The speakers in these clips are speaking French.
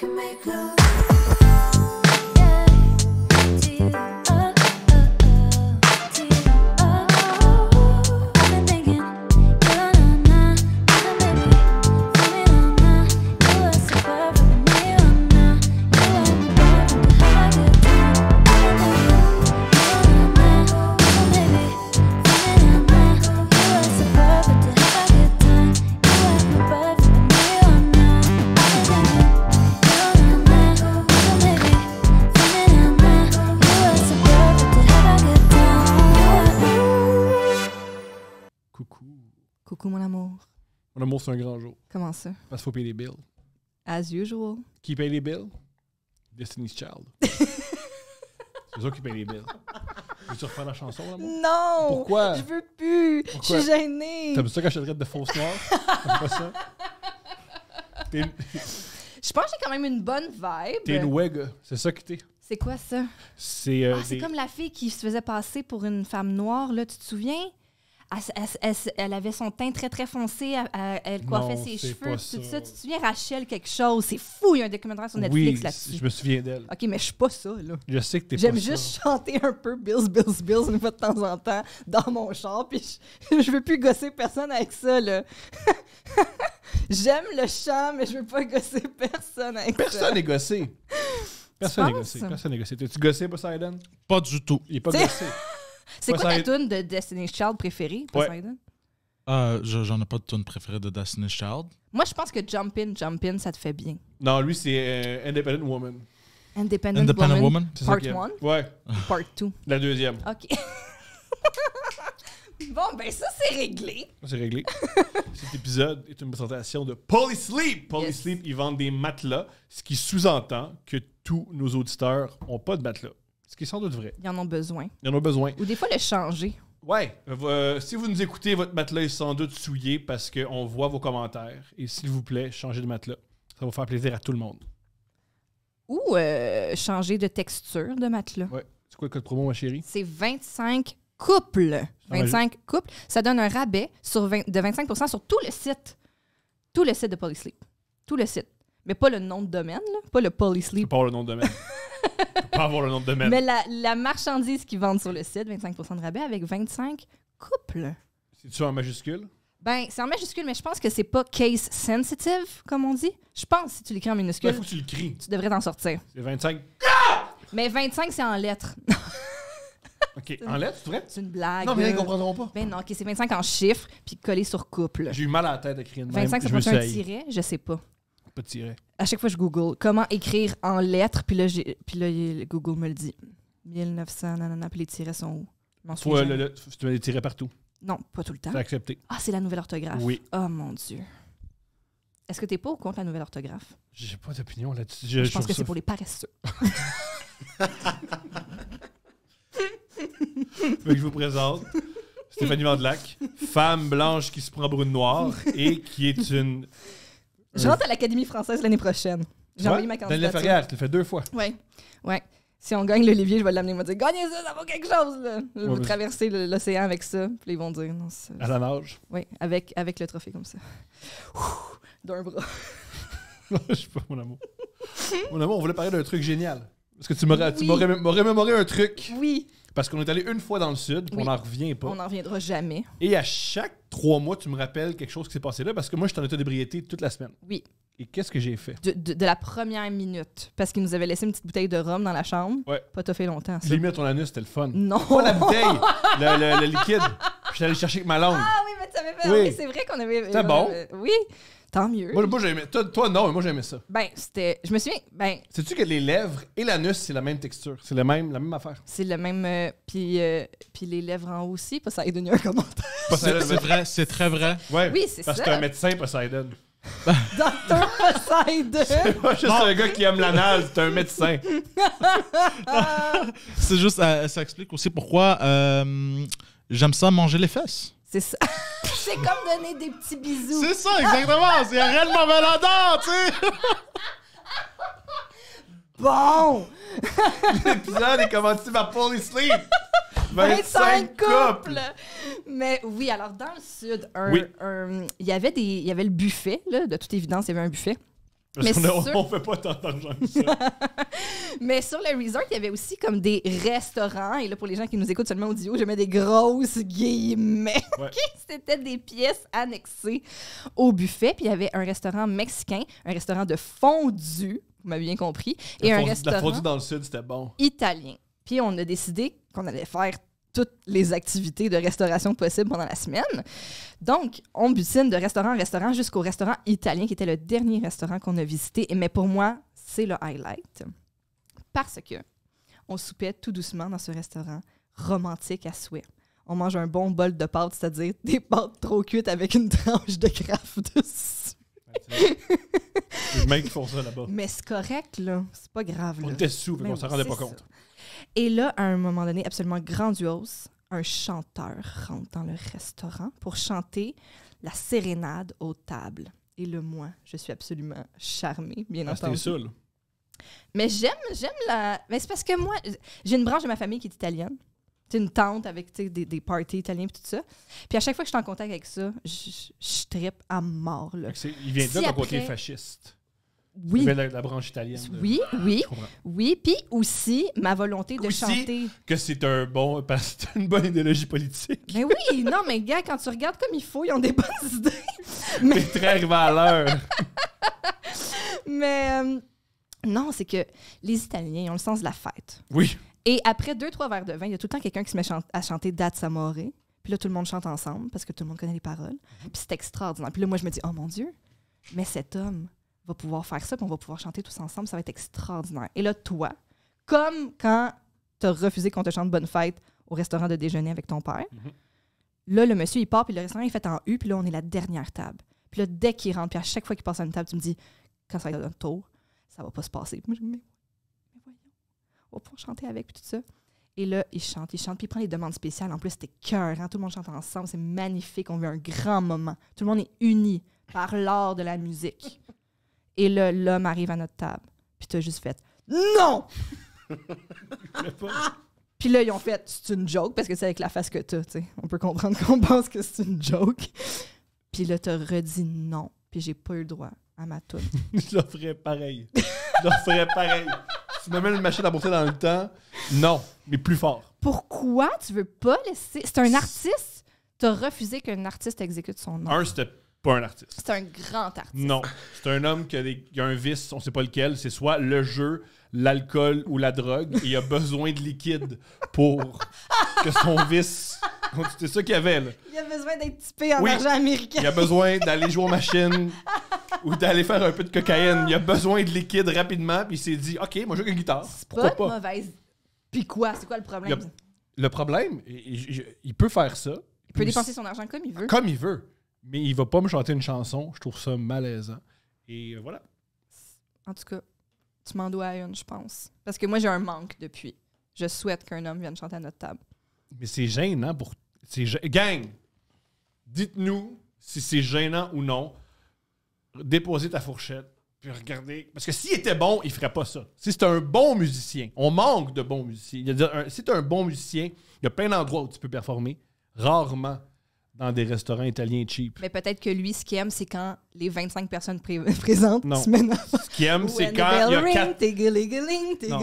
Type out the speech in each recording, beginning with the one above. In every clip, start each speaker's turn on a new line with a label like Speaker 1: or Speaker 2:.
Speaker 1: can make love.
Speaker 2: grand jour. Comment ça? Parce qu'il faut payer les bills.
Speaker 3: As usual.
Speaker 2: Qui paye les bills? Destiny's Child. c'est eux qui payent les bills. Veux-tu refaire la chanson, là, Non! Pourquoi? Je veux
Speaker 3: plus! Je suis gênée! vu ça quand je te traite de fausse noire? ça? Je pense que j'ai quand même une bonne vibe. T'es une wig, c'est ça que t'es. C'est quoi ça? C'est euh, ah, comme la fille qui se faisait passer pour une femme noire, là, tu te souviens? elle, avait son teint très, très foncé. Elle, coiffait ses cheveux. Tout ça. Tu te souviens, Rachel, quelque chose? C'est fou. Il y a un documentaire sur Netflix là-dessus. Je me souviens d'elle. OK, mais je suis pas ça. Là.
Speaker 2: Je sais que t'es J'aime juste
Speaker 3: chanter un peu Bills, Bills, Bills une fois de temps en temps dans mon char. Puis je, veux plus gosser personne avec ça. Là. J'aime le chant, mais je veux pas gosser personne avec ça. Personne n'est
Speaker 2: gossé. Personne n'est gossé. Personne n'est gossé. T'es-tu gossé,
Speaker 3: Poseidon?
Speaker 1: Pas du tout. Il est pas gossé. C'est quoi ta
Speaker 3: tune de Destiny's Child préférée, Poseidon?
Speaker 1: Euh, j'en ai pas de tune préférée de Destiny's Child.
Speaker 3: Moi, je pense que Jumpin', In, ça te fait bien.
Speaker 1: Non, lui, c'est euh, Independent Woman.
Speaker 3: Independent, Woman, Part 1?
Speaker 2: Ouais. Part 2? La deuxième.
Speaker 3: OK. bon, ben ça, c'est réglé.
Speaker 2: C'est réglé. Cet épisode est une présentation de Polysleep. Polysleep, Sleep, ils vendent des matelas, ce qui sous-entend que tous nos auditeurs n'ont pas de matelas. Ce qui est sans doute
Speaker 3: vrai. Ils en ont besoin. Ils en ont besoin. Ou des fois le changer.
Speaker 2: Ouais. Euh, euh, si vous nous écoutez, votre matelas est sans doute souillé parce qu'on voit vos commentaires. Et s'il vous plaît, changez de matelas. Ça va faire plaisir à tout le monde.
Speaker 3: Ou euh, changer de texture de matelas. Ouais. C'est quoi le code promo, ma chérie? C'est 25 couples. 25 ah, couples. Ça donne un rabais sur de 25 sur tout le site. Tout le site de Polysleep. Tout le site. Mais pas le nom de domaine, pas le Polysleep. Pas le nom de domaine. avoir le nombre de mètres. Mais la, marchandise qu'ils vendent sur le site, 25 de rabais avec 25 couples.
Speaker 2: C'est-tu en majuscule?
Speaker 3: Ben, c'est en majuscule, mais je pense que c'est pas case sensitive, comme on dit. Je pense si tu l'écris en minuscule. Il ben, faut que tu le Tu devrais t'en sortir. C'est 25. Mais 25, c'est en lettres.
Speaker 2: OK. En lettres, c'est vrai?
Speaker 3: C'est une blague. Non, mais ils ne comprendront pas. Ben non, OK, c'est 25 en chiffres, puis collé sur couple. J'ai eu mal à la tête d'écrire une 25, c'est pas un tiret? Je sais pas. Pas de tiret. À chaque fois, je Google comment écrire en lettres, puis là, j'ai- puis là Google me le dit. 1900, nanana, puis les tirets sont où? tu
Speaker 2: mets des tirets partout.
Speaker 3: Non, pas tout le temps. C'est accepté. Ah, c'est la nouvelle orthographe. Oui. Oh mon Dieu. Est-ce que t'es pas au compte la nouvelle orthographe?
Speaker 2: J'ai pas d'opinion là-dessus. Je, pense que c'est pour les paresseux.
Speaker 4: que je vous présente Stéphanie Vandelac,
Speaker 2: femme blanche qui se prend brune noire et qui est une je euh, rentre
Speaker 3: à l'Académie française l'année prochaine. J'ai envoyé ma candidature. Dans le tu le fais deux fois. Oui, ouais. Si on gagne l'Olivier, je vais l'amener. Il va dire Gagnez ça, ça vaut quelque chose. Je vais traverser l'océan avec ça. Puis ils vont dire non, À la nage. Oui, avec, avec le trophée comme ça. D'un bras.
Speaker 2: je sais pas, mon amour. mon amour, on voulait parler d'un truc génial. Parce que tu m'aurais oui. un truc. Oui. Parce qu'on est allé une fois dans le sud, puis on n'en revient pas. On n'en
Speaker 3: reviendra jamais.
Speaker 2: Et à chaque trois mois, tu me rappelles quelque chose qui s'est passé là parce que moi, j'étais en état d'ébriété toute la semaine. Oui. Et qu'est-ce que j'ai fait? De, la
Speaker 3: première minute. Parce qu'ils nous avaient laissé une petite bouteille de rhum dans la chambre. Ouais. Pas tout fait longtemps. Limite,
Speaker 2: mis ton anus, c'était le fun. Non!
Speaker 3: Pas la bouteille! le, liquide.
Speaker 2: Je suis allé chercher avec ma langue. Ah
Speaker 3: oui, mais tu avais pas. Oui. c'est vrai qu'on avait. C'était bon. oui. Tant mieux. Moi, moi
Speaker 2: j'aimais. Toi, toi, non, mais moi, j'aimais ça.
Speaker 3: Ben, c'était. Je me souviens. Ben.
Speaker 2: Sais-tu que les lèvres et l'anus, c'est la même texture? C'est la même, la
Speaker 3: même affaire. C'est le même. Euh, puis, euh, puis les lèvres en haut aussi, Poseidon, ça est un commentaire. C'est
Speaker 2: vrai, c'est très vrai. Ouais, Oui, c'est ça. Parce que t'es un médecin, Poseidon.
Speaker 1: Docteur Poseidon! Pas juste
Speaker 2: un gars qui aime
Speaker 1: la l'anal, t'es un médecin. C'est juste, euh, ça explique aussi pourquoi j'aime ça manger les fesses. C'est ça.
Speaker 3: C'est comme donner des petits bisous. C'est ça, exactement. C'est rien de
Speaker 1: tu sais. bon. L'épisode est
Speaker 2: commencé par Polly Sleep.
Speaker 3: 25
Speaker 2: couples.
Speaker 3: Mais oui, alors dans le sud, il y avait des, il y avait le buffet là, de toute évidence, il y avait un buffet. Parce mais on, sur...
Speaker 2: fait pas tant d'argent que ça.
Speaker 3: mais sur le resort, il y avait aussi comme des restaurants. Et là, pour les gens qui nous écoutent seulement audio, je mets des grosses guillemets. Ouais. C'était des pièces annexées au buffet. Puis il y avait un restaurant mexicain, un restaurant de fondue, vous m'avez bien compris, et un restaurant. La dans le
Speaker 2: sud, c'était bon.
Speaker 3: Italien. Puis on a décidé qu'on allait faire toutes les activités de restauration possibles pendant la semaine. Donc, on butine de restaurant en restaurant jusqu'au restaurant italien, qui était le dernier restaurant qu'on a visité. Mais pour moi, c'est le highlight. Parce que on soupait tout doucement dans ce restaurant romantique à souhait. On mange un bon bol de pâtes, c'est-à-dire des pâtes trop cuites avec une tranche de craft dessus.
Speaker 2: Les mecs font ça là-bas.
Speaker 3: Mais c'est correct, là. C'est pas grave. On était sous, on s'en rendait pas compte. Et là, à un moment donné absolument grandiose, un chanteur rentre dans le restaurant pour chanter la sérénade aux tables. Et le moins, je suis absolument charmée, bien ah, entendu. Mais j'aime, j'aime la. Mais c'est parce que moi, j'ai une branche de ma famille qui est italienne. C'est une tante avec des, des parties italiens et tout ça. Puis à chaque fois que je suis en contact avec ça, je, je, trippe à mort. Là. Il vient de côté fasciste. Oui. La,
Speaker 2: branche italienne. Oui, ah, oui.
Speaker 3: Oui, puis aussi ma volonté de aussi chanter.
Speaker 2: Que c'est un bon, parce que une bonne idéologie politique.
Speaker 3: Mais oui, non, mais gars, quand tu regardes comme il faut, ils ont des bonnes idées.
Speaker 2: Mais très valeurs.
Speaker 3: mais euh, non, c'est que les Italiens ils ont le sens de la fête. Oui. Et après deux, trois verres de vin, il y a tout le temps quelqu'un qui se met à chanter Date Amore. Puis là, tout le monde chante ensemble parce que tout le monde connaît les paroles. Mhm. Puis c'est extraordinaire. Puis là, moi, je me dis, oh mon Dieu, mais cet homme, va pouvoir faire ça, puis on va pouvoir chanter tous ensemble, ça va être extraordinaire. Et là, toi, comme quand tu as refusé qu'on te chante Bonne fête au restaurant de déjeuner avec ton père, mhm. là, le monsieur, il part, puis le restaurant, est fait en U, puis là, on est la dernière table. Puis là, dès qu'il rentre, puis à chaque fois qu'il passe à une table, tu me dis, quand ça va être un tour, ça va pas se passer. mais voyons, on va chanter avec, puis tout ça. Et là, il chante, il chante, puis il prend les demandes spéciales. En plus, c'était cœur, hein. tout le monde chante ensemble, c'est magnifique, on veut un grand moment. Tout le monde est uni par l'art de la musique. Et là, l'homme arrive à notre table. Puis t'as juste fait Non! Puis là, ils ont fait C'est une joke parce que c'est avec la face que t'as, tu sais. On peut comprendre qu'on pense que c'est une joke. Puis là, t'as redit non. Puis j'ai pas eu le droit à ma toune. Je le ferais pareil.
Speaker 2: Je le ferais pareil. tu m'amènes une machine à bourser dans le temps, non, mais plus fort.
Speaker 3: Pourquoi tu veux pas laisser. C'est un artiste. T'as refusé qu'un artiste exécute son nom. Un,
Speaker 2: c'était pas un artiste.
Speaker 3: C'est un grand artiste.
Speaker 2: Non. C'est un homme qui a, un vice, on sait pas lequel. C'est soit le jeu, l'alcool ou la drogue. il a besoin de liquide pour que son vice. C'était ça qu'il avait, là.
Speaker 3: Il a besoin d'être typé en argent américain. Il a
Speaker 2: besoin d'aller jouer aux machines ou d'aller faire un peu de cocaïne. Il a besoin de liquide rapidement. Puis il s'est dit Ok, moi, je joue une guitare. C'est pas une
Speaker 3: mauvaise. Puis quoi C'est quoi le problème
Speaker 2: Le problème, il peut faire ça. Il peut dépenser son argent comme il veut. Comme il veut mais il va pas me chanter une chanson. Je trouve ça malaisant. Et voilà.
Speaker 3: En tout cas, tu m'en dois une, je pense. Parce que moi, j'ai un manque depuis. Je souhaite qu'un homme vienne chanter à notre table.
Speaker 2: Mais c'est gênant pour. Gang! Dites-nous si c'est gênant ou non. Déposez ta fourchette, puis regardez. Parce que s'il était bon, il ferait pas ça. Si c'est un bon musicien, on manque de bons musiciens. si un bon musicien, il y a plein d'endroits où tu peux performer. Rarement dans des restaurants italiens cheap.
Speaker 3: Mais peut-être que lui, ce qu'il aime, c'est quand les 25 personnes présentes non. Ce
Speaker 2: qu'il aime, c'est quand il y a quatre...
Speaker 3: Ce qu'il aime, c'est quand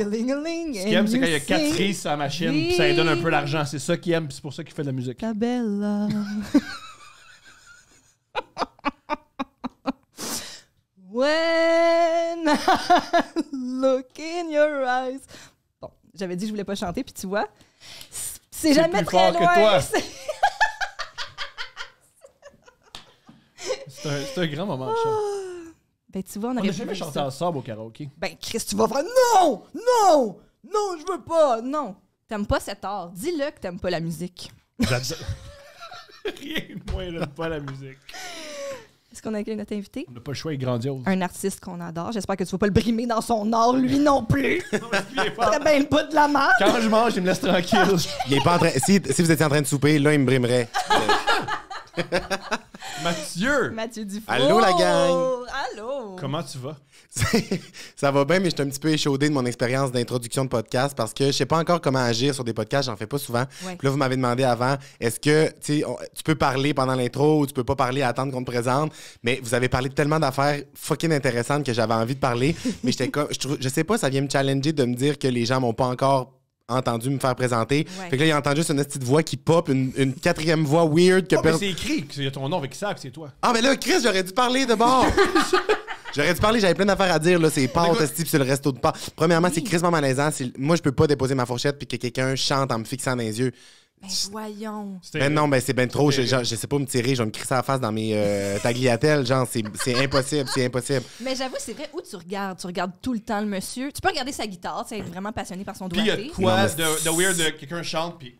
Speaker 3: il y a quatre tristes
Speaker 2: à la machine, puis ça lui donne un peu d'argent. C'est ça qu'il aime, c'est pour ça qu'il fait de la musique.
Speaker 3: La When I look in your eyes. Bon, j'avais dit que je voulais pas chanter, puis tu vois, c'est jamais plus très fort loin. Que toi.
Speaker 2: C'est un, grand moment de chant. Ah!
Speaker 3: Ben, tu vois, on On n'a jamais chanté ensemble au karaoké. Ben, Chris, tu vas faire non! Non! Non, je veux pas! Non! T'aimes pas cet art. Dis-le que t'aimes pas la musique. Rien de moins, il pas la musique. Est-ce qu'on a accueilli notre invité? On n'a
Speaker 2: pas le choix, il est grandiose.
Speaker 3: Un artiste qu'on adore. J'espère que tu vas pas le brimer dans son art, lui non plus. T'as bien pas de la merde. Quand
Speaker 4: je mange, il me laisse tranquille. Il est pas en train... si, si vous étiez en train de souper, là, il me brimerait. Mathieu!
Speaker 3: Mathieu Dufour!
Speaker 4: Allô, la gang!
Speaker 3: Allô! Comment
Speaker 2: tu vas?
Speaker 4: ça va bien, mais je suis un petit peu échaudé de mon expérience d'introduction de podcast parce que je sais pas encore comment agir sur des podcasts, j'en fais pas souvent. là, vous m'avez demandé avant, est-ce que tu peux parler pendant l'intro ou tu peux pas parler, à attendre qu'on te présente? Mais vous avez parlé de tellement d'affaires fucking intéressantes que j'avais envie de parler, mais j'étais comme, je, je sais pas, ça vient me challenger de me dire que les gens m'ont pas encore entendu me faire présenter. Fait que là, il entend juste une petite voix qui pop, une, quatrième voix weird que C'est
Speaker 1: écrit,
Speaker 2: il y a ton nom avec ça, c'est toi.
Speaker 4: Ah, mais là, Chris, j'aurais dû parler de bord. J'aurais dû parler, j'avais plein d'affaires à dire. là. C'est pas puis c'est le resto de pas. Premièrement, c'est Chris malaisant. Moi, je peux pas déposer ma fourchette puis que quelqu'un chante en me fixant dans les yeux.
Speaker 1: Ben voyons. Ben non, ben c'est
Speaker 4: bien trop. Je, je, sais pas me tirer, je vais me crisser la face dans mes euh, tagliatelles. Genre, c'est impossible, c'est impossible.
Speaker 3: Mais j'avoue, c'est vrai, où tu regardes? Tu regardes tout le temps le monsieur. Tu peux regarder sa guitare, tu sais, être vraiment passionné par son doigté. Puis
Speaker 4: quoi de,
Speaker 2: weird, quelqu'un chante, puis.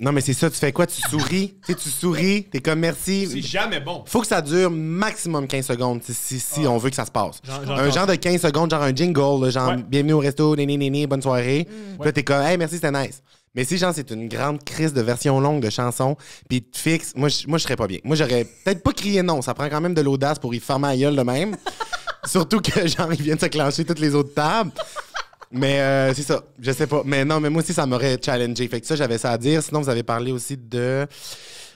Speaker 4: Non, mais c'est ça, tu fais quoi? Tu souris, tu, sais, tu souris, t'es comme merci. C'est jamais bon. Faut que ça dure maximum 15 secondes si, ah. on veut que ça se passe. un genre de 15 secondes, genre un jingle, genre bienvenue au resto, néné, néné, bonne soirée. Mm. Puis t'es comme, hey, merci, c'était nice. Mais si, genre, c'est une grande crise de version longue de chanson, puis fixe, moi, je, moi, je serais pas bien. Moi, j'aurais peut-être pas crié non. Ça prend quand même de l'audace pour y faire la gueule de même. Surtout que, genre, ils de se clencher toutes les autres tables. Mais euh, c'est ça, je sais pas. Mais non, mais moi aussi, ça m'aurait challengé. Fait que ça, j'avais ça à dire. Sinon, vous avez parlé aussi de.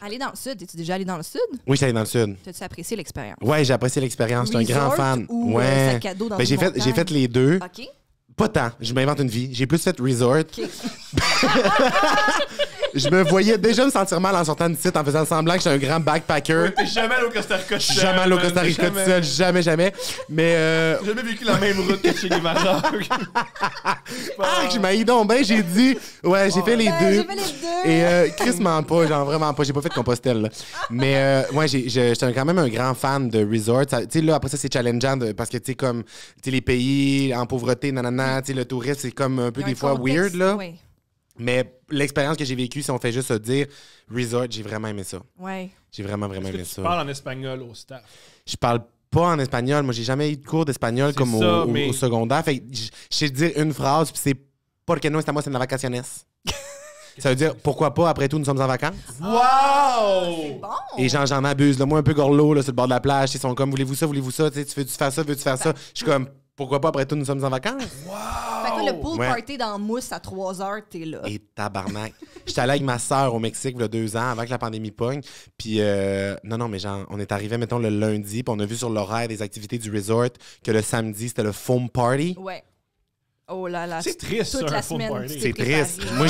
Speaker 3: Aller dans le sud. Es-tu déjà allé dans le sud?
Speaker 4: Oui, j'allais allé dans le sud.
Speaker 3: T'as-tu apprécié l'expérience?
Speaker 4: Oui, j'ai apprécié l'expérience. Je suis un grand fan. Euh, ouais. Ben, j'ai fait, j'ai fait les deux. OK. Pas tant. Je m'invente une vie. J'ai plus cette resort. je me voyais déjà me sentir mal en sortant du site en faisant semblant que j'étais un grand backpacker. T'es jamais
Speaker 2: allé au Costa Rica Jamais allé au Costa Rica tout seul,
Speaker 4: jamais, jamais. Mais. Euh, j'ai jamais
Speaker 2: vécu la même route que chez les
Speaker 4: ah, je m'haïs donc ben, j'ai dit. Ouais, j'ai fait, les deux. Et euh, Chris ment pas, genre vraiment pas. J'ai pas fait de compostelle. Mais moi, euh, j'étais quand même un grand fan de resorts. Tu sais, là, après ça, c'est challengeant parce que, tu sais, comme sais, les pays en pauvreté, nanana, tu sais, le tourisme, c'est comme un peu des fois weird, là. Mais l'expérience que j'ai vécue, si on fait juste se dire resort, j'ai vraiment aimé ça. Ouais. J'ai vraiment, vraiment aimé ça tu parles
Speaker 2: en espagnol au staff.
Speaker 4: Je parle pas en espagnol. Moi, j'ai jamais eu de cours d'espagnol comme au, secondaire. Fait je dire une phrase, puis c'est Porque no estamos en la vacaciones. Ça veut dire pourquoi pas, après tout, nous sommes en vacances.
Speaker 1: Ah, wow! Bon.
Speaker 4: Et genre j'en abuse. Là, moi, un peu gorlot là, sur le bord de la plage. Ils sont comme voulez-vous ça, voulez-vous ça, tu veux tu faire ça, veux-tu faire ça? Ben, je suis comme pourquoi pas après tout, nous sommes en vacances? Wow!
Speaker 3: Fait que le pool party dans Mousse à 3 heures, t'es là.
Speaker 4: Et tabarnak. J'étais allé avec ma sœur au Mexique il y a deux ans avant que la pandémie pogne. Puis, euh, non, non, mais genre, on est arrivé, mettons, le lundi, puis on a vu sur l'horaire des activités du resort que le samedi, c'était le foam party.
Speaker 3: Ouais. Oh là là. C'est triste, toute ça, la foam party. C'est triste.
Speaker 4: Moi,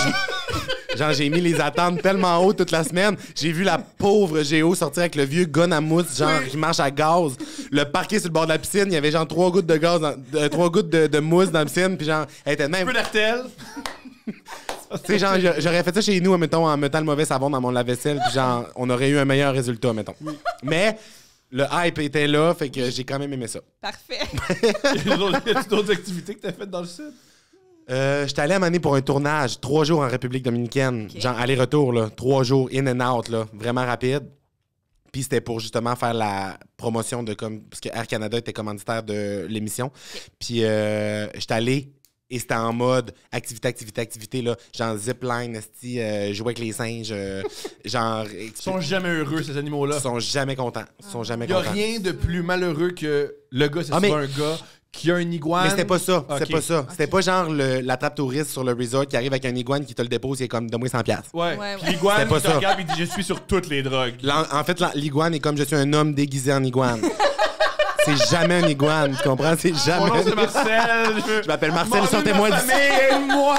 Speaker 4: Genre, j'ai mis les attentes tellement hautes toute la semaine. J'ai vu la pauvre Géo sortir avec le vieux gun à mousse, genre, qui marche à gaz. Le parquet sur le bord de la piscine, il y avait genre trois gouttes de gaz, euh, trois gouttes de, mousse dans la piscine, puis genre, elle était même. même. peu d'artel. genre, j'aurais fait ça chez nous, mettons, en mettant le mauvais savon dans mon lave-vaisselle, genre, on aurait eu un meilleur résultat, mettons. Mais le hype était là, fait que j'ai quand même aimé ça. Parfait. Il y a d'autres
Speaker 2: activités que t'as faites dans le sud.
Speaker 4: Euh, J'étais allé à Mané pour un tournage, trois jours en République dominicaine. Genre aller-retour, trois jours, in and out, là, vraiment rapide. Puis c'était pour justement faire la promotion de comme. Parce que Air Canada était commanditaire de l'émission. Puis euh, j'étais allé et c'était en mode activité, activité, activité, là. Genre zipline, euh, jouer avec les singes, euh, genre. Ils sont jamais heureux, ces animaux-là. Ils sont jamais contents. Ils sont ah. jamais contents. Il n'y a
Speaker 2: rien de plus malheureux que le gars, c'est ah, un gars qui a un iguane. Mais c'était pas ça. C'était pas ça.
Speaker 4: C'était pas genre le, la trappe touriste sur le resort qui arrive avec un iguane qui te le dépose et est comme donne-moi 100$.
Speaker 2: Ouais. ouais, l'iguane, il te regarde
Speaker 4: et dit je suis sur toutes les drogues. En, en fait, l'iguane est comme je suis un homme déguisé en iguane. C'est jamais un iguane, tu comprends? C'est jamais. Mon nom, c'est Marcel. Je, m'appelle Marcel, sortez-moi d'ici.
Speaker 1: moi!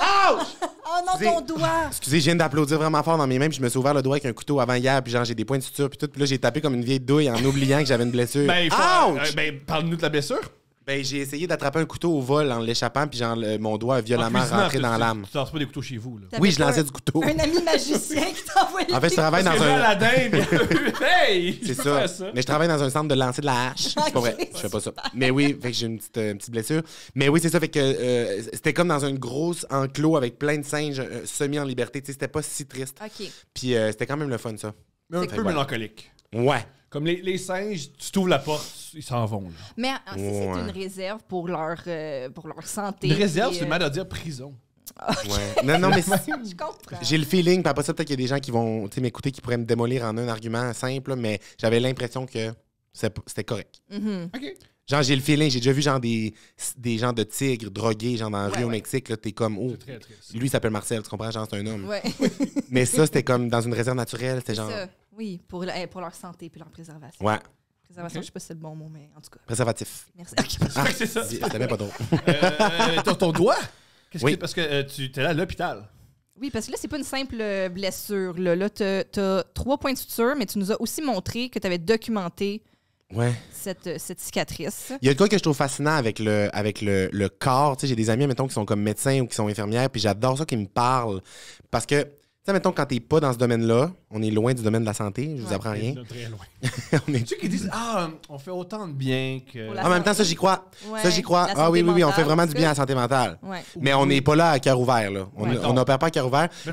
Speaker 1: Oh non, ton doigt!
Speaker 4: Excusez, je viens d'applaudir vraiment fort dans mes mains, puis je me suis ouvert le doigt avec un couteau avant hier, puis genre j'ai des points de suture, puis tout. Puis là, j'ai tapé comme une vieille douille en oubliant que j'avais une blessure. Ben, euh, ben, parle-nous de la blessure. Ben, j'ai essayé d'attraper un couteau au vol en l'échappant, puis genre, mon doigt a violemment rentré dans l'âme. Tu lances pas des couteaux chez vous, là. Oui, je lançais du couteau. Un
Speaker 1: ami magicien qui couteaux. En fait, je travaille dans un. Hein,
Speaker 4: hey! C'est ça. Mais je travaille dans un centre de lancer de la hache. C'est pas vrai. Je fais pas ça. Mais oui, fait que j'ai euh, une petite, blessure. Mais oui, c'est ça. Fait que euh, c'était comme dans un gros enclos avec plein de singes euh, semis en liberté. Tu sais, c'était pas si triste. OK. Puis c'était quand même le fun, ça. Mais un peu mélancolique. Ouais. Comme les, singes, tu t'ouvres la porte,
Speaker 2: ils s'en vont.
Speaker 3: Mais ah, c'est une réserve pour leur, euh, pour leur santé. Une réserve, c'est mal à
Speaker 1: dire prison. Ah, ouais. Non,
Speaker 4: mais j'ai le feeling, puis après ça, peut-être qu'il y a des gens qui vont m'écouter qui pourraient me démolir en un argument simple, mais j'avais l'impression que c'était correct.
Speaker 1: Mm-hmm. OK.
Speaker 4: Genre, j'ai le feeling, j'ai déjà vu genre des, gens de tigres drogués, genre dans la rue au Mexique, t'es comme, oh, lui, s'appelle Marcel, tu comprends, genre, c'est un homme. Ouais, Mais ça, c'était comme dans une réserve naturelle, c'était genre,
Speaker 3: oui, eh, pour, leur santé puis leur préservation. Ouais. Préservation, je ne sais pas si c'est le bon mot, mais en tout cas. Préservatif. Merci.
Speaker 2: Ah, c'est ça. tu Je t'avais pas drôle.
Speaker 3: Euh,
Speaker 1: ton,
Speaker 2: ton doigt? Oui. parce que euh, tu es là à
Speaker 3: l'hôpital. Oui, parce que là, c'est pas une simple euh, blessure. Là, tu as trois points de suture, mais tu nous as aussi montré que tu avais documenté Ouais. cette, euh, cette cicatrice. Il y a
Speaker 4: quelque chose que je trouve fascinant avec le, avec le, le corps. j'ai des amis, mettons, qui sont comme médecins ou qui sont infirmières, puis j'adore ça qu'ils me parlent. Parce que, tu sais, mettons, quand tu n'es pas dans ce domaine-là, on est loin du domaine de la santé, je vous apprends rien. Très on est... Ceux qui disent
Speaker 2: Ah, euh, on fait autant de bien que. Ah, en même temps, ça, j'y crois. ça, j'y crois. Ah oui, oui, oui, on fait vraiment du bien à la santé mentale. Mais on n'est
Speaker 4: pas là à cœur ouvert, là. On n'opère pas à cœur ouvert. mais...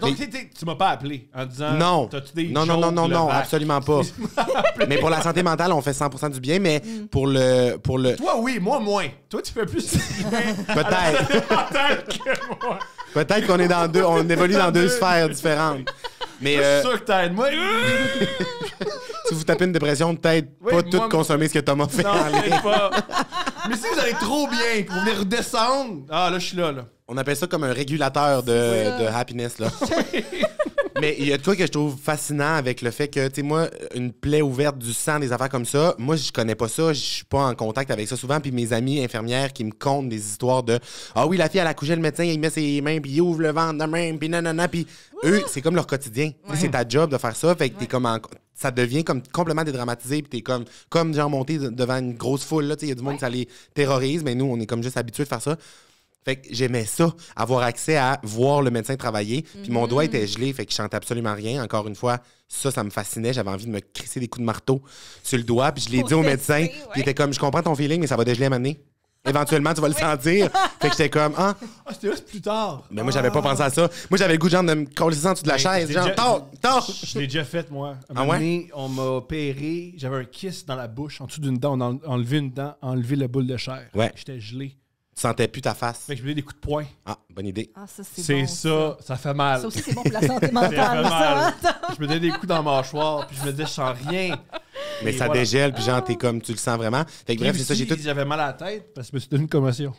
Speaker 2: tu m'as pas appelé en disant Non. non, non, non, non, absolument
Speaker 4: pas. mais pour la santé mentale, on fait 100 du bien, mais mm. pour, le, pour le.
Speaker 2: Toi, oui, moi, moins. Toi, tu fais plus Peut-être.
Speaker 4: Peut-être qu'on est dans deux. On évolue dans deux sphères différentes. Mais, euh, sûr que t'aides, moi. si vous tapez une dépression, de être pas tout consommer ce que Thomas fait. Mais
Speaker 2: si vous allez trop bien, que vous voulez redescendre, ah là, je suis là, là.
Speaker 4: On appelle ça comme un régulateur de, de happiness, là. Mais il y a de quoi que je trouve fascinant avec le fait que, tu sais, moi, une plaie ouverte du sang, des affaires comme ça, moi, je connais pas ça, je suis pas en contact avec ça souvent. Puis mes amis infirmières qui me comptent des histoires de Ah oui, la fille, elle a couché le médecin, il met ses mains, puis il ouvre le ventre de même, puis nanana. Puis eux, c'est comme leur quotidien. C'est ta job de faire ça. Fait que t'es comme en... ça devient comme complètement dédramatisé. Puis t'es comme, comme genre monté devant une grosse foule. Il y a du monde qui ça les terrorise, mais nous, on est comme juste habitués de faire ça. Fait que j'aimais ça, avoir accès à voir le médecin travailler. Puis mon doigt mm. était gelé, fait que je chantais absolument rien. Encore une fois, ça, ça me fascinait. J'avais envie de me crisser des coups de marteau sur le doigt. Puis je l'ai dit au médecin. il était comme, je comprends ton feeling, mais ça va dégeler à Éventuellement, tu vas le sentir. Fait que j'étais comme, ah.
Speaker 2: ah c'était plus tard.
Speaker 4: Mais moi, j'avais pas ah. pensé à ça. Moi, j'avais le goût, genre, de me coller en dessous de la ben, chaise. Genre,
Speaker 2: Je l'ai déjà fait, moi. À ah on m'a opéré. J'avais un kiss dans la bouche, en dessous d'une dent. On a enlevé une dent, enlevé la boule de chair.
Speaker 4: J'étais gelé. Tu sentais plus ta face. Fait que je me donnais des coups de poing. Ah, bonne idée. Ah, ça, c'est C'est ça, ça fait mal. Ça aussi, c'est bon pour la santé mentale. Ça fait mal. Hein, je me donnais des coups dans la mâchoire, puis je me disais, je
Speaker 2: sens rien.
Speaker 4: Mais ça dégèle, puis genre, ah. t'es comme, tu le sens vraiment. Fait que bref, c'est ça, j'ai tout. J'avais mal à la tête parce que je me suis donné une commotion.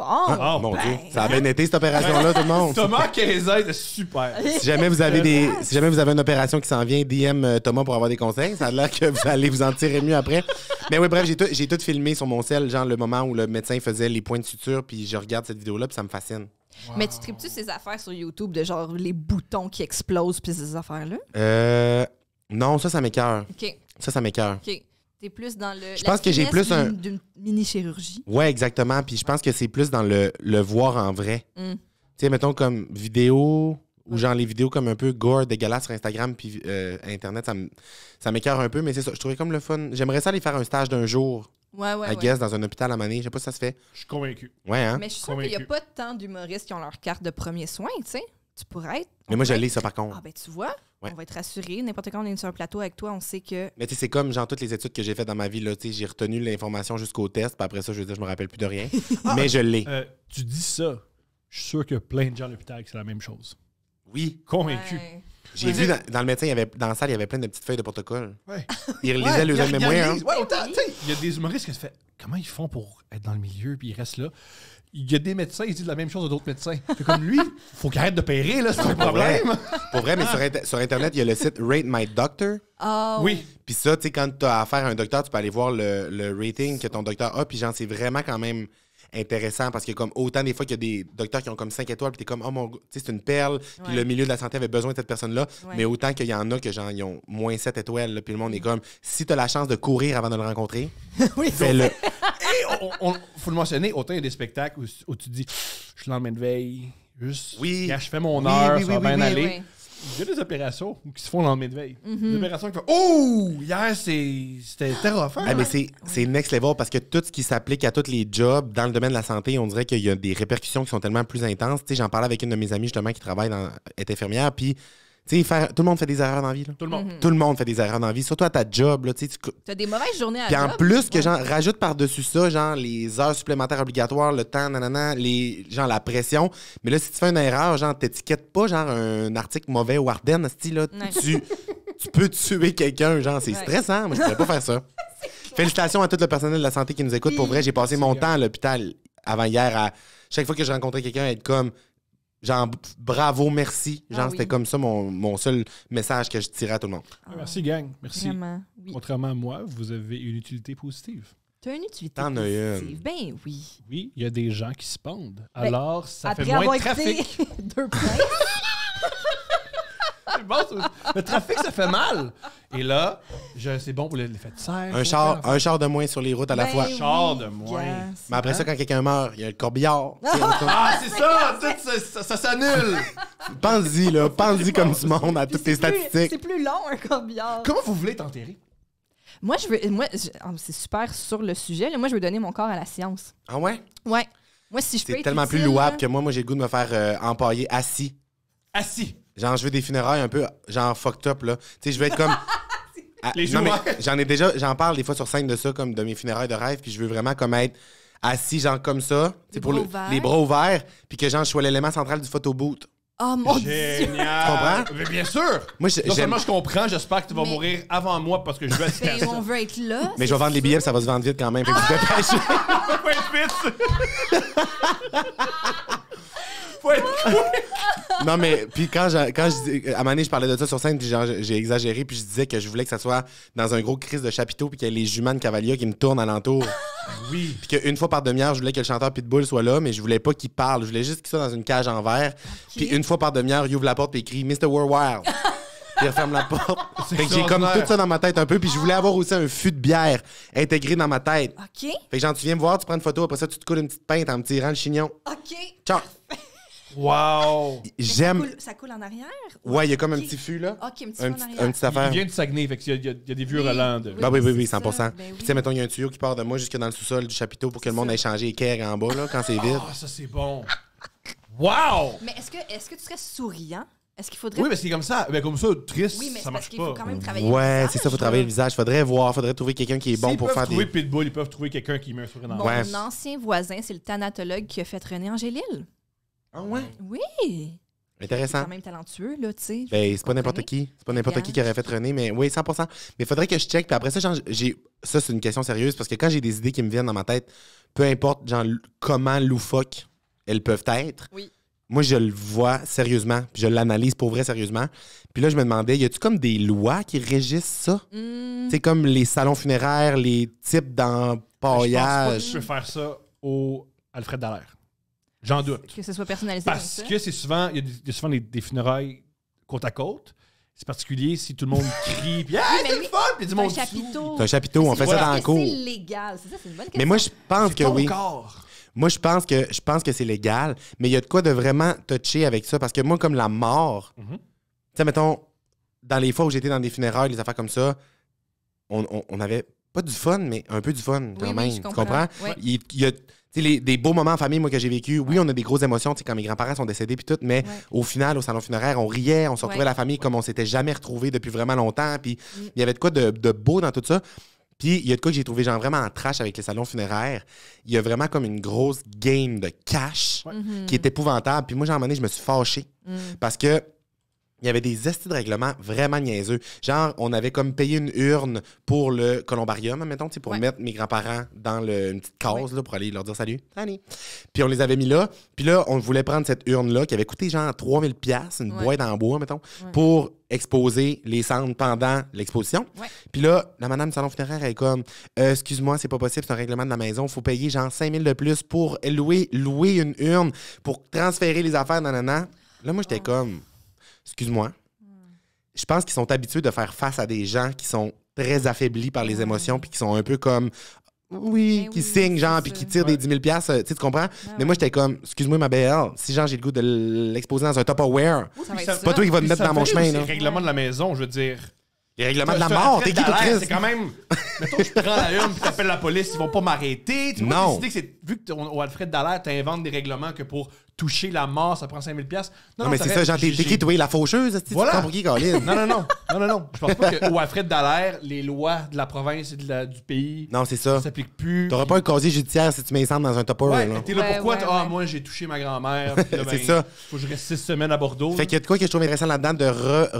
Speaker 4: Oh, mon ben. Dieu. Ça avait netté cette opération-là, tout le monde. Thomas 15
Speaker 2: c'est super. Si jamais vous avez des.
Speaker 4: Si jamais vous avez une opération qui s'en vient, DM euh, Thomas pour avoir des conseils. Ça a l'air que vous allez vous en tirer mieux après. Mais oui, bref, j'ai tout, filmé sur mon ciel, genre le moment où le médecin faisait les points de suture, puis je regarde cette vidéo-là, puis ça me fascine.
Speaker 3: Mais tu tripes-tu ces affaires sur YouTube de genre les boutons qui explosent puis ces affaires-là?
Speaker 4: Euh. Non, ça, ça m'écœure. OK. Ça, ça m'écœure.
Speaker 3: OK. T'es plus dans le. Je pense que j'ai plus un. D'une mini chirurgie.
Speaker 4: Ouais, exactement. Puis je pense que c'est plus dans le, le voir en vrai. Mm. Tu sais, mettons comme vidéo ou genre les vidéos comme un peu gore, dégueulasse sur Instagram puis euh, Internet, ça, ça m'écœure un peu, mais c'est ça. Je trouvais comme le fun. J'aimerais ça aller faire un stage d'un jour.
Speaker 3: Ouais, ouais, dans
Speaker 4: un hôpital à Mané. Je sais pas si ça se fait. Je suis convaincu. Ouais, hein? Mais je suis sûr qu'il n'y a pas
Speaker 3: tant d'humoristes qui ont leur carte de premier soin, tu sais tu pourrais être.
Speaker 4: Mais moi, je lis ça par contre. Ah, ben
Speaker 3: tu vois, on va être rassuré. N'importe quand on est sur un plateau avec toi, on sait que.
Speaker 4: Mais tu sais, c'est comme genre toutes les études que j'ai faites dans ma vie, là, tu sais, j'ai retenu l'information jusqu'au test, puis après ça, je veux dire, je me rappelle plus de rien. Ah. mais je l'ai.
Speaker 2: Euh, tu dis ça, je suis sûr que plein de gens à l'hôpital, c'est la même
Speaker 4: chose. Oui. Convaincu. J'ai vu dans, le médecin, il y avait, dans la salle, il y avait plein de petites feuilles de protocole. Oui. Ils relisaient le même hein.
Speaker 2: mémoire. Il y a des humoristes qui se font comment ils font pour être dans le milieu, puis ils restent là il y a des médecins, ils disent la même chose à d'autres médecins. comme lui,
Speaker 4: faut qu'il arrête de payer, là, c'est un problème. Pour vrai, mais ah. sur, Internet, il y a le site Rate My Doctor. Oh. Oui. Puis ça, tu sais, quand tu as affaire à un docteur, tu peux aller voir le, le rating que ton docteur a, puis genre, c'est vraiment quand même intéressant parce que comme autant des fois qu'il y a des docteurs qui ont comme 5 étoiles, puis t'es comme, oh mon, c'est une perle, puis le milieu de la santé avait besoin de cette personne-là, mais autant qu'il y en a que genre, ils ont moins 7 étoiles, puis le monde est mm. comme, si t'as la chance de courir avant de le rencontrer, fais-le. Et
Speaker 1: on,
Speaker 2: faut le mentionner, autant il y a des spectacles où, où tu dis, je suis de veille, juste, oui. je fais
Speaker 4: mon heure, ça va bien aller
Speaker 2: il y a des opérations qui se font le lendemain de veille. qui fait Oh, hier, c'était terrifiant. mais
Speaker 4: c'est next level parce que tout ce qui s'applique à tous les jobs dans le domaine de la santé, on dirait qu'il y a des répercussions qui sont tellement plus intenses. J'en parlais avec une de mes amies justement qui travaille dans, est infirmière, puis tout le monde fait des erreurs dans la vie. Tout le monde. Mhm. Tout le monde fait des erreurs dans la vie, surtout à ta job. Là, tu
Speaker 3: as des mauvaises journées à Puis en
Speaker 4: plus, que genre, rajoute par-dessus ça, genre les heures supplémentaires obligatoires, le temps, les, genre la pression. Mais là, si tu fais une erreur, genre, t'étiquettes pas genre un article mauvais ou ardenne. là, tu, tu peux tuer quelqu'un. Genre, c'est stressant, mais je ne pas faire ça. Félicitations à tout le personnel de la santé qui nous écoute. Pour vrai, j'ai passé mon temps à l'hôpital avant hier à chaque fois que je rencontrais quelqu'un, être comme genre bravo, merci. Ah genre, c'était comme ça mon, mon, seul message que je tirais à tout le monde.
Speaker 2: Ah. merci, gang. Merci. Vraiment, Contrairement à moi, vous avez une utilité positive. Tu as une utilité T'en positive. Ben oui. Oui, il y a des gens qui se pendent. Ben, alors, ça fait moins de trafic. deux points.
Speaker 3: le trafic, ça fait mal.
Speaker 2: Et là, c'est bon pour l'effet de serre. Un char,
Speaker 4: un char de moins sur les routes à la ben fois. Un char de moins. Mais après ça, quand quelqu'un meurt, il y a le corbillard. ah,
Speaker 2: c'est ça! Ça, s'annule!
Speaker 4: Pense-y, là. Pense-y comme du monde à toutes tes statistiques. C'est
Speaker 3: plus long, un corbillard. Comment vous voulez t'enterrer? Moi, je veux. Moi, ah, c'est super sur le sujet. Moi, je veux donner mon corps à la science. Ah ouais? Ouais. Moi, si je peux. C'est tellement plus louable que moi.
Speaker 4: Moi, j'ai le goût de me faire euh, empailler assis. Assis. Genre, je veux des funérailles un peu, genre, fucked up, là. Tu sais, je veux être comme. Les non, j'en ai déjà, j'en parle des fois sur scène de ça, comme de mes funérailles de rêve, puis je veux vraiment comme être assis, genre comme ça, c'est pour les bras ouverts, puis que genre, je sois l'élément central du photoboot.
Speaker 3: Oh mon dieu! Génial.
Speaker 4: Tu comprends?
Speaker 2: Mais bien sûr. Moi, je- non seulement je comprends, j'espère que tu vas mourir avant moi parce que je veux être on
Speaker 3: veut être là.
Speaker 4: Mais je vais vendre les billets, ça va se vendre vite quand même. Fait que vous non, mais puis quand, je, quand je, à un je parlais de ça sur scène, puis j'ai exagéré, puis je disais que je voulais que ça soit dans un gros crise de chapiteau, puis qu'il y ait les Jumans de Cavalia qui me tournent alentour. oui. Puis qu'une fois par demi-heure, je voulais que le chanteur Pitbull soit là, mais je voulais pas qu'il parle. Je voulais juste qu'il soit dans une cage en verre. Puis une fois par demi-heure, il ouvre la porte et il crie Mr. Worldwide. il referme la porte. Fait j'ai comme tout ça dans ma tête un peu, puis je voulais avoir aussi un fût de bière intégré dans ma tête. OK. Fait que genre, tu viens me voir, tu prends une photo, après ça, tu te coules une petite pinte en me tirant le chignon. OK. Ciao. Wow! J'aime. Ça, coule,
Speaker 3: ça coule en arrière? Ouais, il y a comme un petit fût, là. OK, un petit fût
Speaker 4: affaire. Il vient de Saguenay, fait qu'il y, a des vieux oui. relents. Oui, ben oui, oui, 100 ben Puis, tu sais, mettons, il y a un tuyau qui part de moi jusque dans le sous-sol du chapiteau pour que le monde aille changer les caires en bas, là, quand c'est vide. Ah,
Speaker 2: ça, c'est bon!
Speaker 4: Wow!
Speaker 3: Mais est-ce que, est que tu serais souriant? Est-ce qu'il faudrait. Oui, mais
Speaker 4: c'est comme ça. Mais ben, comme ça, triste, ça marche pas. ouais, c'est ça, il faut travailler le visage. Faudrait voir, faudrait trouver quelqu'un qui est bon pour faire des. Ils peuvent
Speaker 2: trouver Pitbull, ils peuvent trouver quelqu'un qui met un sourire
Speaker 4: dans
Speaker 3: Mon ancien voisin, c'est le thanatologue qui a fait René Angélil. Ah ouais? Oui!
Speaker 4: Intéressant. quand même
Speaker 3: talentueux, là, tu sais. Ben, c'est pas n'importe qui.
Speaker 4: C'est pas n'importe qui qui aurait fait René, mais oui, 100 Mais il faudrait que je check. Puis après ça, j'ai. Ça, c'est une question sérieuse parce que quand j'ai des idées qui me viennent dans ma tête, peu importe genre, comment loufoques elles peuvent être, oui. moi, je le vois sérieusement. Puis je l'analyse pour vrai sérieusement. Puis là, je me demandais, y a-tu comme des lois qui régissent ça? C'est hmm. comme les salons funéraires, les types d'empaillage. je pense peux
Speaker 2: faire ça au Alfred Dallaire. J'en doute.
Speaker 3: Que ce soit personnalisé. Parce que c'est
Speaker 2: souvent, il y a des, souvent des, funérailles côte à côte. C'est particulier si tout le monde crie, puis ah,
Speaker 3: c'est le fun, C'est un chapiteau.
Speaker 2: C'est un chapiteau, on fait ça dans la cour. C'est
Speaker 3: légal, c'est ça, c'est une bonne question.
Speaker 2: Mais moi, je pense que oui.
Speaker 4: Moi, je pense que je pense que c'est légal, mais il y a de quoi de vraiment toucher avec ça, parce que moi, comme la mort, mhm. tu sais, mettons, dans les fois où j'étais dans des funérailles, des affaires comme ça, on, on, avait pas du fun, mais un peu du fun quand même. Tu comprends? il y a c'est des beaux moments en famille, moi, que j'ai vécu. Oui, on a des grosses émotions, quand mes grands-parents sont décédés, puis tout, mais au final, au salon funéraire, on riait, on se retrouvait la famille comme on s'était jamais retrouvé depuis vraiment longtemps. Puis mm. il y avait de quoi de, beau dans tout ça. Puis il y a de quoi que j'ai trouvé genre vraiment en trash avec les salons funéraires. Il y a vraiment comme une grosse game de cash qui est mm-hmm. épouvantable. Puis moi, j'en ai, je me suis fâché mm. parce que il y avait des estis de règlement vraiment niaiseux. Genre, on avait comme payé une urne pour le columbarium, mettons, pour mettre mes grands-parents dans le, une petite case pour aller leur dire salut. Salut. Puis on les avait mis là. Puis là, on voulait prendre cette urne-là qui avait coûté genre 3000 pièces une boîte en bois, mettons, pour exposer les cendres pendant l'exposition. Puis là, la madame du salon funéraire elle est comme euh, Excuse-moi, c'est pas possible, c'est un règlement de la maison, il faut payer genre 5000 de plus pour louer, louer une urne, pour transférer les affaires, nanana. Là, moi, j'étais oh. comme excuse-moi, je pense qu'ils sont habitués de faire face à des gens qui sont très affaiblis par les émotions puis qui sont un peu comme oui, ben qui signent genre, puis qui tirent des 10 000 euh, sais, tu comprends? Ben Mais moi, j'étais comme, excuse-moi, ma belle, si, genre, j'ai le goût de l'exposer dans un top aware, c'est pas toi qui vas me mettre dans mon chemin. Les règlements
Speaker 2: de la maison, je veux dire. Les règlements de la mort, t'es C'est quand même. Mettons, je prends la une, t'appelles la police, ils vont pas m'arrêter. non. que vu que Alfred Dallaire, t'inventes des règlements que pour toucher la mort, ça prend 5000 pièces. Non, mais c'est ça, genre, t'es qui, toi,
Speaker 4: la faucheuse? Voilà. Pour non, non, non,
Speaker 2: non, non, non. Je pense pas qu'au Alfred Dallaire, les lois de la province et de la, du pays non, s'appliquent plus. T'auras pas un
Speaker 4: casier judiciaire si tu m'incendies dans un topper. Ouais, là. t'es là
Speaker 2: pourquoi? ah, moi, j'ai touché ma grand-mère. c'est ben, ça. Faut que je reste six semaines à Bordeaux.
Speaker 4: Fait qu'il y a de quoi que je trouve intéressant là-dedans de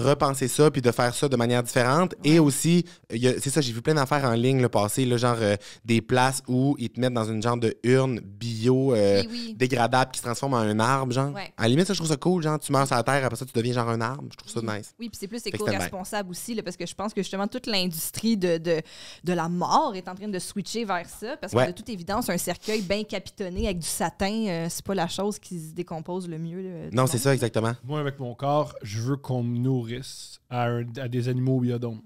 Speaker 4: repenser ça puis de faire ça de manière différente. Et aussi, c'est ça, j'ai vu plein d'affaires en ligne le passé, là, genre euh, des places où ils te mettent dans une genre de urne bio euh, dégradable qui se transforme en un arbre, genre. À la limite, ça, je trouve ça cool, genre, tu meurs sur la terre, après ça, tu deviens genre un arbre. Je trouve ça nice.
Speaker 3: Oui, puis c'est plus éco-responsable aussi, parce que je pense que justement, toute l'industrie de, de, la mort est en train de switcher vers ça, parce que de toute évidence, un cercueil bien capitonné avec du satin, euh, c'est pas la chose qui se décompose le mieux. non, c'est ça, exactement. Moi,
Speaker 2: avec mon corps, je veux qu'on me nourrisse à, des animaux biodomes.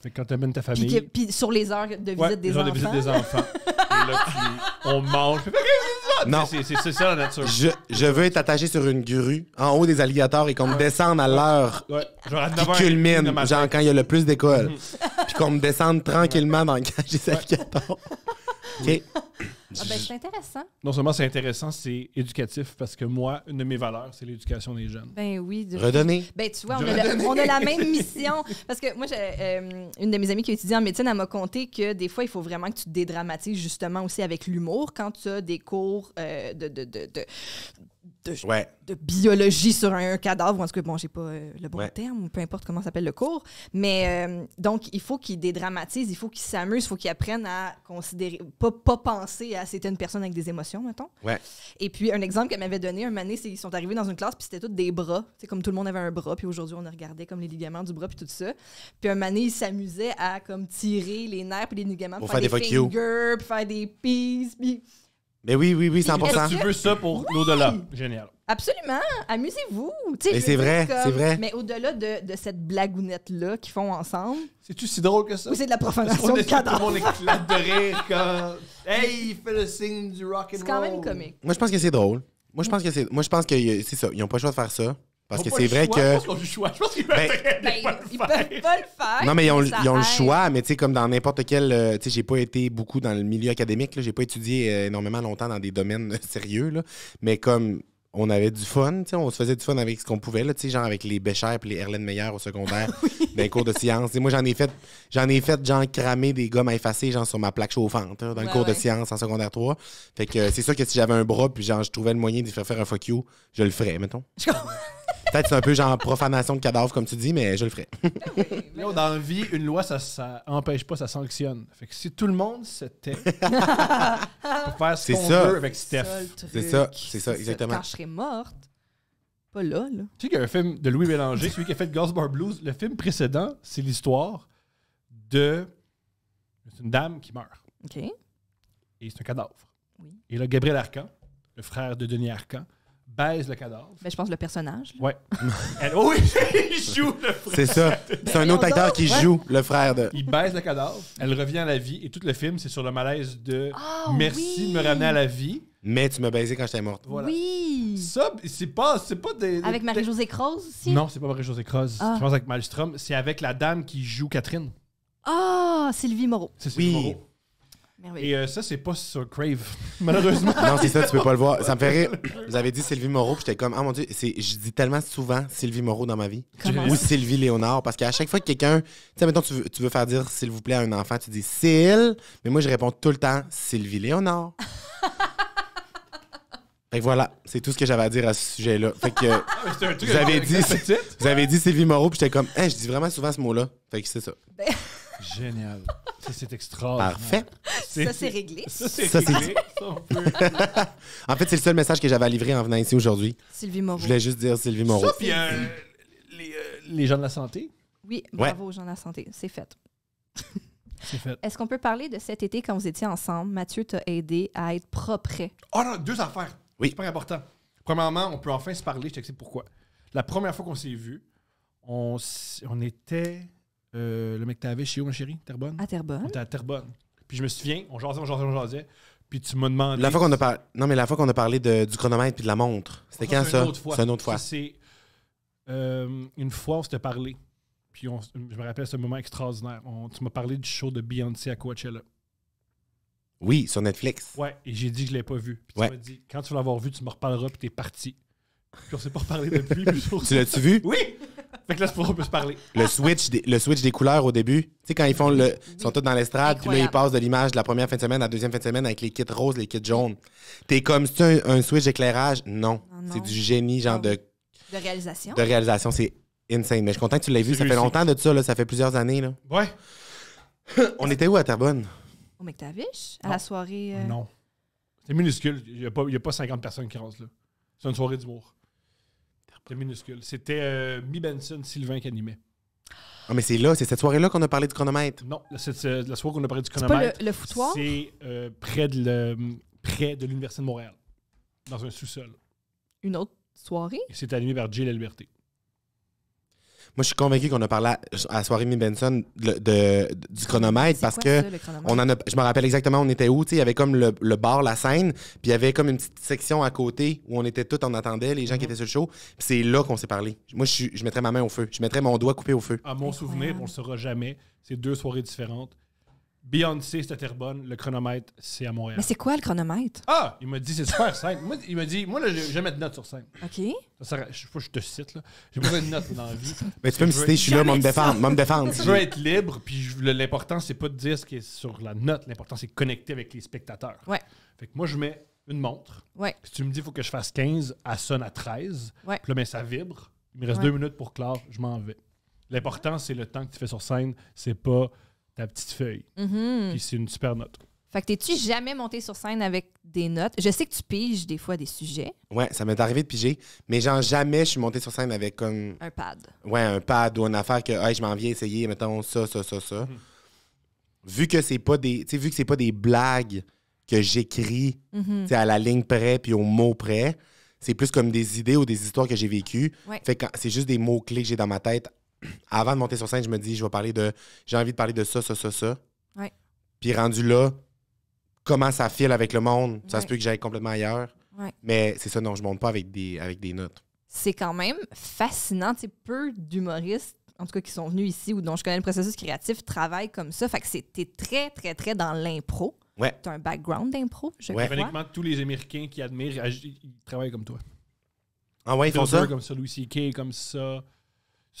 Speaker 2: Fait
Speaker 4: que quand tu amènes ta famille.
Speaker 3: Puis, sur les heures de visite des enfants. là, on
Speaker 2: mange. Non. C'est ça la nature.
Speaker 4: Je, veux être attaché sur une grue en haut des alligators et qu'on me descende à l'heure ouais. qui culmine, genre quand il y a le plus d'école. Mhm. Puis qu'on me descende tranquillement dans le cage des alligators ah ben,
Speaker 3: c'est intéressant.
Speaker 2: Non seulement c'est intéressant, c'est éducatif parce que moi, une de mes valeurs, c'est l'éducation des jeunes.
Speaker 3: Ben oui. De... Redonner. Ben tu vois, on a, la même mission. Parce que moi, euh, une de mes amies qui étudie en médecine, elle m'a conté que des fois, il faut vraiment que tu te dédramatises justement aussi avec l'humour quand tu as des cours euh, de de, biologie sur un, cadavre, ou en tout cas, bon, j'ai pas euh, le bon terme, peu importe comment s'appelle le cours. Mais euh, donc, il faut qu'ils dédramatisent, il faut qu'ils s'amusent, il faut qu'ils apprennent à considérer, pas, pas penser à c'était une personne avec des émotions, mettons. Et puis, un exemple qu'elle m'avait donné, un mané, c'est ils sont arrivés dans une classe, puis c'était tout des bras. C'est comme tout le monde avait un bras, puis aujourd'hui, on regardé comme les ligaments du bras, puis tout ça. Puis un mané, il s'amusait à comme tirer les nerfs, puis les ligaments, pour faire, des, des fingers, puis faire des peace puis
Speaker 4: mais oui, oui, oui, 100 Tu veux ça pour l'au-delà. Génial.
Speaker 3: Absolument. Amusez-vous. Mais c'est vrai, c'est vrai. Mais au-delà de, de cette blagounette-là qu'ils font ensemble, C'est-tu si drôle que ça? ou c'est de la profanation de cadavre. On éclate de rire quand. Hey, il fait le signe du rock and C'est quand même comique.
Speaker 4: Moi, je pense que c'est drôle. Moi, je pense que c'est. Moi, je pense que c'est ça. Ils n'ont pas le choix de faire ça. Parce que c'est vrai que. Je pense
Speaker 2: le choix. Je pense qu'ils ben, ben, peuvent pas le faire. Non, mais ils ont, le choix,
Speaker 4: mais tu sais, comme dans n'importe quel. Euh, tu sais, j'ai pas été beaucoup dans le milieu académique, j'ai pas étudié euh, énormément longtemps dans des domaines euh, sérieux, là. Mais comme on avait du fun, tu sais, on se faisait du fun avec ce qu'on pouvait, là, tu sais, genre avec les Bécher et les Erlen Meyer au secondaire, d'un cours de sciences. moi, j'en ai fait, j'en ai fait, genre, cramer des gommes à genre, sur ma plaque chauffante, hein, dans le cours de sciences en secondaire 3. Fait que c'est sûr que si j'avais un bras, puis genre, je trouvais le moyen d'y faire faire un fuck you, je le ferais, mettons. Peut-être c'est un peu genre profanation de cadavre, comme tu dis, mais je le ferai. Ah
Speaker 2: là, dans la vie, une loi, ça, ça empêche pas, ça sanctionne. Fait que si tout le monde se pour faire ce
Speaker 4: C'est qu'on ça. veut avec Steph. C'est ça, c'est ça, exactement. Quand je
Speaker 3: serais morte, pas là, là.
Speaker 2: Tu sais qu'il y a un film de Louis Mélanger, celui qui a fait Bar Blues. Le film précédent, c'est l'histoire de c'est une dame qui meurt. OK. Et c'est un cadavre. Oui. Et là, Gabriel Arcan, le frère de Denis Arcan,
Speaker 3: baise le cadavre. Mais ben, je pense le personnage. Ouais.
Speaker 2: oh oui, il joue le frère. C'est ça. C'est un autre acteur qui joue le frère de. Il baise le cadavre, elle revient à la vie et tout le film, c'est sur le malaise de ah, merci de me ramener à la vie. Mais tu m'as baisé quand j'étais morte.
Speaker 3: Oui. Ça, c'est pas, c'est pas des. Avec Marie-Josée Croze aussi
Speaker 2: Non, c'est pas Marie-Josée Croze. Ah. Je pense avec Malstrom. C'est avec la dame qui joue Catherine.
Speaker 3: Ah, Sylvie Moreau. C'est Sylvie Moreau.
Speaker 2: Et euh, ça, c'est pas sur Crave,
Speaker 4: malheureusement. non, c'est ça, tu peux pas le voir. Ça me fait Vous avez dit Sylvie Moreau, puis j'étais comme, ah mon Dieu, je dis tellement souvent Sylvie Moreau dans ma vie. Ou Sylvie Léonard, parce qu'à chaque fois que quelqu'un, tu sais, tu veux, faire dire s'il vous plaît à un enfant, tu dis Syl, mais moi, je réponds tout le temps Sylvie Léonard. Fait que voilà, c'est tout ce que j'avais à dire à ce sujet-là. Fait que ah, vous, avez dit, vous avez dit Sylvie Moreau, puis j'étais comme, hein, je dis vraiment souvent ce mot-là. Fait que c'est ça. Ben,
Speaker 2: Génial. Ça, c'est extraordinaire. Parfait.
Speaker 4: Ça, c'est réglé. Ça, c'est réglé. en fait, c'est le seul message que j'avais à livrer en venant ici aujourd'hui. Sylvie Moreau. Je voulais juste dire Sylvie Moreau. Ça, puis euh,
Speaker 2: euh, les, gens
Speaker 4: de la santé.
Speaker 3: Oui, bravo aux gens de la santé. C'est fait. C'est fait. Est-ce qu'on peut parler de cet été quand vous étiez ensemble? Mathieu t'a aidé à être propre.
Speaker 2: oh non, deux affaires. Oui. Super important. Premièrement, on peut enfin se parler. Je t'explique pourquoi. La première fois qu'on s'est vu, on, on était euh, le mec que t'avais chez où, ma chérie? Terrebonne? À Terrebonne. On était à Terrebonne. Puis je me souviens, on jasait, on jasait, on jasait. Puis tu m'as demandé. La fois qu'on a
Speaker 4: parlé. Non, mais la fois qu'on a parlé du chronomètre puis de la montre, c'était quand ça? C'est une autre fois.
Speaker 2: C'est euh, une fois, on s'était parlé. Puis je me rappelle ce moment extraordinaire. tu m'as parlé du show de Beyoncé à Coachella.
Speaker 4: Oui, sur Netflix. Ouais, et j'ai dit
Speaker 2: que je ne l'ai pas vu. Puis tu m'as dit, quand tu vas l'avoir vu, tu me reparleras, puis t'es parti. Puis on s'est pas reparlé depuis.
Speaker 4: tu l'as-tu vu? Oui!
Speaker 2: Fait que là, c'est pour on parler.
Speaker 4: Le switch, des, le switch des couleurs au début, tu sais, quand ils font le. Ils sont tous dans l'estrade, puis là, ils passent de l'image de la première fin de semaine à la deuxième fin de semaine avec les kits roses, les kits jaunes. T'es comme, c'est un, switch d'éclairage? Non. C'est du génie, genre de. De réalisation. De réalisation, c'est insane. Mais je suis content que tu l'aies vu. Ça fait longtemps de ça, là. Ça fait plusieurs années, là. Ouais. on était où à Terrebonne?
Speaker 3: Au McTavish? À la soirée. Euh, non.
Speaker 2: C'est minuscule. Il n'y a, a, pas 50 personnes qui rentrent, là. C'est une soirée d'humour. C'était minuscule. C'était Mi euh, Benson, Sylvain qui animait.
Speaker 4: Ah, mais c'est là, c'est cette soirée-là qu'on a parlé du chronomètre. Non, c'est la soirée qu'on a parlé du chronomètre. C'est euh, près de
Speaker 2: de l'Université de Montréal, dans un sous-sol.
Speaker 3: Une autre soirée?
Speaker 2: C'est animé par Jay La
Speaker 4: moi, je suis convaincu qu'on a parlé à, à Soirée Benson de, du chronomètre parce que on je me rappelle exactement on était où. Il y avait comme le, bar, la scène, puis il y avait comme une petite section à côté où on était tous, on attendait les gens qui mhm. étaient sur le show. C'est là qu'on s'est parlé. Moi, je, je mettrais ma main au feu. Je mettrais mon doigt coupé au feu. À mon
Speaker 2: souvenir, on ne le saura jamais. C'est deux soirées différentes. Beyoncé, C à Terrebonne. Le chronomètre, c'est à Montréal. Mais c'est
Speaker 3: quoi le chronomètre?
Speaker 2: Ah! Il m'a dit, c'est super simple. Moi, il m'a dit, moi, là, j'ai jamais de notes sur scène. OK. Ça, sert je je te cite, là. J'ai besoin de note dans la vie. Mais tu peux me citer, je suis là, moi me défendre, me défendre. Je veux être libre, puis l'important, c'est pas de dire ce qui est sur la note. L'important, c'est de connecter avec les spectateurs. Ouais. Fait que moi, je mets une montre. Ouais. Si tu me dis, il faut que je fasse 15, elle sonne à 13. Ouais. Puis là, mais ben, ça vibre. Il me reste deux minutes pour clore, je m'en vais. L'important, c'est le temps que tu fais sur scène. C'est pas
Speaker 4: ta petite feuille.
Speaker 3: Mm-hmm. Puis
Speaker 4: c'est une super note.
Speaker 3: Fait que t'es-tu jamais monté sur scène avec des notes? Je sais que tu piges des fois des sujets.
Speaker 4: Ouais, ça m'est arrivé de piger, mais genre jamais je suis monté sur scène avec comme. Un pad. Ouais, un pad ou une affaire que je m'en viens essayer, mettons ça, ça, ça, ça. Mm-hmm. Vu que c'est pas des. Tu vu que c'est pas des blagues que j'écris mm-hmm. à la ligne près puis au mot près, c'est plus comme des idées ou des histoires que j'ai vécues. Fait que c'est juste des mots-clés que j'ai dans ma tête avant de monter sur scène, je me dis, je vais parler de. J'ai envie de parler de ça, ça, ça, ça. Puis rendu là, comment ça file avec le monde. Ça se peut que j'aille complètement ailleurs. Mais c'est ça, non, je monte pas avec des, avec des notes.
Speaker 3: C'est quand même fascinant. sais, peu d'humoristes, en tout cas qui sont venus ici ou dont je connais le processus créatif, travaillent comme ça. Fait que t'es très, très, très dans l'impro. Ouais. T'as un background d'impro, je ouais. crois.
Speaker 2: tous les Américains qui admirent, ils travaillent comme toi.
Speaker 4: Ah ouais, ils font ça? Comme
Speaker 2: ça, Louis C.K., comme ça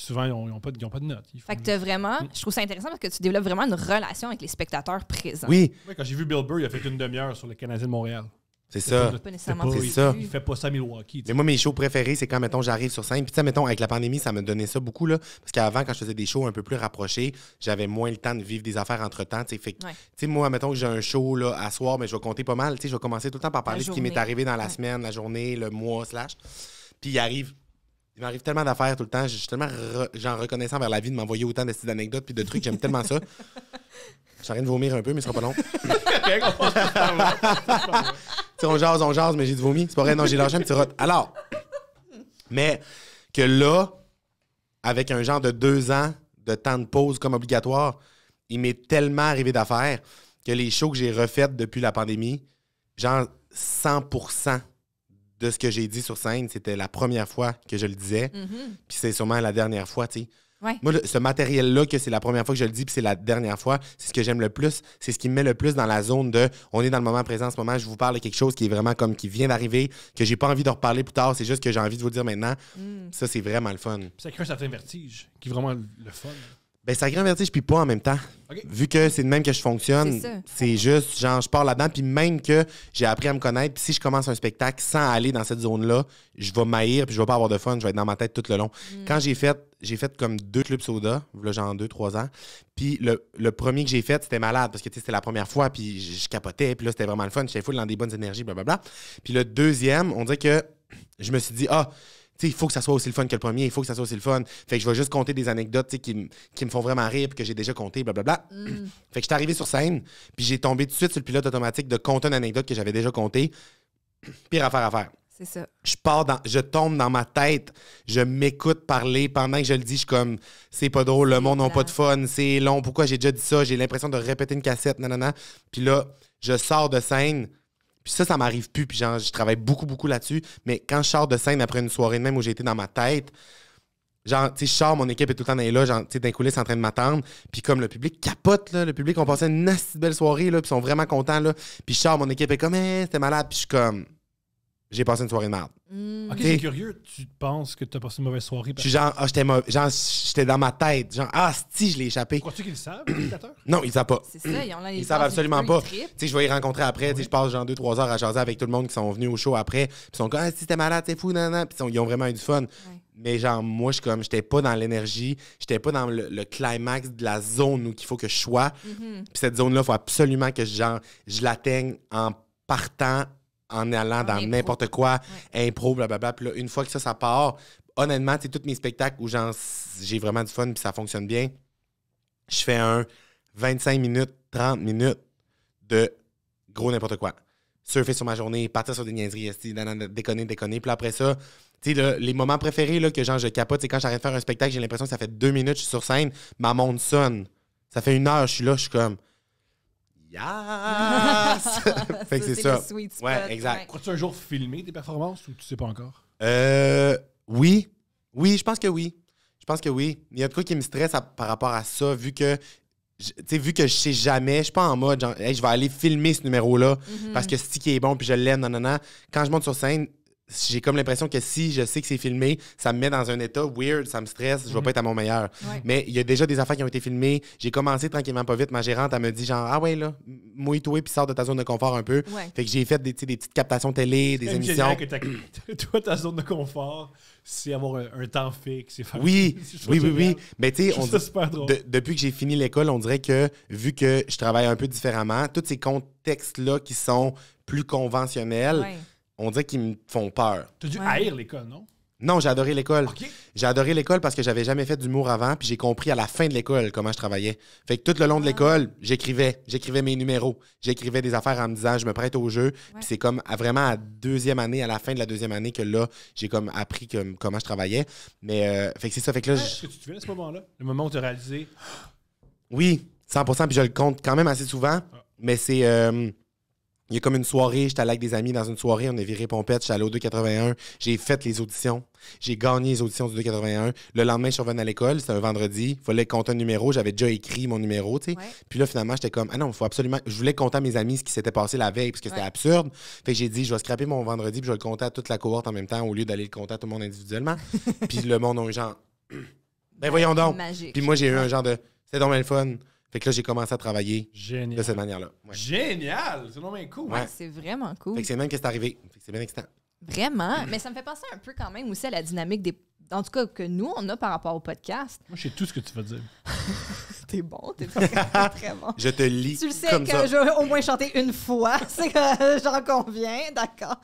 Speaker 2: souvent, ils n'ont pas, de notes.
Speaker 3: fait que vraiment, mm. je trouve ça intéressant parce que tu développes vraiment une relation avec les spectateurs présents. Oui.
Speaker 2: quand j'ai vu Bill Burr, il a fait une demi-heure sur le Canadien de Montréal.
Speaker 4: C'est ça. Pas il, ne Il fait pas ça à Milwaukee. Mais moi, mes shows préférés, c'est quand, mettons, j'arrive sur scène. Puis, ça, mettons, avec la pandémie, ça me donnait ça beaucoup, là. Parce qu'avant, quand je faisais des shows un peu plus rapprochés, j'avais moins le temps de vivre des affaires entre-temps. Tu sais, moi, mettons j'ai un show, là, à soir, mais je vais compter pas mal. Tu sais, je vais commencer tout le temps par parler de ce qui m'est arrivé dans la semaine, la journée, le mois, slash. Puis, il arrive il m'arrive tellement d'affaires tout le temps. Je suis tellement reconnaissant vers la vie de m'envoyer autant d'anecdotes puis de trucs. J'aime tellement ça. Je suis de vomir un peu, mais ce sera pas long. on jase, on jase, mais j'ai de vomi. C'est pas vrai, non, j'ai lâché un petit Alors, mais que là, avec un genre de deux ans de temps de pause comme obligatoire, il m'est tellement arrivé d'affaires que les shows que j'ai refaites depuis la pandémie, genre 100 de ce que j'ai dit sur scène. C'était la première fois que je le disais. Mhm. Puis c'est sûrement la dernière fois, tu sais. Moi, ce matériel-là, que c'est la première fois que je le dis, puis c'est la dernière fois, c'est ce que j'aime le plus. C'est ce qui me met le plus dans la zone de on est dans le moment présent en ce moment, je vous parle de quelque chose qui est vraiment comme qui vient d'arriver, que j'ai pas envie de reparler plus tard, c'est juste que j'ai envie de vous dire maintenant. Mm. Ça, c'est vraiment le fun. Ça
Speaker 2: crée un certain vertige,
Speaker 4: qui est vraiment le fun. Ben, ça grand vertige, puis pas en même temps. Vu que c'est de même que je fonctionne, c'est juste, genre, je pars là-dedans, puis même que j'ai appris à me connaître, puis si je commence un spectacle sans aller dans cette zone-là, je vais maïr, puis je vais pas avoir de fun, je vais être dans ma tête tout le long. Mm. Quand j'ai fait, j'ai fait comme deux clubs soda, genre genre deux, trois ans, puis le, premier que j'ai fait, c'était malade, parce que c'était la première fois, puis je, capotais, puis là, c'était vraiment le fun, j'étais fou dans des bonnes énergies, bla bla. Puis le deuxième, on dirait que je me suis dit, ah, il faut que ça soit aussi le fun que le premier, il faut que ça soit aussi le fun. Fait que je vais juste compter des anecdotes qui, me font vraiment rire, que j'ai déjà compté, blablabla. Bla, mm. Fait que suis arrivé sur scène, puis j'ai tombé tout de suite sur le pilote automatique de compter une anecdote que j'avais déjà comptée. Pire affaire à faire. C'est ça. Je pars dans, je tombe dans ma tête, je m'écoute parler pendant que je le dis, je suis comme, c'est pas drôle, le monde n'a pas de fun, c'est long, pourquoi j'ai déjà dit ça, j'ai l'impression de répéter une cassette, nanana. Puis là, je sors de scène, puis ça, ça m'arrive plus. Puis genre, je travaille beaucoup, beaucoup là-dessus. Mais quand je sors de scène après une soirée de même où j'ai été dans ma tête, genre, tu sais, je mon équipe est tout le temps là, genre, tu sais, d'un coulisses en train de m'attendre. Puis comme le public capote, là, le public, on passait une assez belle soirée, là, puis ils sont vraiment contents, là. Puis je sors, mon équipe est comme, Hé, eh, c'était malade. Puis je suis comme, j'ai passé une soirée de merde. Mm. Ok, c'est
Speaker 2: curieux. Tu penses que tu as passé une mauvaise soirée?
Speaker 4: Je suis ah, genre, j'étais dans ma tête. Genre, ah, si, je l'ai échappé. Crois-tu qu'ils savent, les non, ils savent pas. C'est ça, ils ont Ils savent absolument pas. je vais y rencontrer après. je passe genre deux trois heures à jaser avec tout le monde qui sont venus au show après. ils sont comme, ah, si t'es malade, c'est fou, nanana, ils ont vraiment eu du fun. Mais genre, moi, je suis comme, j'étais pas dans l'énergie, j'étais pas dans le, climax de la zone où il faut que je sois. Mm-hmm. Puis cette zone-là, il faut absolument que genre, je l'atteigne en partant en allant dans n'importe quoi, impro, blablabla. Puis là, une fois que ça, ça part, honnêtement, c'est tous mes spectacles où j'ai vraiment du fun puis ça fonctionne bien. Je fais un 25 minutes, 30 minutes de gros n'importe quoi. Surfer sur ma journée, partir sur des niaiseries, déconner, déconner. Puis après ça, tu sais, les moments préférés que genre je capote, c'est quand j'arrive de faire un spectacle, j'ai l'impression que ça fait deux minutes, je suis sur scène, ma montre sonne. Ça fait une heure, je suis là, je suis comme Yes! fait que c'est ça. Ouais, exact.
Speaker 2: Crois-tu un jour filmer tes performances ou tu sais pas encore?
Speaker 4: Euh, oui. Oui, je pense que oui. Je pense que oui. Il y a de quoi qui me stresse par rapport à ça, vu que tu sais, vu que je sais jamais, je suis pas en mode, genre, hey, je vais aller filmer ce numéro-là mhm. parce que c'est qui est bon puis je l'aime, nanana. Quand je monte sur scène, j'ai comme l'impression que si je sais que c'est filmé, ça me met dans un état weird, ça me stresse, je vais mhm. pas être à mon meilleur. Mais il y a déjà des affaires qui ont été filmées. J'ai commencé tranquillement pas vite. Ma gérante, elle me dit genre, ah ouais, là, mouille-toi puis sors de ta zone de confort un peu. Fait que j'ai fait des, des, petites captations télé, des émissions.
Speaker 2: Que Toi, ta zone de confort, c'est avoir un, temps fixe. oui, oui, oui, oui. Mais tu sais,
Speaker 4: depuis que j'ai fini l'école, on dirait que vu que je travaille un peu différemment, tous ces contextes-là qui sont plus conventionnels, on dirait qu'ils me font peur.
Speaker 2: T'as dû haïr l'école, non?
Speaker 4: Non, j'ai adoré l'école. J'ai adoré l'école parce que j'avais jamais fait d'humour avant, puis j'ai compris à la fin de l'école comment je travaillais. Fait que tout le long de ah. l'école, j'écrivais, j'écrivais mes numéros, j'écrivais des affaires en me disant je me prête au jeu. Puis c'est comme à- vraiment à deuxième année, à la fin de la deuxième année que là, j'ai comme appris comment je travaillais. Mais euh, fait que c'est ça, fait que là, Est-ce que
Speaker 2: tu te souviens ce moment-là? Le moment où tu as réalisé.
Speaker 4: oui, 100%, puis je le compte quand même assez souvent, ah. mais c'est euh, il y a comme une soirée, j'étais allé avec des amis dans une soirée, on est viré pompette, suis allé au 281, j'ai fait les auditions, j'ai gagné les auditions du 281. Le lendemain, je suis revenu à l'école, c'était un vendredi, il fallait compter un numéro, j'avais déjà écrit mon numéro, tu sais. Puis là, finalement, j'étais comme, ah non, il faut absolument, je voulais compter à mes amis ce qui s'était passé la veille, parce que c'était absurde. Fait que j'ai dit, je vais scraper mon vendredi, puis je vais le compter à toute la cohorte en même temps, au lieu d'aller le compter à tout le monde individuellement. puis le monde a eu genre, ben voyons donc. Puis moi, j'ai eu un genre de, c'est donc fun. Fait que là, j'ai commencé à travailler de cette manière-là.
Speaker 2: Génial! C'est vraiment
Speaker 3: cool. Ouais. C'est vraiment
Speaker 2: cool. Fait que c'est même
Speaker 4: que c'est arrivé. Fait que c'est bien excitant.
Speaker 3: Vraiment? Mais ça me fait penser un peu quand même aussi à la dynamique des. En tout cas, que nous, on a par rapport au podcast.
Speaker 4: Moi, je sais tout ce que tu vas dire.
Speaker 3: t'es bon, t'es très bon. Je te lis. Tu le sais que ça. je au moins chanter une fois, c'est que j'en conviens, d'accord.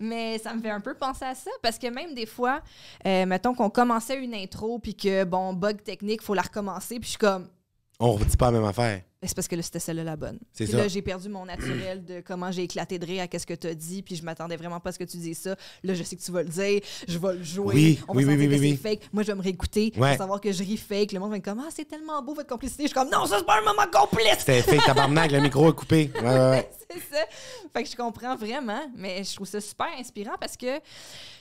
Speaker 3: Mais ça me fait un peu penser à ça, parce que même des fois, euh, mettons qu'on commençait une intro, puis que, bon, bug technique, faut la recommencer, puis je suis comme,
Speaker 4: on ne redit pas la même affaire.
Speaker 3: Ben, c'est parce que c'était celle-là la bonne. C'est là, j'ai perdu mon naturel de comment j'ai éclaté de rire à ce que tu as dit, puis je m'attendais vraiment pas à ce que tu dises ça. Là, je sais que tu vas le dire, je vais le jouer. Oui, on va oui, oui, oui, fake. Moi, je vais me réécouter pour savoir que je ris fake. Le monde va me dire Ah, c'est tellement beau votre complicité. Je suis comme Non, ça, c'est pas un moment complice. C'était fake, tabarnak, le micro
Speaker 4: est coupé. c'est
Speaker 3: ça. Fait que je comprends vraiment, mais je trouve ça super inspirant parce que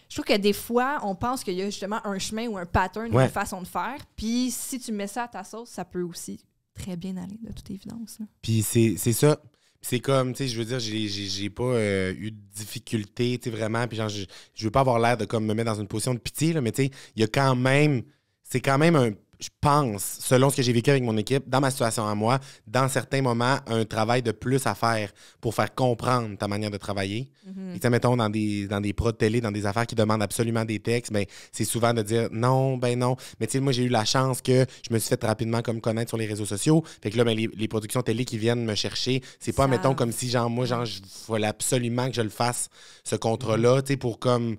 Speaker 3: je trouve que des fois, on pense qu'il y a justement un chemin ou un pattern, ou une façon de faire. Puis si tu mets ça à ta sauce, ça peut aussi très bien aller, de toute évidence.
Speaker 4: Puis c'est ça. C'est comme, tu sais, je veux dire, j'ai pas euh, eu de difficulté, tu sais, vraiment. Puis genre, je, je veux pas avoir l'air de comme me mettre dans une position de pitié, là, mais tu sais, il y a quand même, c'est quand même un je pense, selon ce que j'ai vécu avec mon équipe, dans ma situation à moi, dans certains moments, un travail de plus à faire pour faire comprendre ta manière de travailler. et mhm. ça, mettons, dans des, dans des pros de télé, dans des affaires qui demandent absolument des textes, ben, c'est souvent de dire non, ben non. Mais tu sais, moi, j'ai eu la chance que je me suis fait rapidement comme connaître sur les réseaux sociaux. Fait que là, ben, les, productions télé qui viennent me chercher, c'est pas, mettons, comme si, genre, moi, genre, je voulais absolument que je le fasse, ce contrat-là, mhm. tu sais, pour comme,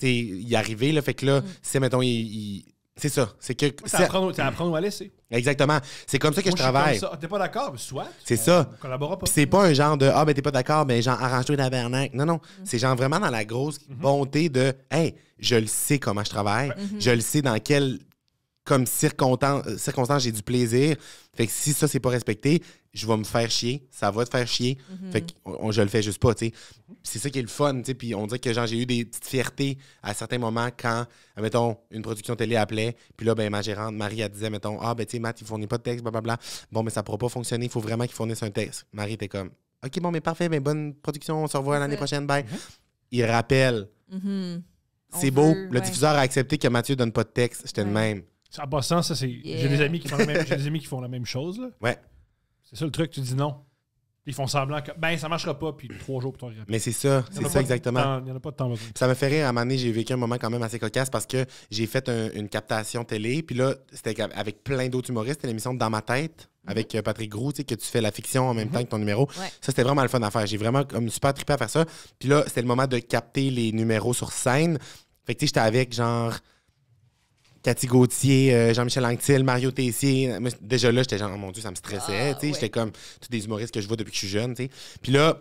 Speaker 4: tu sais, y arriver, là. Fait que là, c'est, mhm. mettons, il c'est ça. C'est que. C'est apprendre, ou à laisser. Exactement. C'est comme ça que je travaille.
Speaker 2: T'es pas d'accord, soit.
Speaker 4: C'est ça. collabore pas. C'est pas un genre de Ah, ben t'es pas d'accord, mais ben, genre arrange-toi avernac. Non, non. Mm-hmm. C'est genre vraiment dans la grosse mm-hmm. bonté de Hey, je le sais comment je travaille. Mm-hmm. Je le sais dans quelle comme circonstance, euh, circonstance j'ai du plaisir. Fait que si ça, c'est pas respecté, je vais me faire chier, ça va te faire chier. Mhm. Fait que je le fais juste pas, tu sais. C'est ça qui est le fun, tu sais. Puis on dirait que genre, j'ai eu des petites fiertés à certains moments quand, mettons, une production télé appelait. Puis là, ben, ma gérante, Marie, elle disait, mettons, ah, ben, tu sais, Matt, il fournit pas de texte, blablabla. Bon, mais ça pourra pas fonctionner, il faut vraiment qu'il fournisse un texte. Marie était comme, OK, bon, mais parfait, ben, bonne production, on se revoit l'année prochaine, bye. Mhm. Il rappelle. Mhm. C'est beau. le diffuseur a accepté que Mathieu donne pas de texte. J'étais le même.
Speaker 2: ça, c'est. amis j'ai des amis qui font la même chose. Là. Ouais. C'est ça le truc, tu dis non. Ils font semblant que ben ça marchera pas, puis trois jours pour toi.
Speaker 4: Mais c'est ça, c'est ça exactement. Il n'y en a pas de temps. Ça me fait rire, à un j'ai vécu un moment quand même assez cocasse parce que j'ai fait une captation télé, puis là, c'était avec plein d'autres humoristes, c'était l'émission Dans ma tête mhm. avec euh, Patrick Grou, tu sais, que tu fais la fiction en même mhm. temps que ton numéro. Ça, c'était vraiment le fun à faire. J'ai vraiment comme super trippé à faire ça. Puis là, c'était le moment de capter les numéros sur scène. Fait que tu sais, j'étais avec genre Cathy Gauthier, euh, Jean-Michel Anctil, Mario Tessier. Déjà là, j'étais genre, mon Dieu, ça me stressait. Ah, j'étais comme tous des humoristes que je vois depuis que je suis jeune. Puis là,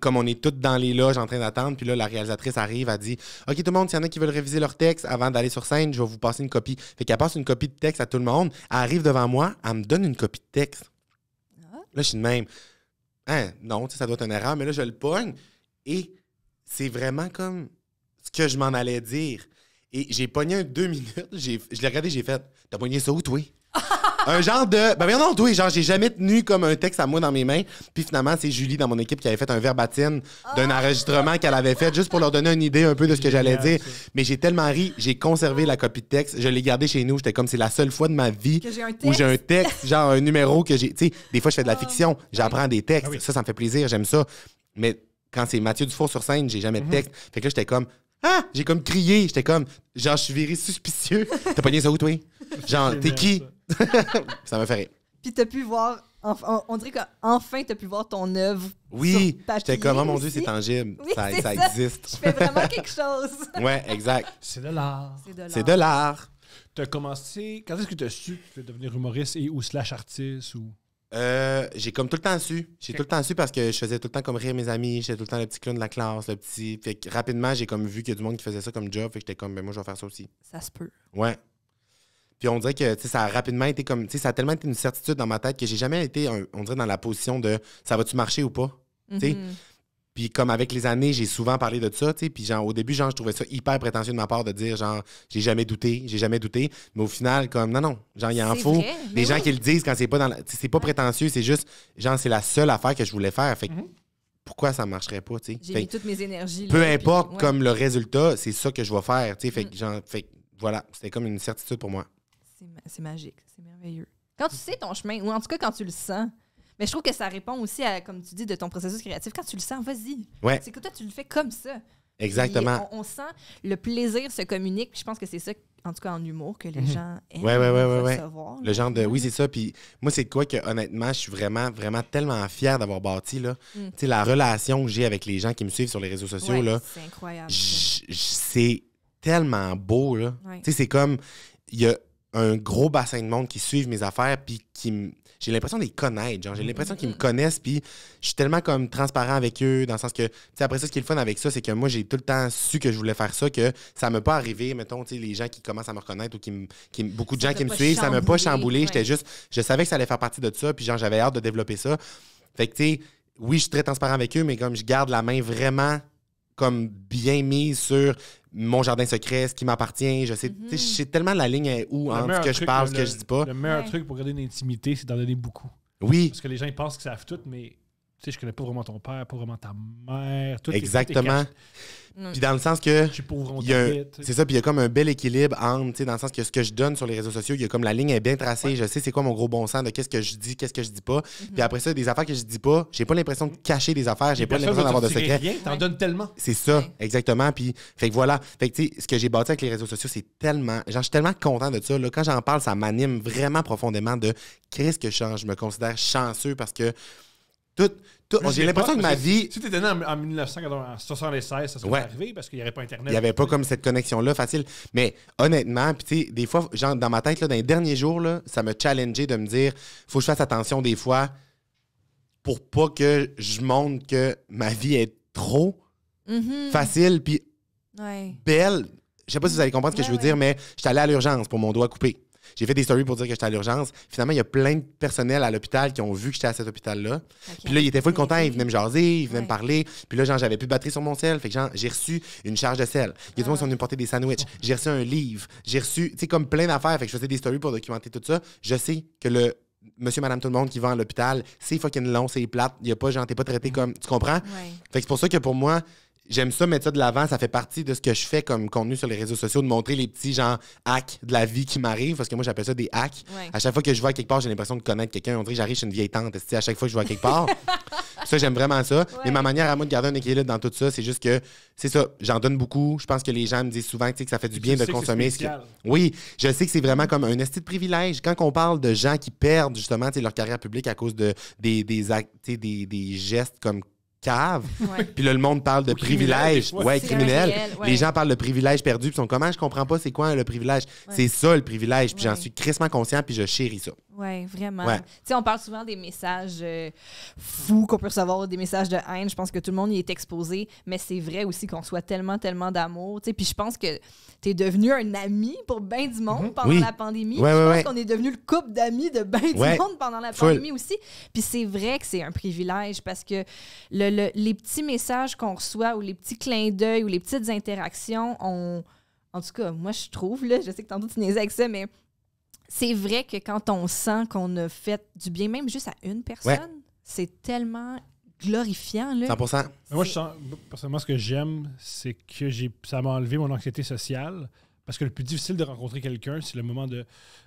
Speaker 4: comme on est tous dans les loges en train d'attendre, puis là, la réalisatrice arrive, elle dit OK, tout le monde, s'il y en a qui veulent réviser leur texte avant d'aller sur scène, je vais vous passer une copie. Fait qu'elle passe une copie de texte à tout le monde, elle arrive devant moi, elle me donne une copie de texte. Ah. Là, je suis de même. Hein, non, ça doit être une erreur, mais là, je le pogne et c'est vraiment comme ce que je m'en allais dire. Et j'ai pogné un deux minutes. je l'ai regardé, j'ai fait T'as pogné ça où, toi Un genre de. Ben, non, toi, genre, j'ai jamais tenu comme un texte à moi dans mes mains. Puis finalement, c'est Julie dans mon équipe qui avait fait un verbatim d'un ah! enregistrement qu'elle avait fait juste pour leur donner une idée un peu de ce que j'allais dire. Mais j'ai tellement ri, j'ai conservé la copie de texte. Je l'ai gardé chez nous. J'étais comme, c'est la seule fois de ma vie où j'ai un texte, genre un numéro que j'ai. Tu sais, des fois, je fais de la ah. fiction, j'apprends des textes. Ah ça, ça me fait plaisir, j'aime ça. Mais quand c'est Mathieu Dufour sur scène, j'ai jamais de mhm. texte. Fait que là, j'étais comme, ah! J'ai comme crié. J'étais comme, genre, je suis viré suspicieux. T'as pas pogné ça où, toi? Genre, t'es qui? ça m'a fait rire.
Speaker 3: Puis t'as pu voir, enfin, on, dirait qu'enfin t'as pu voir ton œuvre.
Speaker 4: Oui, j'étais comme, oh mon Dieu, c'est tangible. Oui, ça, ça, existe. Je fais vraiment quelque chose. ouais, exact. C'est de l'art. C'est de l'art.
Speaker 2: T'as commencé, quand est-ce que t'as su que tu devenir humoriste et ou slash artiste ou.
Speaker 4: Euh, j'ai comme tout le temps su. J'ai tout le temps su parce que je faisais tout le temps comme rire mes amis. J'étais tout le temps le petit clown de la classe, le petit. Fait rapidement, j'ai comme vu qu'il y a du monde qui faisait ça comme job. Fait que j'étais comme, ben moi, je vais faire ça aussi. Ça se peut. Ouais. Puis on dirait que ça a rapidement été comme. Ça a tellement été une certitude dans ma tête que j'ai jamais été, on dirait, dans la position de ça va-tu marcher ou pas? Mhm. Puis comme avec les années, j'ai souvent parlé de ça, tu sais, puis genre, au début, genre, je trouvais ça hyper prétentieux de ma part de dire, genre, j'ai jamais douté, j'ai jamais douté, mais au final, comme, non, non, genre, il y en faut. Des gens qui le disent quand c'est pas dans C'est pas prétentieux, c'est juste, genre, c'est la seule affaire que je voulais faire, fait mhm. pourquoi ça marcherait pas, tu sais? J'ai mis toutes
Speaker 3: mes énergies. peu importe, comme le
Speaker 4: résultat, c'est ça que je vais faire, tu sais, fait genre, mhm. voilà, c'était comme une certitude pour moi.
Speaker 3: C'est magique, c'est merveilleux. Quand tu sais ton chemin, ou en tout cas quand tu le sens, mais je trouve que ça répond aussi à, comme tu dis, de ton processus créatif. Quand tu le sens, vas-y. C'est que toi, tu le fais comme ça. Exactement. On, sent le plaisir se communique. je pense que c'est ça, en tout cas en humour, que les mhm. gens
Speaker 4: aiment ouais, recevoir, Le genre de oui, c'est ça. Puis moi, c'est quoi que honnêtement, je suis vraiment, vraiment tellement fier d'avoir bâti là. Mm. Tu sais, la relation que j'ai avec les gens qui me suivent sur les réseaux sociaux là. C'est incroyable. C'est tellement beau là. Tu sais, c'est comme il y a un gros bassin de monde qui suivent mes affaires puis qui me j'ai l'impression de les connaître. j'ai mm. l'impression qu'ils me connaissent, puis je suis tellement comme transparent avec eux, dans le sens que, tu sais, après ça, ce qui est le fun avec ça, c'est que moi, j'ai tout le temps su que je voulais faire ça, que ça m'a pas arrivé, mettons, tu sais, les gens qui commencent à me reconnaître ou qui, beaucoup de gens qui me suivent, ça m'a pas chamboulé. juste, je savais que ça allait faire partie de ça, puis genre, j'avais hâte de développer ça. Fait que, tu sais, oui, je suis très transparent avec eux, mais comme je garde la main vraiment comme bien mise sur mon jardin secret, ce qui m'appartient. Je sais, mhm. tellement la ligne où hein, ce que je parle, ce que je dis pas. Le meilleur truc
Speaker 2: pour garder une intimité, c'est d'en donner beaucoup. Oui. Parce que les gens ils pensent qu'ils savent tout, mais sais, je connais pas vraiment ton père, pas vraiment ta mère. Exactement.
Speaker 4: Puis dans le sens que. C'est ça, puis il y a comme un bel équilibre entre, dans le sens que ce que je donne sur les réseaux sociaux, il y a comme la ligne est bien tracée, je sais c'est quoi mon gros bon sens de qu'est-ce que je dis, qu'est-ce que je dis pas. Mhm. Puis après ça, des affaires que je dis pas, j'ai pas l'impression de cacher des affaires, j'ai pas l'impression d'avoir de secrets. Tu
Speaker 2: ouais. donnes tellement.
Speaker 4: C'est ça, exactement. Puis, fait que voilà. Fait que, tu sais, ce que j'ai bâti avec les réseaux sociaux, c'est tellement. Genre, je suis tellement content de ça. Là. Quand j'en parle, ça m'anime vraiment profondément de qu'est-ce que je change. Je me considère chanceux parce que tout, tout j'ai l'impression que ma vie.
Speaker 2: Si tu étais né en, en 1976, ça serait arrivé parce qu'il n'y avait pas Internet. Il n'y avait pas
Speaker 4: comme cette connexion-là facile. Mais honnêtement, puis des fois, genre, dans ma tête, là, dans les derniers jours, là, ça me challengeait de me dire faut que je fasse attention des fois pour pas que je montre que ma vie est trop mm-hmm. facile puis belle. Je sais pas si vous allez comprendre ce que je ben veux dire, mais je suis allé à l'urgence pour mon doigt coupé. J'ai fait des stories pour dire que j'étais à l'urgence. Finalement, il y a plein de personnel à l'hôpital qui ont vu que j'étais à cet hôpital-là. Puis là, ils étaient full contents, ils venaient me jaser, ils venaient me parler. Puis là, genre, j'avais plus de batterie sur mon sel. Fait que genre, j'ai reçu une charge de sel. Il y a des gens ah. qui sont venus me porter des sandwichs. J'ai reçu un livre. J'ai reçu, tu sais, comme plein d'affaires. Fait que je faisais des stories pour documenter tout ça. Je sais que le monsieur, madame, tout le monde qui va à l'hôpital, c'est fucking long, c'est plate. Il y a pas, genre, t'es pas traité comme. Tu comprends? Fait que c'est pour ça que pour moi, j'aime ça mettre ça de l'avant. Ça fait partie de ce que je fais comme contenu sur les réseaux sociaux, de montrer les petits genre hacks de la vie qui m'arrivent, parce que moi j'appelle ça des hacks. À chaque fois que je vois quelque part, j'ai l'impression de connaître quelqu'un. On dirait que j'arrive chez une vieille tante. À chaque fois que je vois quelque part, ça j'aime vraiment ça. Mais ma manière à moi de garder un équilibre dans tout ça, c'est juste que c'est ça. J'en donne beaucoup. Je pense que les gens me disent souvent que ça fait du bien de consommer. Oui, je sais que c'est vraiment comme un esti de privilège. Quand on parle de gens qui perdent justement leur carrière publique à cause de des des, actes, des, des gestes comme cave. Puis là, le monde parle de privilège. Ouais, criminel. Les gens parlent de privilège perdu, puis sont comment ah, je comprends pas c'est quoi hein, le privilège. C'est ça le privilège, puis j'en suis crissement conscient, puis je chéris ça.
Speaker 3: Oui, vraiment. Tu sais, on parle souvent des messages euh, fous qu'on peut recevoir, des messages de haine. Je pense que tout le monde y est exposé, mais c'est vrai aussi qu'on soit tellement, tellement d'amour. Tu puis je pense que tu es devenu un ami pour bien du monde mhm. pendant la pandémie. je pense qu'on est devenu le couple d'amis de bien du monde pendant la pandémie aussi. Puis c'est vrai que c'est un privilège parce que le, les petits messages qu'on reçoit ou les petits clins d'œil ou les petites interactions, on... En tout cas, moi, je trouve, là, je sais que tantôt tu n'es avec ça, mais c'est vrai que quand on sent qu'on a fait du bien, même juste à une personne, c'est tellement glorifiant. 100
Speaker 2: Moi, je sens, personnellement, ce que j'aime, c'est que j'ai, ça m'a enlevé mon anxiété sociale. Parce que le plus difficile de rencontrer quelqu'un, c'est le moment de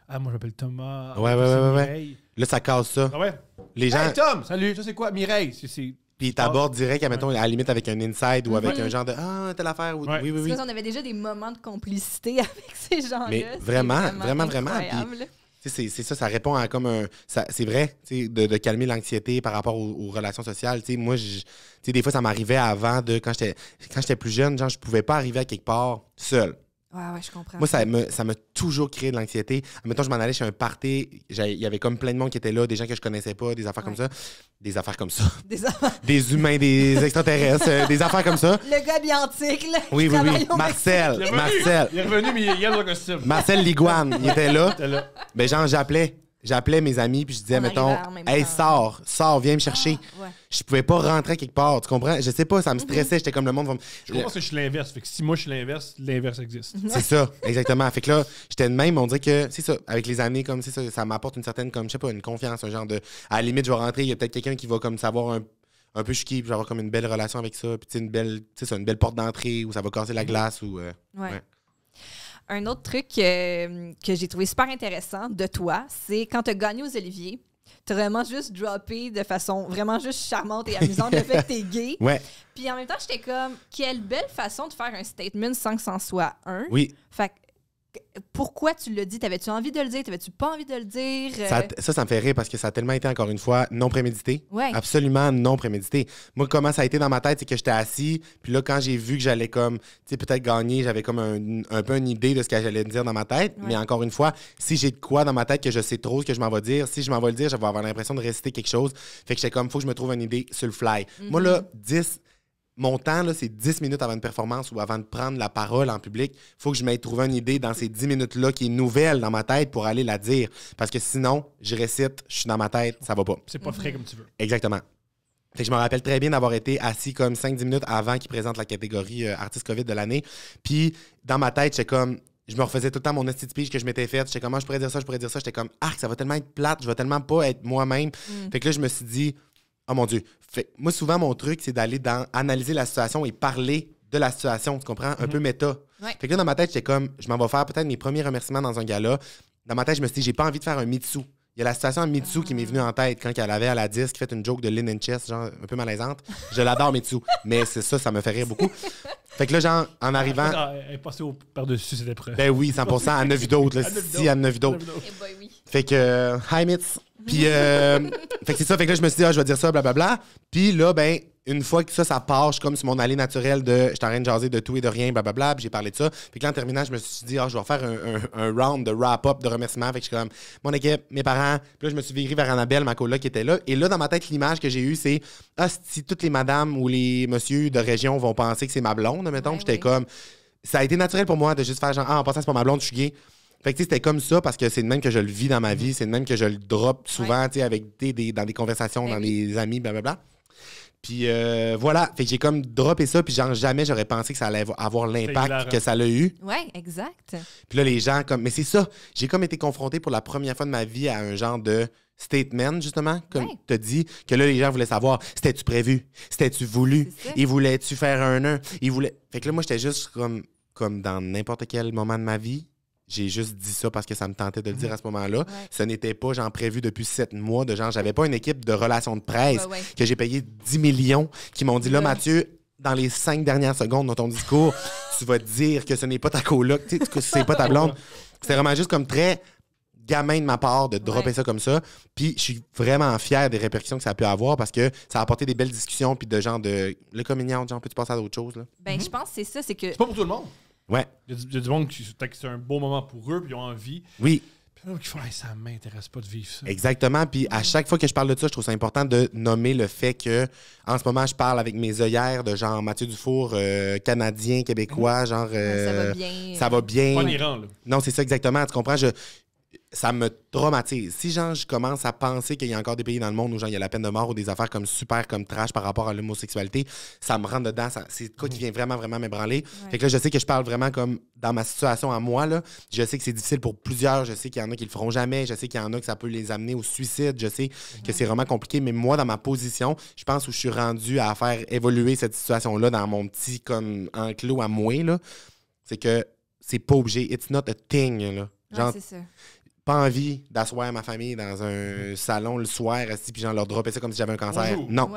Speaker 2: Ah, moi, j'appelle Thomas. Ouais, ouais, ouais, ouais,
Speaker 4: Là, ça casse ça. Ah ouais. Les gens. Hey, Tom, salut, ça c'est quoi Mireille c'est, puis ah. t'abordes direct, admettons, à la limite avec un inside ou avec mhm. un genre de Ah, telle affaire. Ou, Oui, oui, oui. on
Speaker 3: avait déjà des moments de complicité avec ces gens-là. Mais vraiment, vraiment, vraiment.
Speaker 4: C'est ça, ça répond à comme un. C'est vrai, de, de calmer l'anxiété par rapport aux, relations sociales. moi, des fois, ça m'arrivait avant de. Quand j'étais plus jeune, genre, je pouvais pas arriver à quelque part seul.
Speaker 3: Ouais, ouais, je comprends. Moi, ça
Speaker 4: m'a toujours créé de l'anxiété. Mettons, je m'en allais chez un party, il y avait comme plein de monde qui était là, des gens que je connaissais pas, des affaires comme ça. Des affaires comme ça. Des, humains, des extraterrestres, euh, des affaires comme ça.
Speaker 1: Le gars biantique, là. Oui, oui, oui. Marcel, Marcel.
Speaker 4: Il est
Speaker 2: revenu, mais il y a le costume.
Speaker 4: Marcel Liguane, il était là. mais Ben, genre, j'appelais j'appelais mes amis puis je disais, mettons, hey, sors, sors, viens me ah, chercher. Je pouvais pas rentrer quelque part, tu comprends? Je sais pas, ça me mhm. stressait, j'étais comme le monde. Je pense
Speaker 2: que je suis l'inverse. Fait que si moi je suis l'inverse, l'inverse existe. Mhm. c'est
Speaker 4: ça, exactement. Fait que là, j'étais de même, on dirait que, c'est ça, avec les années, comme c'est ça, ça m'apporte une certaine, comme, je sais pas, une confiance, un genre de. À la limite, je vais rentrer, il y a peut-être quelqu'un qui va, comme, savoir un un peu chiqui, puis je vais avoir comme une belle relation avec ça, puis une belle, c'est une belle porte d'entrée où ça va casser la mhm. glace ou. Euh,
Speaker 3: un autre truc euh, que j'ai trouvé super intéressant de toi, c'est quand tu as gagné aux Oliviers, tu vraiment juste droppé de façon vraiment juste charmante et amusante le fait que tu es gay. Ouais. Puis en même temps, j'étais comme, quelle belle façon de faire un statement sans que en soit un. Oui. Fait pourquoi tu le dis? T'avais-tu envie de le dire? T'avais-tu pas envie de le dire? Ça,
Speaker 4: ça, me fait rire parce que ça a tellement été, encore une fois, non prémédité. Oui. Absolument non prémédité. Moi, comment ça a été dans ma tête, c'est que j'étais assis, puis là, quand j'ai vu que j'allais comme, tu sais, peut-être gagner, j'avais comme un, peu une idée de ce que j'allais dire dans ma tête. Mais encore une fois, si j'ai de quoi dans ma tête que je sais trop ce que je m'en vais dire, si je m'en vais le dire, je vais avoir l'impression de réciter quelque chose. Fait que j'étais comme, faut que je me trouve une idée sur le fly. Moi, mm-hmm. là, 10, mon temps, là, c'est 10 minutes avant une performance ou avant de prendre la parole en public. Il faut que je m'aille trouver une idée dans ces 10 minutes-là qui est nouvelle dans ma tête pour aller la dire. Parce que sinon, je récite, je suis dans ma tête, ça va pas. C'est pas frais comme tu veux. Exactement. Fait je me rappelle très bien d'avoir été assis comme 5-10 minutes avant qu'il présente la catégorie euh, artiste COVID de l'année. Puis, dans ma tête, j'étais comme, je me refaisais tout le temps mon esti de que je m'étais fait. J'étais comme, comment ah, je pourrais dire ça, je pourrais dire ça. J'étais comme, ah, ça va tellement être plate, je vais tellement pas être moi-même. Mm. Fait que là, je me suis dit, Oh mon Dieu. moi, souvent, mon truc, c'est d'aller dans analyser la situation et parler de la situation. Tu comprends? Un mhm. peu méta. Fait que là, dans ma tête, j'étais comme, je m'en vais faire peut-être mes premiers remerciements dans un gala. Dans ma tête, je me suis dit, j'ai pas envie de faire un Mitsu. Il y a la situation de Mitsu qui m'est venue en tête quand elle avait à la disque fait une joke de Lynn and Chess, genre un peu malaisante. Je l'adore, Mitsu. Mais c'est ça, ça me fait rire beaucoup. Fait que là, genre, en arrivant. Ah, elle est passée par-dessus c'était épreuve. Ben oui, 100 à 9 d'autres. Si, à d'autres. Eh ben fait que, euh, hi, Mitsu. Puis, euh, fait que c'est ça. Fait que là, je me suis dit, ah, je vais dire ça, blablabla. Puis là, ben, une fois que ça, ça part, je, comme sur mon allée naturelle de je t'arrête de jaser de tout et de rien, blablabla, puis j'ai parlé de ça. Puis que là, en terminant, je me suis dit, ah, je vais faire un, round de wrap-up, de remerciements. Fait que je suis comme, mon équipe, mes parents. Puis là, je me suis viré vers Annabelle, ma cola, qui était là. Et là, dans ma tête, l'image que j'ai eue, c'est, ah, si toutes les madames ou les monsieur de région vont penser que c'est ma blonde, mettons. Ben j'étais comme, ça a été naturel pour moi de juste faire genre, ah, en passant, c'est pas ma blonde, je suis gay. Fait que c'était comme ça parce que c'est de même que je le vis dans ma vie, c'est de même que je le drop souvent, avec des, dans des conversations, ben dans des amis, blablabla. Puis euh, voilà, fait que j'ai comme droppé ça, puis genre jamais j'aurais pensé que ça allait avoir l'impact que ça l'a eu.
Speaker 3: Ouais, exact.
Speaker 4: Puis là les gens comme, mais c'est ça, j'ai comme été confronté pour la première fois de ma vie à un genre de statement, justement, comme tu as dit, que là, les gens voulaient savoir, c'était-tu prévu? C'était-tu voulu? Ils voulaient-tu faire un un Ils voulaient... Fait que là, moi, j'étais juste comme, comme dans n'importe quel moment de ma vie, j'ai juste dit ça parce que ça me tentait de le dire mm-hmm. à ce moment-là. Ce n'était pas, j'en prévu depuis sept mois, de genre, j'avais pas une équipe de relations de presse que j'ai payé 10 millions qui m'ont dit, là, Mathieu, dans les cinq dernières secondes de ton discours, tu vas dire que ce n'est pas ta coloc, que c'est pas ta blonde. C'était vraiment juste comme très gamin de ma part de dropper ça comme ça. Puis je suis vraiment fier des répercussions que ça a pu avoir parce que ça a apporté des belles discussions puis de genre de le communion, genre peux-tu passer à d'autres choses là?
Speaker 3: Ben mm-hmm. je pense que c'est ça, c'est que C'est pas pour tout le monde.
Speaker 4: Ouais. Il y, a du monde qui
Speaker 2: c'est un beau moment pour eux, puis ils ont envie. Oui. Puis là, qui ça m'intéresse pas de vivre ça.
Speaker 4: Exactement. Puis à chaque fois que je parle de ça, je trouve ça important de nommer le fait que en ce moment, je parle avec mes œillères de genre Mathieu Dufour, euh, canadien, québécois, mm. genre ça va euh, bien. Ça va bien. en Iran, là. Non, c'est ça exactement. Tu comprends? ça me traumatise. Si genre, je commence à penser qu'il y a encore des pays dans le monde où genre, il y a la peine de mort ou des affaires comme super, comme trash par rapport à l'homosexualité, ça me rentre dedans. C'est quoi qui mhm. vient vraiment, vraiment m'ébranler. que là, je sais que je parle vraiment comme dans ma situation à moi. Là, je sais que c'est difficile pour plusieurs. Je sais qu'il y en a qui le feront jamais. Je sais qu'il y en a que ça peut les amener au suicide. Je sais que c'est vraiment compliqué. Mais moi, dans ma position, je pense où je suis rendu à faire évoluer cette situation-là dans mon petit comme enclos à moi, c'est que c'est pas obligé. It's not a thing. Là. Genre, pas envie d'asseoir ma famille dans un salon le soir, assis, puis genre leur dropper ça comme si j'avais un cancer. Non.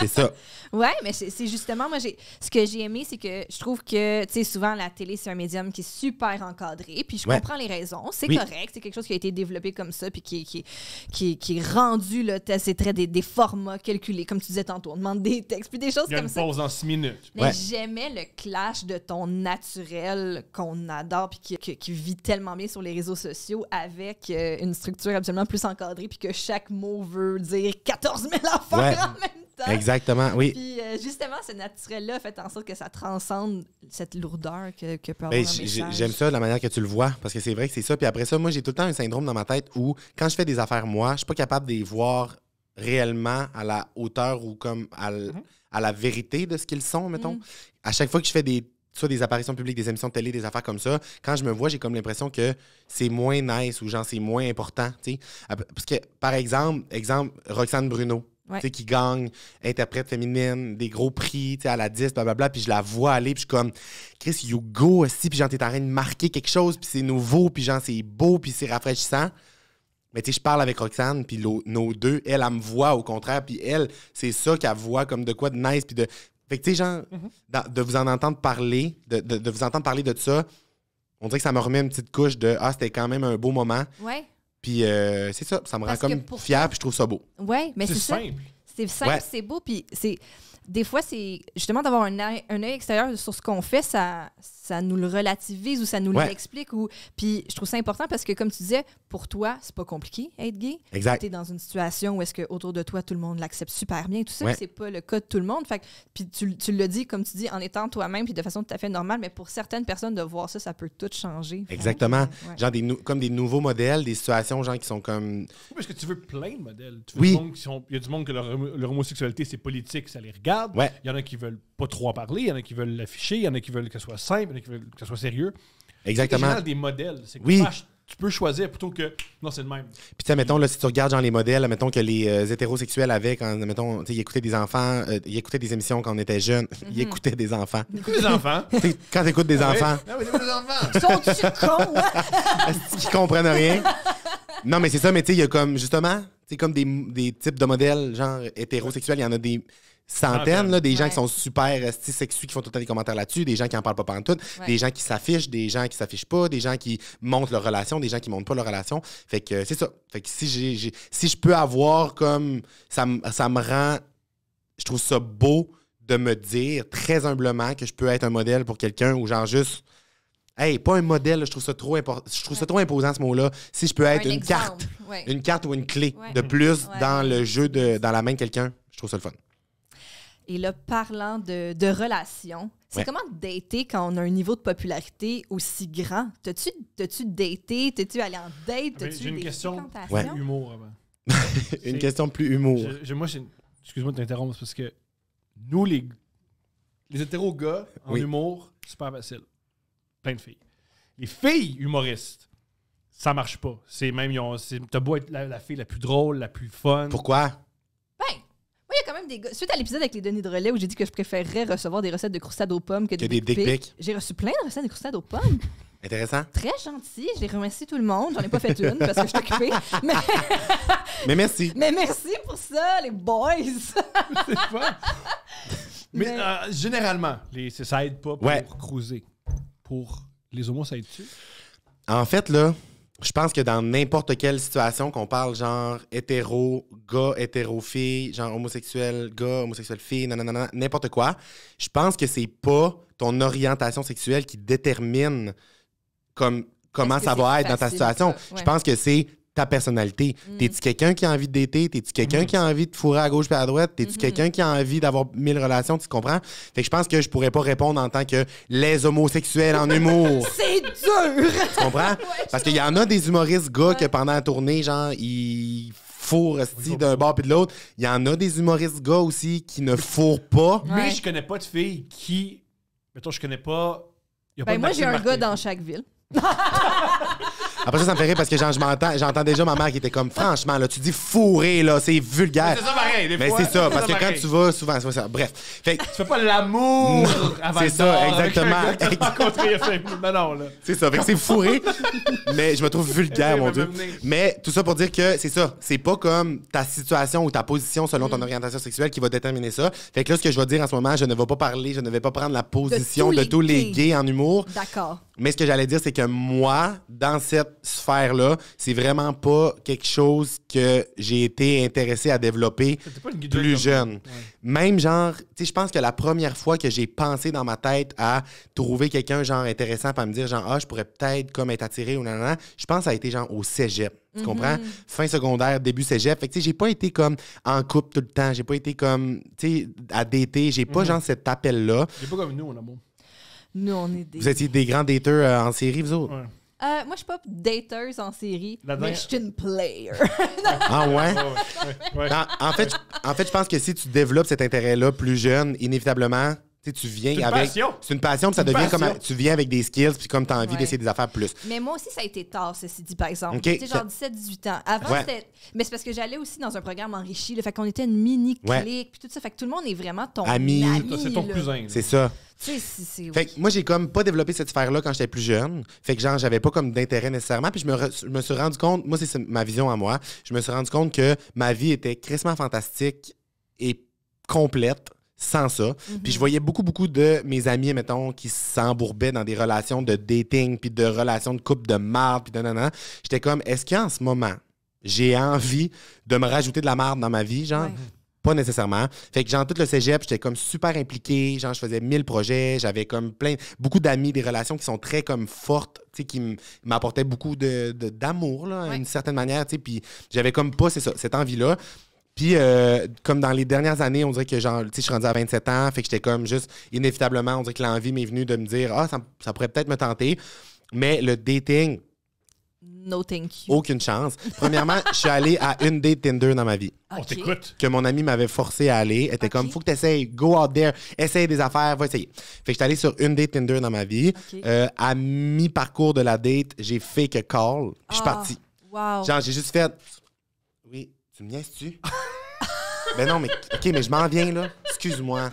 Speaker 4: C'est ça.
Speaker 3: Oui, mais c'est justement, moi, ce que j'ai aimé, c'est que je trouve que, tu sais, souvent, la télé, c'est un médium qui est super encadré, puis je comprends les raisons, c'est correct, c'est quelque chose qui a été développé comme ça, puis qui, qui, qui, qui est rendu, là, c'est très des, formats calculés, comme tu disais tantôt, on demande des textes, puis des choses Il y a comme une
Speaker 2: ça. en six minutes. Mais
Speaker 3: j'aimais le clash de ton naturel qu'on adore, puis qui, qui, vit tellement bien sur les réseaux sociaux, avec euh, une structure absolument plus encadrée, puis que chaque mot veut dire 14 000 enfants en même Exactement, oui. Puis euh, justement, ce naturel-là fait en sorte que ça transcende cette lourdeur que, que peut avoir ben, J'aime
Speaker 4: ça, la manière que tu le vois, parce que c'est vrai que c'est ça. Puis après ça, moi, j'ai tout le temps un syndrome dans ma tête où, quand je fais des affaires, moi, je suis pas capable de les voir réellement à la hauteur ou comme à, mhm. la vérité de ce qu'ils sont, mettons. Mhm. À chaque fois que je fais des soit des apparitions publiques, des émissions de télé, des affaires comme ça, quand je me vois, j'ai comme l'impression que c'est moins nice ou genre c'est moins important. sais Parce que, par exemple, exemple, Roxane Bruno sais, qui gagne, interprète féminine, des gros prix, à la 10, blablabla. Puis je la vois aller, puis je suis comme, Chris, you go aussi, puis genre, t'es en train de marquer quelque chose, puis c'est nouveau, puis genre, c'est beau, puis c'est rafraîchissant. Mais tu sais, je parle avec Roxane, puis nos deux, elle, elle, me voit au contraire, puis elle, c'est ça qu'elle voit comme de quoi de nice, puis de. Fait que tu sais, genre, mhm. de vous en entendre parler, de, vous entendre parler de ça, on dirait que ça me remet une petite couche de Ah, c'était quand même un beau moment. Ouais. Puis euh, c'est ça, ça me rend comme fiable fier, puis je trouve ça beau.
Speaker 3: Oui, mais c'est simple. C'est simple, c'est beau, puis c'est. Des fois, c'est justement d'avoir un un œil extérieur sur ce qu'on fait, ça, ça nous le relativise ou ça nous l'explique. Ou... Puis je trouve ça important parce que, comme tu disais, pour toi, c'est pas compliqué être gay. Exact. Tu es dans une situation où est-ce que autour de toi, tout le monde l'accepte super bien. Tout ça, c'est pas le cas de tout le monde. Fait puis tu, tu, le dis, comme tu dis, en étant toi-même, puis de façon tout à fait normale. Mais pour certaines personnes, de voir ça, ça peut tout changer. Exactement.
Speaker 4: Genre des comme des nouveaux modèles, des situations gens qui sont comme. Oui,
Speaker 2: parce que tu veux plein de modèles. oui. Il y a du monde que leur, homosexualité, c'est politique, ça les regarde. Il y en a qui veulent pas trop en parler, il y en a qui veulent l'afficher, il y en a qui veulent que ce soit simple, que ce soit sérieux. Exactement. C'est des modèles. oui. tu peux choisir plutôt que. Non, c'est le même.
Speaker 4: Puis, tu mettons, là, si tu regardes genre, les modèles, mettons que les euh, hétérosexuels avaient quand, mettons, ils écoutaient des enfants, euh, ils écoutaient des émissions quand on était jeunes, mhm. ils écoutaient des enfants. Écoute des enfants. quand t'écoutes des ah enfants. Ah non,
Speaker 1: des enfants. Ils sont-tu hein? Ils comprennent rien.
Speaker 4: Non, mais c'est ça, mais tu sais, il y a comme, justement, c'est comme des, des types de modèles, genre hétérosexuels, il y en a des centaines, des gens qui sont super euh, sexuels, qui font tout le temps des commentaires là-dessus, des gens qui en parlent pas partout, tout, des gens qui s'affichent, des gens qui s'affichent pas, des gens qui montrent leur relation, des gens qui montrent pas leur relation. Fait que euh, c'est ça. Fait que si j'ai, si je peux avoir comme ça, ça me rend, je trouve ça beau de me dire très humblement que je peux être un modèle pour quelqu'un ou genre juste Hey, pas un modèle, je trouve ça trop important. Je trouve ça trop imposant ce mot-là. Si je peux être une carte, une carte ou une clé de plus dans le jeu de dans la main de quelqu'un, je trouve ça le fun.
Speaker 3: Et là, parlant de, de relations, c'est comment dater quand on a un niveau de popularité aussi grand? T'as-tu, daté? T'es-tu allé en date? Ah, j'ai une question
Speaker 4: humour une question
Speaker 2: plus humour. excuse-moi de t'interrompre, parce que nous, les, les hétéros gars, en humour, humour, super facile. Plein de filles. Les filles humoristes, ça marche pas. C'est même, t'as beau être la, fille la plus drôle, la plus fun. Pourquoi?
Speaker 3: il y a quand même des gars. Suite à l'épisode avec les Denis de relais où j'ai dit que je préférerais recevoir des recettes de croustades aux pommes que, des, J'ai reçu plein de recettes de croustades aux pommes.
Speaker 4: Intéressant.
Speaker 3: Très gentil. Je les remercie tout le monde. J'en ai pas fait une parce que je suis occupée.
Speaker 4: Mais... merci. Mais
Speaker 3: merci pour ça, les boys. pas.
Speaker 4: Mais, euh, généralement,
Speaker 2: les, ça aide pas pour ouais. Pour les homos, ça aide-tu?
Speaker 4: En fait, là, je pense que dans n'importe quelle situation qu'on parle, genre hétéro, gars, hétéro, fille, genre homosexuel, gars, homosexuel, fille, nanana, n'importe quoi, je pense que c'est pas ton orientation sexuelle qui détermine comme, comment ça va être dans ta situation. Je pense que c'est ta personnalité. Mm. T'es-tu quelqu'un qui a envie d'été, T'es-tu quelqu'un mm. qui a envie de fourrer à gauche et à droite? T'es-tu mm-hmm. quelqu'un qui a envie d'avoir mille relations? Tu comprends? Fait que je pense que je pourrais pas répondre en tant que les homosexuels en humour.
Speaker 1: C'est dur! Tu comprends?
Speaker 4: Parce qu'il y en a des humoristes gars que pendant la tournée, genre, ils fourrent d'un bord puis de l'autre. Il y en a des humoristes gars aussi qui ne fourrent pas. Mais je
Speaker 2: connais pas de filles qui... Mettons, je connais pas...
Speaker 3: ben moi, j'ai un gars dans chaque ville.
Speaker 4: Après ça, ça me fait rire parce que j'entends déjà ma mère qui était comme, franchement, là, tu dis fourré, là, c'est vulgaire. C'est ça pareil, Mais c'est ça, parce que quand tu vas, souvent, ça. Bref. Tu fais pas l'amour avant C'est ça, exactement. là. C'est ça, c'est fourré,
Speaker 2: mais je me trouve vulgaire, mon Dieu.
Speaker 4: Mais tout ça pour dire que c'est ça, c'est pas comme ta situation ou ta position selon ton mm. orientation sexuelle qui va déterminer ça. Fait que là, ce que je vais dire en ce moment, je ne vais pas parler, je ne vais pas prendre la position de tous les, gays. en humour. D'accord. Mais ce que j'allais dire, c'est que moi, dans cette sphère-là, c'est vraiment pas quelque chose que j'ai été intéressé à développer plus jeune. Même genre, tu sais, je pense que la première fois que j'ai pensé dans ma tête à trouver quelqu'un genre intéressant pour me dire genre, ah, je pourrais peut-être comme être attiré ou nanana, je pense à ça a été genre au cégep. Tu mhm. comprends? Fin secondaire, début cégep. Fait que, tu sais, j'ai pas été comme en couple tout le temps. J'ai pas été comme, tu sais, à DT. J'ai pas, mhm. genre, cet appel-là. J'ai
Speaker 1: pas
Speaker 2: comme nous, en
Speaker 3: on est des. Vous
Speaker 4: étiez des grands dateurs euh, en série, vous autres? Euh,
Speaker 3: moi, je suis pas dateuse en série, je suis une player. Ah ouais?
Speaker 4: en, fait, en fait, je pense que si tu développes cet intérêt-là plus jeune, inévitablement, tu viens avec. C'est une passion, ça devient comme. Tu viens avec des skills, puis comme tu as envie d'essayer des affaires plus.
Speaker 3: Mais moi aussi, ça a été tard, ceci dit, par exemple. J'étais genre 17-18 ans. Avant, c'était. Mais c'est parce que j'allais aussi dans un programme enrichi, le fait qu'on était une mini-clique, puis tout ça. Fait que tout le monde est vraiment ton ami. c'est ton cousin.
Speaker 4: C'est ça. fait moi, j'ai comme pas développé cette affaire là quand j'étais plus jeune. Fait que genre, j'avais pas comme d'intérêt nécessairement. Puis je me, je me suis rendu compte, moi, c'est ma vision à moi. Je me suis rendu compte que ma vie était crissement fantastique et complète sans ça. Puis je mhm. voyais beaucoup, beaucoup de mes amis, mettons, qui s'embourbaient dans des relations de dating, puis de relations de couple de marde, puis de nanana. J'étais comme, est-ce qu'en ce moment, j'ai envie de me rajouter de la marde dans ma vie, genre? Pas nécessairement. Fait que, genre, tout le cégep, j'étais comme super impliqué. Genre, je faisais mille projets. J'avais comme plein, beaucoup d'amis, des relations qui sont très, comme, fortes, tu sais, qui m'apportaient beaucoup d'amour, de, d'amour là, d'une certaine manière, tu sais. Puis j'avais comme pas, cette envie-là. Puis, euh, comme dans les dernières années, on dirait que genre, je suis rendu à 27 ans, fait que j'étais comme juste, inévitablement, on dirait que l'envie m'est venue de me dire, ah, ça, pourrait peut-être me tenter. Mais le dating,
Speaker 3: No thank you.
Speaker 4: Aucune chance. Premièrement, je suis allé à une date Tinder dans ma vie.
Speaker 3: On t'écoute.
Speaker 4: Que mon ami m'avait forcé à aller. Elle était comme, faut que tu essayes, go out there, essaye des affaires, va essayer. Fait que j'étais allé sur une date Tinder dans ma vie. Euh, à mi-parcours de la date, j'ai fait que call. Je suis ah, parti. Wow. Genre, j'ai juste fait, oui, tu me tu mais ben non, mais OK, mais je m'en viens, là. Excuse-moi.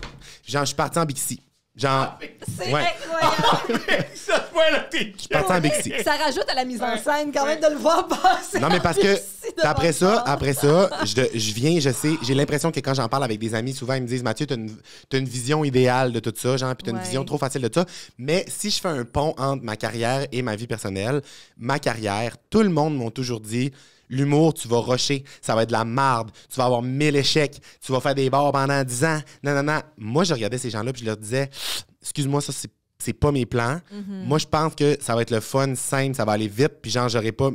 Speaker 4: Genre, je suis parti en Bixi. Genre. Ah,
Speaker 3: c'est incroyable! ça Je suis parti en Bixi. Ça rajoute à la mise en scène quand même de le voir passer. Non, mais parce que après
Speaker 4: ça, après ça, je, viens, je sais, j'ai l'impression que quand j'en parle avec des amis, souvent ils me disent Mathieu, t'as une, une vision idéale de tout ça, genre, puis t'as une vision trop facile de ça. Mais si je fais un pont entre ma carrière et ma vie personnelle, ma carrière, tout le monde m'a toujours dit L'humour, tu vas rusher, ça va être de la marde, tu vas avoir mille échecs, tu vas faire des bars pendant 10 ans. Non, non, non. Moi, je regardais ces gens-là, puis je leur disais, excuse-moi, ça, c'est c'est pas mes plans. Mhm. Moi, je pense que ça va être le fun, simple, ça va aller vite, puis genre, j'aurais pas.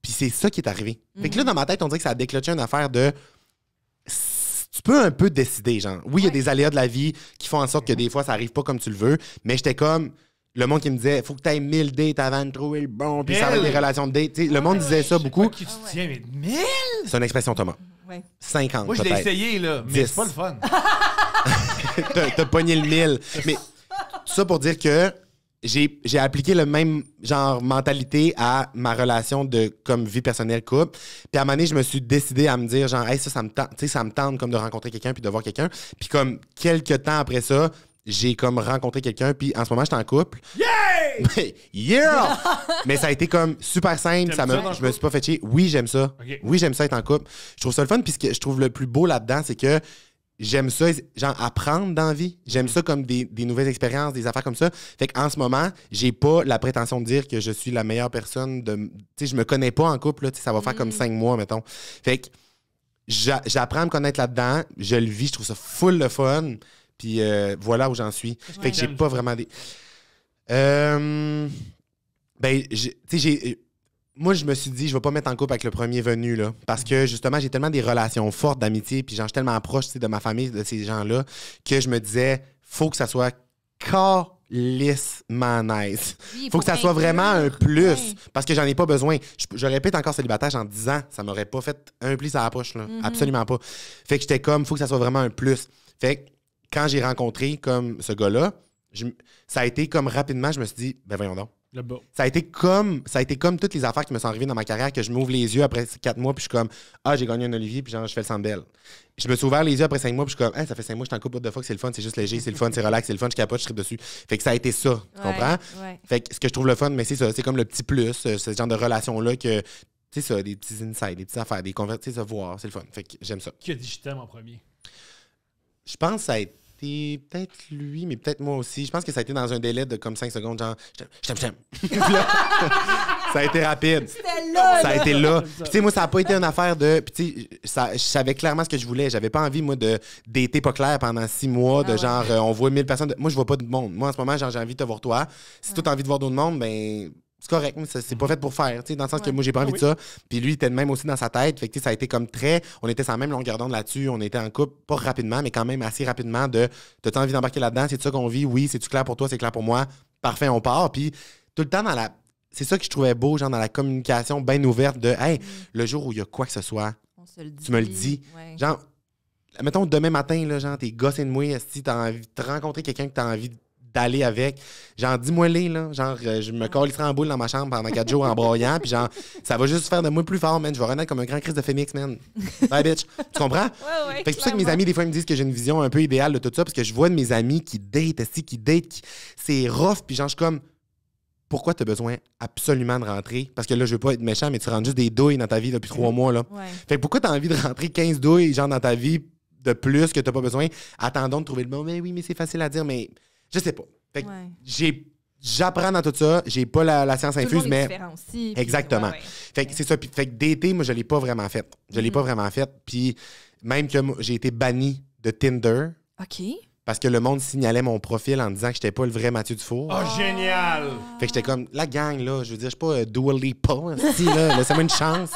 Speaker 4: Puis c'est ça qui est arrivé. Fait que là, mhm. dans ma tête, on dirait que ça a déclenché une affaire de. Tu peux un peu décider, genre. Oui, il y a des aléas de la vie qui font en sorte que des fois, ça arrive pas comme tu le veux, mais j'étais comme le monde qui me disait faut que tu mille 1000 dates avant de trouver le bon, puis ça va des relations de dates. le monde ah, disait ça beaucoup. Qui tu
Speaker 2: tiens, mais 1000
Speaker 4: C'est une expression, Thomas. Ouais. 50. Moi, je l'ai essayé, là, mais c'est pas le
Speaker 1: fun.
Speaker 4: T'as pogné le 1000. Mais ça pour dire que j'ai appliqué le même genre mentalité à ma relation de comme vie personnelle couple. Puis à un moment donné, je me suis décidé à me dire genre hey, ça ça me tente, ça me tente comme de rencontrer quelqu'un puis de voir quelqu'un. Puis comme quelques temps après ça, j'ai comme rencontré quelqu'un, puis en ce moment, j'étais en couple. Yeah! yeah! Mais ça a été comme super simple. Ça me, je me suis pas fait chier. Oui, j'aime ça. Oui, j'aime ça être en couple. Je trouve ça le fun, puis ce que je trouve le plus beau là-dedans, c'est que j'aime ça, genre, apprendre dans la vie. J'aime mm. ça comme des, nouvelles expériences, des affaires comme ça. Fait qu'en ce moment, j'ai pas la prétention de dire que je suis la meilleure personne Tu sais, je me connais pas en couple, là. ça va faire comme mm. cinq mois, mettons. Fait que j'apprends à me connaître là-dedans. Je le vis, je trouve ça full de fun. Puis euh, voilà où j'en suis. Fait que j'ai pas vraiment des. Euh, ben, tu sais, j'ai. Moi, je me suis dit, je vais pas mettre en couple avec le premier venu, là. Parce que, justement, j'ai tellement des relations fortes d'amitié, puis j'en suis tellement proche de ma famille, de ces gens-là, que je me disais, faut que ça soit corps faut, que ça soit vraiment un plus parce que j'en ai pas besoin. Je, répète encore célibataire en disant, ans, ça m'aurait pas fait un plus à la poche là, mm-hmm. absolument pas. Fait que j'étais comme faut que ça soit vraiment un plus. Fait que quand j'ai rencontré comme ce gars-là, ça a été comme rapidement, je me suis dit, ben voyons donc. Ça a été comme ça a été comme toutes les affaires qui me sont arrivées dans ma carrière que je m'ouvre les yeux après quatre mois puis je suis comme ah j'ai gagné un Olivier puis genre je fais le sandbell. Je me suis ouvert les yeux après cinq mois puis je suis comme ah ça fait cinq mois je t'en coupe de fois c'est le fun c'est juste léger c'est le fun c'est relax c'est le fun je capote je tripe dessus. Fait que ça a été ça tu comprends. Fait que ce que je trouve le fun mais c'est ça c'est comme le petit plus euh, ce genre de relation là que tu sais ça des petits insights des petites affaires des conversations voir c'est le fun. Fait que j'aime ça. Qui
Speaker 2: a dit je t'aime en premier?
Speaker 4: Je pense a été peut-être lui, mais peut-être moi aussi. Je pense que ça a été dans un délai de comme 5 secondes, genre, je t'aime, je t'aime, ça a été rapide. Là, ça a été là. tu sais, moi, ça n'a pas été une affaire de. Puis, tu sais, je savais clairement ce que je voulais. J'avais pas envie, moi, de d'été pas clair pendant six mois, de ah genre, euh, on voit mille personnes. Moi, je vois pas de monde. Moi, en ce moment, genre, j'ai envie de te voir toi. Si tu ah toi, t'as envie de voir d'autres monde, ben, c'est correct, mais c'est pas mhm. fait pour faire, tu sais, dans le sens que moi, j'ai pas envie de ah ça. Puis lui, il était de même aussi dans sa tête. Fait que, ça a été comme très. On était sans même longueur d'onde là-dessus. On était en couple, pas rapidement, mais quand même assez rapidement de tas envie d'embarquer là-dedans? C'est ça qu'on vit? Oui, c'est-tu clair pour toi? C'est clair pour moi? Parfait, on part. Puis tout le temps dans la. C'est ça que je trouvais beau, genre dans la communication bien ouverte de Hey, mhm. le jour où il y a quoi que ce soit,
Speaker 1: tu me le dis. Genre,
Speaker 4: mettons demain matin, là, genre, t'es gossé de moi, si t'as envie de rencontrer quelqu'un que t'as envie de d'aller avec. Genre, dis-moi les, là. Genre, euh, je me collerai en boule dans ma chambre pendant quatre jours en broyant, puis genre, ça va juste faire de moi plus fort, man. Je vais renaître comme un grand crise de phénix, man. Bye, bitch. Tu comprends? Ouais, ouais, ça que mes amis, des fois, me disent que j'ai une vision un peu idéale de tout ça, parce que je vois de mes amis qui datent, si, qui datent, qui... c'est rough, puis genre, je suis comme, pourquoi t'as besoin absolument de rentrer? Parce que là, je veux pas être méchant, mais tu rentres juste des douilles dans ta vie depuis trois mois, là. Fait que pourquoi t'as envie de rentrer 15 douilles, genre, dans ta vie de plus que tu pas besoin? Attendons de trouver le bon. Mais oui, mais c'est facile à dire, mais je sais pas. j'ai j'apprends dans tout ça, j'ai pas la, science infuse, mais exactement. Fait que c'est ça. Fait que d'été, moi, je l'ai pas vraiment fait. Je l'ai mhm. pas vraiment fait. Puis même que j'ai été banni de Tinder. Ok. Parce que le monde signalait mon profil en disant que j'étais pas le vrai Mathieu Dufour. Oh,
Speaker 2: génial!
Speaker 4: Fait que j'étais comme, la gang, là, je veux dire, je suis pas euh, là, laissez-moi une chance.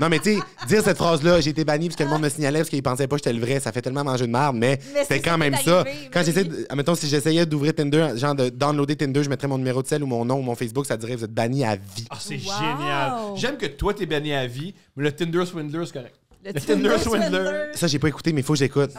Speaker 4: Non, mais tu sais, dire cette phrase-là, j'ai été banni parce que le monde me signalait parce qu'ils pensait pas que j'étais le vrai, ça fait tellement manger de merde, mais, c'est quand même ça. quand j'essaie, admettons, si j'essayais d'ouvrir Tinder, genre de downloader Tinder, je mettrais mon numéro de cell ou mon nom ou mon Facebook, ça dirait vous êtes banni à vie.
Speaker 2: Ah, c'est génial. J'aime que toi, t'es banni à vie, mais le Tinder Swindler, c'est correct. Le Tinder Swindler.
Speaker 4: Ça, j'ai pas écouté, mais il faut que j'écoute.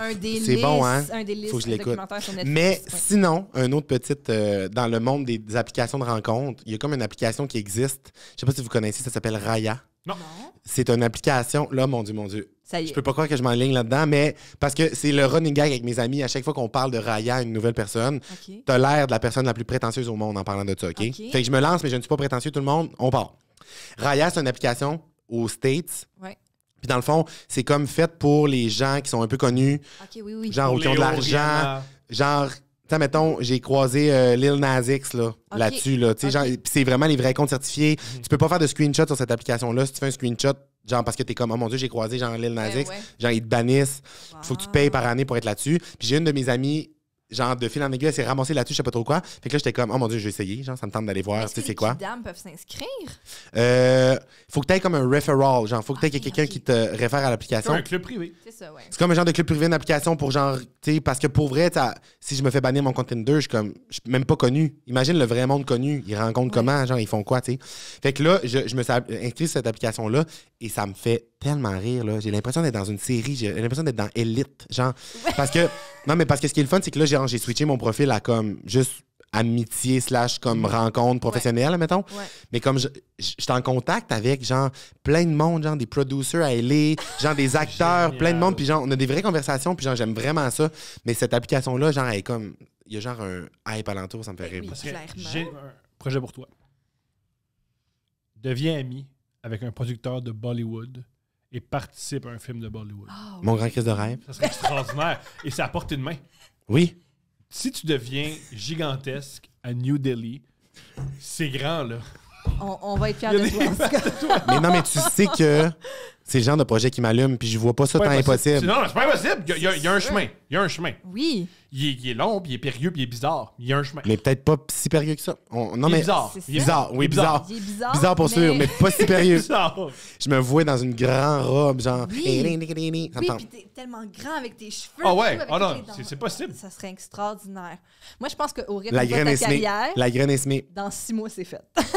Speaker 4: C'est bon, hein? il faut que je l'écoute. Mais sinon, un autre petit euh, dans le monde des, applications de rencontres, il y a comme une application qui existe. Je sais pas si vous connaissez, ça s'appelle Raya. Non. C'est une application. Là, mon Dieu, mon Dieu. Ça y est. Je peux pas croire que je m'enligne là-dedans, mais parce que c'est le running gag avec mes amis. À chaque fois qu'on parle de Raya une nouvelle personne, tu t'as l'air de la personne la plus prétentieuse au monde en parlant de ça, OK? Fait que je me lance, mais je ne suis pas prétentieux, tout le monde. On part. Raya, c'est une application aux States. Ouais. Puis dans le fond, c'est comme fait pour les gens qui sont un peu connus,
Speaker 1: genre qui ont de l'argent,
Speaker 4: genre tu mettons, j'ai croisé euh, Lil Nas là, dessus là-dessus. genre c'est vraiment les vrais comptes certifiés. Mhm. Tu peux pas faire de screenshot sur cette application-là. Si tu fais un screenshot, genre parce que t'es comme, oh mon Dieu, j'ai croisé genre Lil Nas genre ils te bannissent. Faut que tu payes par année pour être là-dessus. Puis j'ai une de mes amies genre de fil en aiguille, c'est s'est là-dessus, je sais pas trop quoi. Fait que là, j'étais comme, oh mon dieu, je vais essayer, genre, ça me tente d'aller voir, tu sais, c'est quoi. Les
Speaker 3: dames peuvent s'inscrire.
Speaker 4: Euh, faut que tu aies comme un referral, genre, faut que tu aies ah, quelqu'un qui te réfère à l'application. C'est un club
Speaker 3: privé. C'est
Speaker 2: ça,
Speaker 4: ouais. C'est comme un genre de club privé, une application pour genre, tu sais, parce que pour vrai, si je me fais bannir mon Contender, je suis comme, je suis même pas connu. Imagine le vrai monde connu, ils rencontrent comment, genre, ils font quoi, tu sais. Fait que là, je, me suis inscrit sur cette application-là et ça me fait tellement rire. J'ai l'impression d'être dans une série, j'ai l'impression d'être dans élite Genre, parce que, non, mais parce que ce qui est le fun, c'est que là, j'ai switché mon profil à comme juste amitié slash comme rencontre professionnelle, mettons. Mais comme je, suis en contact avec genre plein de monde, genre des producers à LA, genre des acteurs, plein de monde, puis genre on a des vraies conversations, puis genre j'aime vraiment ça. Mais cette application là, genre elle est comme il y a genre un hype alentour, ça me fait ben rire. J'ai un projet pour toi. Deviens
Speaker 2: ami avec un producteur de Bollywood et participe à un film de Bollywood. Ah, Mon grand crise de rêve. Ça serait extraordinaire. et c'est à portée de main. Oui. Si tu deviens gigantesque à New Delhi, c'est grand, là.
Speaker 3: On, on va être fiers de
Speaker 4: toi. Mais non, mais tu sais que c'est le genre de projet qui m'allume, puis je vois pas ça tant impossible. Non, c'est
Speaker 2: pas impossible. Il y, a, un chemin. Il y a un chemin. Oui. Il est, long, puis il est périlleux, puis il est bizarre. Il
Speaker 4: y a un chemin. Mais peut-être pas si périlleux que ça. Non, mais... bizarre. Est bizarre. Oui, bizarre. Il est bizarre. Bizarre pour sûr, mais pas si périlleux. Je me vois dans une grande robe, genre. Oui, oui puis t'es
Speaker 3: tellement grand avec tes cheveux. Ah ouais. Ah c'est possible. Ça serait extraordinaire. Moi, je pense qu'au rythme de ta carrière. La graine est semée. Dans six mois, c'est fait.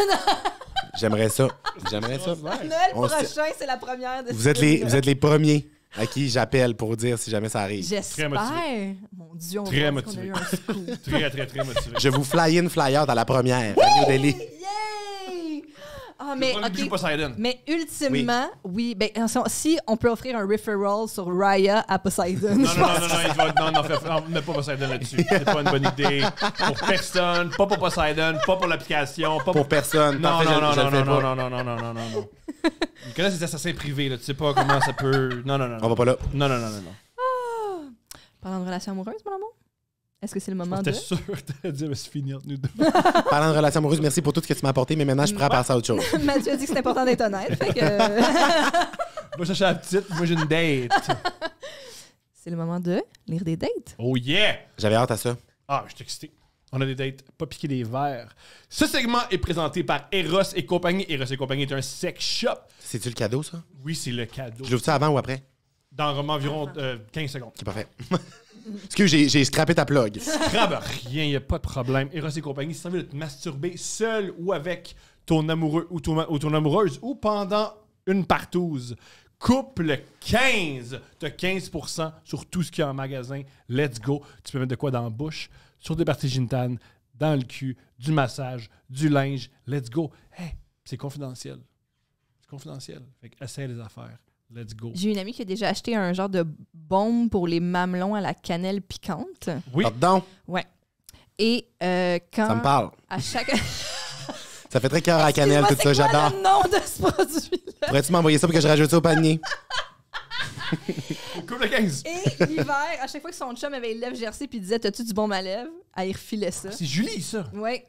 Speaker 4: J'aimerais ça. J'aimerais ça. Noël prochain,
Speaker 3: c'est la première de vous êtes les Vous êtes les
Speaker 4: premiers à qui j'appelle pour dire si jamais ça arrive. J'espère.
Speaker 3: Mon Dieu, très motivé.
Speaker 1: très, très, très
Speaker 4: motivé. Je vous fly une flyer dans à la première. Oui! Yeah!
Speaker 3: Ah, mais, okay. Poseidon. mais ultimement, oui. oui ben, si on peut offrir un referral sur Raya à Poseidon. Non, non, non, non,
Speaker 2: non, il non, non, pas Poseidon là-dessus. C'est pas une bonne idée. Pour personne, pas pour Poseidon, pas pour l'application, pas pour, pour personne. Non, non, non, non, non, non, non, non, non, non, non, non. Ils assassins privés, là. Tu sais pas comment ça peut. Non, non, non. On va pas là. Non, non, non,
Speaker 4: non, non. Ah.
Speaker 3: Parlant de relations amoureuses, mon amour? Est-ce que c'est le moment de. J'étais sûr
Speaker 2: de dire, c'est fini entre nous deux.
Speaker 4: Parlant de relations amoureuses, merci pour tout ce que tu m'as apporté, mais maintenant, je prends à passer à autre chose.
Speaker 3: Mathieu a dit que c'est important d'être honnête. moi,
Speaker 4: je cherche la petite, moi, j'ai une date.
Speaker 3: c'est le moment de lire des dates.
Speaker 4: Oh yeah! J'avais hâte à ça.
Speaker 2: Ah, je suis excité. On a des dates, pas piquer des verres. Ce segment est présenté par Eros et compagnie. Eros et compagnie est
Speaker 4: un sex shop. C'est-tu le cadeau, ça?
Speaker 2: Oui, c'est le cadeau. Je l'ouvre ça avant ou après? Dans environ 15 euh, secondes. C'est parfait.
Speaker 4: Excuse, j'ai, j'ai scrappé ta plug. Scrappe
Speaker 2: rien, y a pas de problème. Eros et compagnie, si as envie de te masturber seul ou avec ton amoureux ou ton, amoureuse ou pendant une partouze, Couple 15, as 15% sur tout ce qu'il y a en magasin. Let's go. Tu peux mettre de quoi dans la bouche, sur des parties gintanes, dans le cul, du massage, du linge. Let's go. Hé, c'est confidentiel. C'est confidentiel. Fait que les affaires. Let's go. J'ai une
Speaker 3: amie qui a déjà acheté un genre de bombe pour les mamelons à la cannelle piquante. Oui. Pardon. Ouais. Et euh, quand. Ça me parle. À chaque.
Speaker 4: ça fait très cœur à la cannelle, tout ça, j'adore. le
Speaker 3: nom de ce produit-là. Pourrais-tu
Speaker 4: m'envoyer ça pour que je rajoute ça au panier?
Speaker 3: Coupe de 15. Et l'hiver, à chaque fois que son chum avait les lèvres gercées puis disait T'as-tu du bon à lèvres Elle refilait ça. Ah, c'est Julie, ça. Ouais.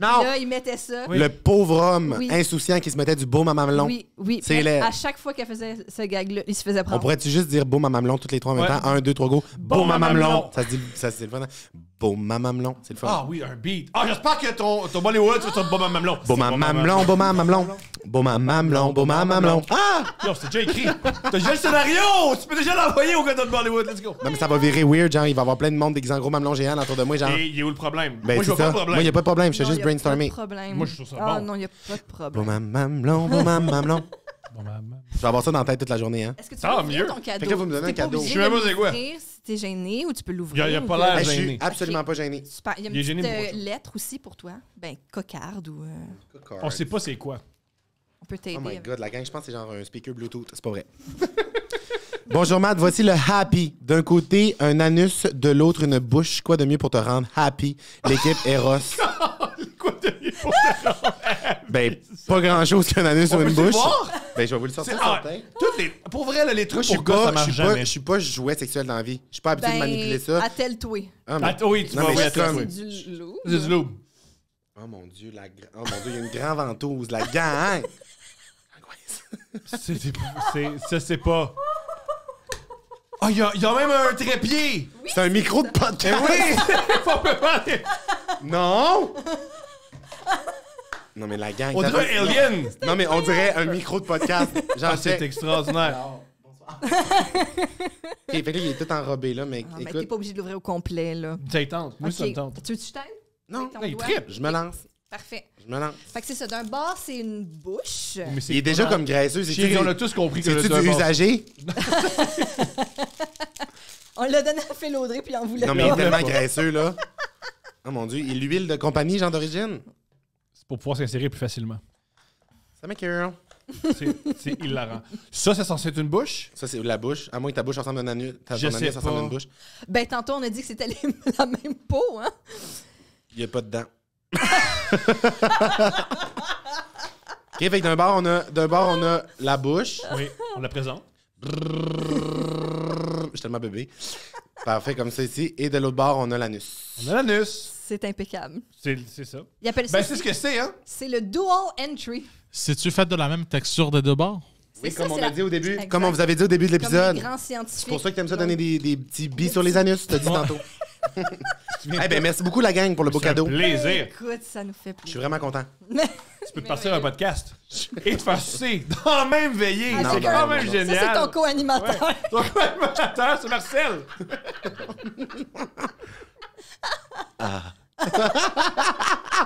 Speaker 3: Là, il mettait ça. Le
Speaker 4: pauvre homme insouciant qui se mettait du beau à mamelon. Oui, oui. C'est À
Speaker 3: chaque fois qu'elle faisait ce gag-là, il se faisait prendre. On pourrait-tu
Speaker 4: juste dire beau à mamelon toutes les trois en même temps? Un, deux, trois, go. Beau à mamelon. Ça se dit, ça c'est le fun. Hein? Beau à mamelon, c'est le fun. Ah
Speaker 2: oui, un beat. Ah, j'espère que ton, ton Bollywood, c'est ton beau à mamelon. Beau à mamelon, beau à
Speaker 4: mamelon. Beau à mamelon, beau à mamelon.
Speaker 2: Ah! Non, c'est déjà écrit. T'as déjà le scénario! Tu peux déjà l'envoyer au gars de Bollywood. Let's
Speaker 1: go.
Speaker 4: Non, mais ça va virer weird, genre, il va y avoir plein de monde déguisant gros mamelon géant autour de moi, genre. Et il y a où le problème? Ben, moi, je vois pas de problème. Moi, il a pas de problème. Je pas de problème. Moi, je trouve ça ah, bon. non, il n'y a pas de problème. Bon, mam, mamelon, bon, mam, mamelon. mam. Je vais avoir ça dans la tête toute la journée. Hein. Est-ce que tu ah, peux mieux. ton cadeau? que vous me donnez un cadeau.
Speaker 2: Je suis même c'est quoi?
Speaker 3: Si t'es gêné ou tu peux l'ouvrir. Il n'y a, pas l'air gêné.
Speaker 2: Je suis absolument pas gêné. Il y a
Speaker 3: une petite euh, lettre aussi pour toi. Ben, cocarde ou... Euh, cocarde.
Speaker 4: On sait pas c'est quoi. On peut t'aider. Oh my God, la gang, je pense que c'est genre un speaker Bluetooth. C'est pas vrai. Bonjour Matt, voici le happy. D'un côté, un anus, de l'autre, une bouche. Quoi de mieux pour te rendre happy? L'équipe Eros. Quoi de mieux pour te rendre ben, happy? Ben, pas grand chose qu'un anus ou une bouche. Ben, je vais vous le sortir, ah,
Speaker 3: toutes les- Pour vrai,
Speaker 4: les trucs je suis pas, ça jamais. je suis pas jouet sexuel dans la vie. Je suis pas habitué de ben, manipuler ça. attelle toi. Ah, ah oui, tu Non, vas mais c'est du loup. du loup. Oh mon dieu, la oh mon dieu, il y a une grande ventouse, la gang. c'est- Ça, c'est pas.
Speaker 2: Ah, il y, y, a même un trépied! c'est un micro de podcast! Eh oui!
Speaker 4: non! Non, mais la gang. On dirait alien! Non, mais on dirait un micro de podcast. Genre, ah, c'est extraordinaire. ok,
Speaker 3: fait que là, il est tout
Speaker 4: enrobé, là, mais. Ah, écoute... mais t'es pas obligé de l'ouvrir au complet, là. Ça tente. Moi, ça me tente.
Speaker 3: Tu veux que tu Non, il trip. Je me lance. Parfait. Je me lance. Fait que c'est ça. D'un bord, c'est une bouche.
Speaker 4: Il est déjà comme graisseux. C'est-tu on a tous compris que c'est du usager?
Speaker 3: On l'a donné à Phil Audrey, puis on voulait Non, mais il est tellement graisseux,
Speaker 4: là. Oh mon Dieu. Et l'huile de compagnie, genre d'origine? C'est pour pouvoir s'insérer plus facilement. Ça m'écœure. C'est c'est hilarant. Ça, c'est censé être une bouche. Ça, c'est la bouche. À moins que ta bouche ressemble à une anus. Ta Je sais une bouche.
Speaker 3: Ben, tantôt, on a dit que c'était la même peau, hein?
Speaker 4: Il n'y a pas de dents. OK, d'un bord, on a, d'un on a la bouche. Oui, on la présente. Je t'aime, ma bébé. Parfait, comme ça ici. Et de l'autre bord, on a l'anus.
Speaker 3: On a l'anus. C'est impeccable.
Speaker 4: C'est
Speaker 1: c'est ça.
Speaker 3: Ben, c'est ce que c'est, hein? C'est le dual entry.
Speaker 4: C'est-tu fait de la même texture des deux bords?
Speaker 1: Oui, comme
Speaker 3: on a dit au début, comme on vous avait dit au début de l'épisode. C'est pour ça que aimes ça donner
Speaker 4: des, des petits bis sur les anus, t'as dit tantôt. Eh ben, merci beaucoup, la gang, pour le beau cadeau. cadeau. plaisir. Eh,
Speaker 3: écoute, ça nous fait plaisir.
Speaker 4: Je suis vraiment content. Tu peux te partir un podcast
Speaker 2: et te faire sucer dans la même veillée. Ah, c'est ben, quand même génial. Ça, c'est ton
Speaker 3: co-animateur. Ton
Speaker 2: co-animateur, c'est Marcel. Ah.
Speaker 4: Ah.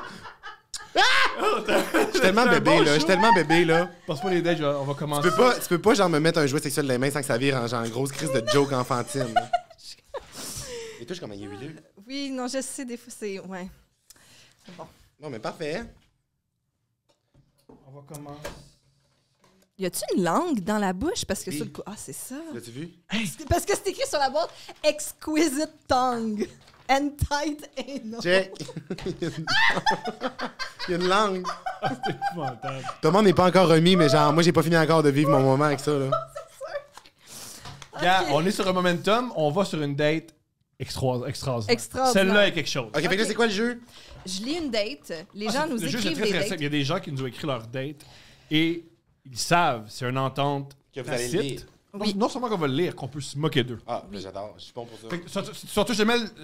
Speaker 4: Je suis tellement bébé, là. Je suis tellement bébé, là. Passe moi les dates, on va commencer. Tu peux pas, tu peux pas genre, me mettre un jouet sexuel dans les mains sans que ça vire en genre grosse crise de joke enfantine comme il ah,
Speaker 3: Oui, non, je sais, des fois, c'est. Ouais.
Speaker 4: Bon. Bon, mais parfait. On va commencer.
Speaker 3: Y a-tu une langue dans la bouche? Parce que Ah,
Speaker 4: c'est ça. L'as-tu vu? Parce
Speaker 3: que c'est écrit sur la boîte Exquisite Tongue. And tight and Check!
Speaker 4: il, y a une... langue. Tout le monde n'est pas encore remis, mais genre, moi, j'ai pas fini encore de vivre mon moment avec ça, là.
Speaker 2: Gars, on est sur un momentum, on va sur une date. Extra, extra, Celle-là est quelque chose. OK, mais c'est quoi le jeu?
Speaker 3: Je lis une date. Les ah, gens nous le jeu, écrivent très, des dates. Il
Speaker 2: y a des gens qui nous ont écrit leur date et ils savent, c'est une entente Que vous allez lire. Non- seulement qu'on va le lire, qu'on peut se moquer
Speaker 4: d'eux. Ah, mais ben, j'adore. Je suis bon pour ça.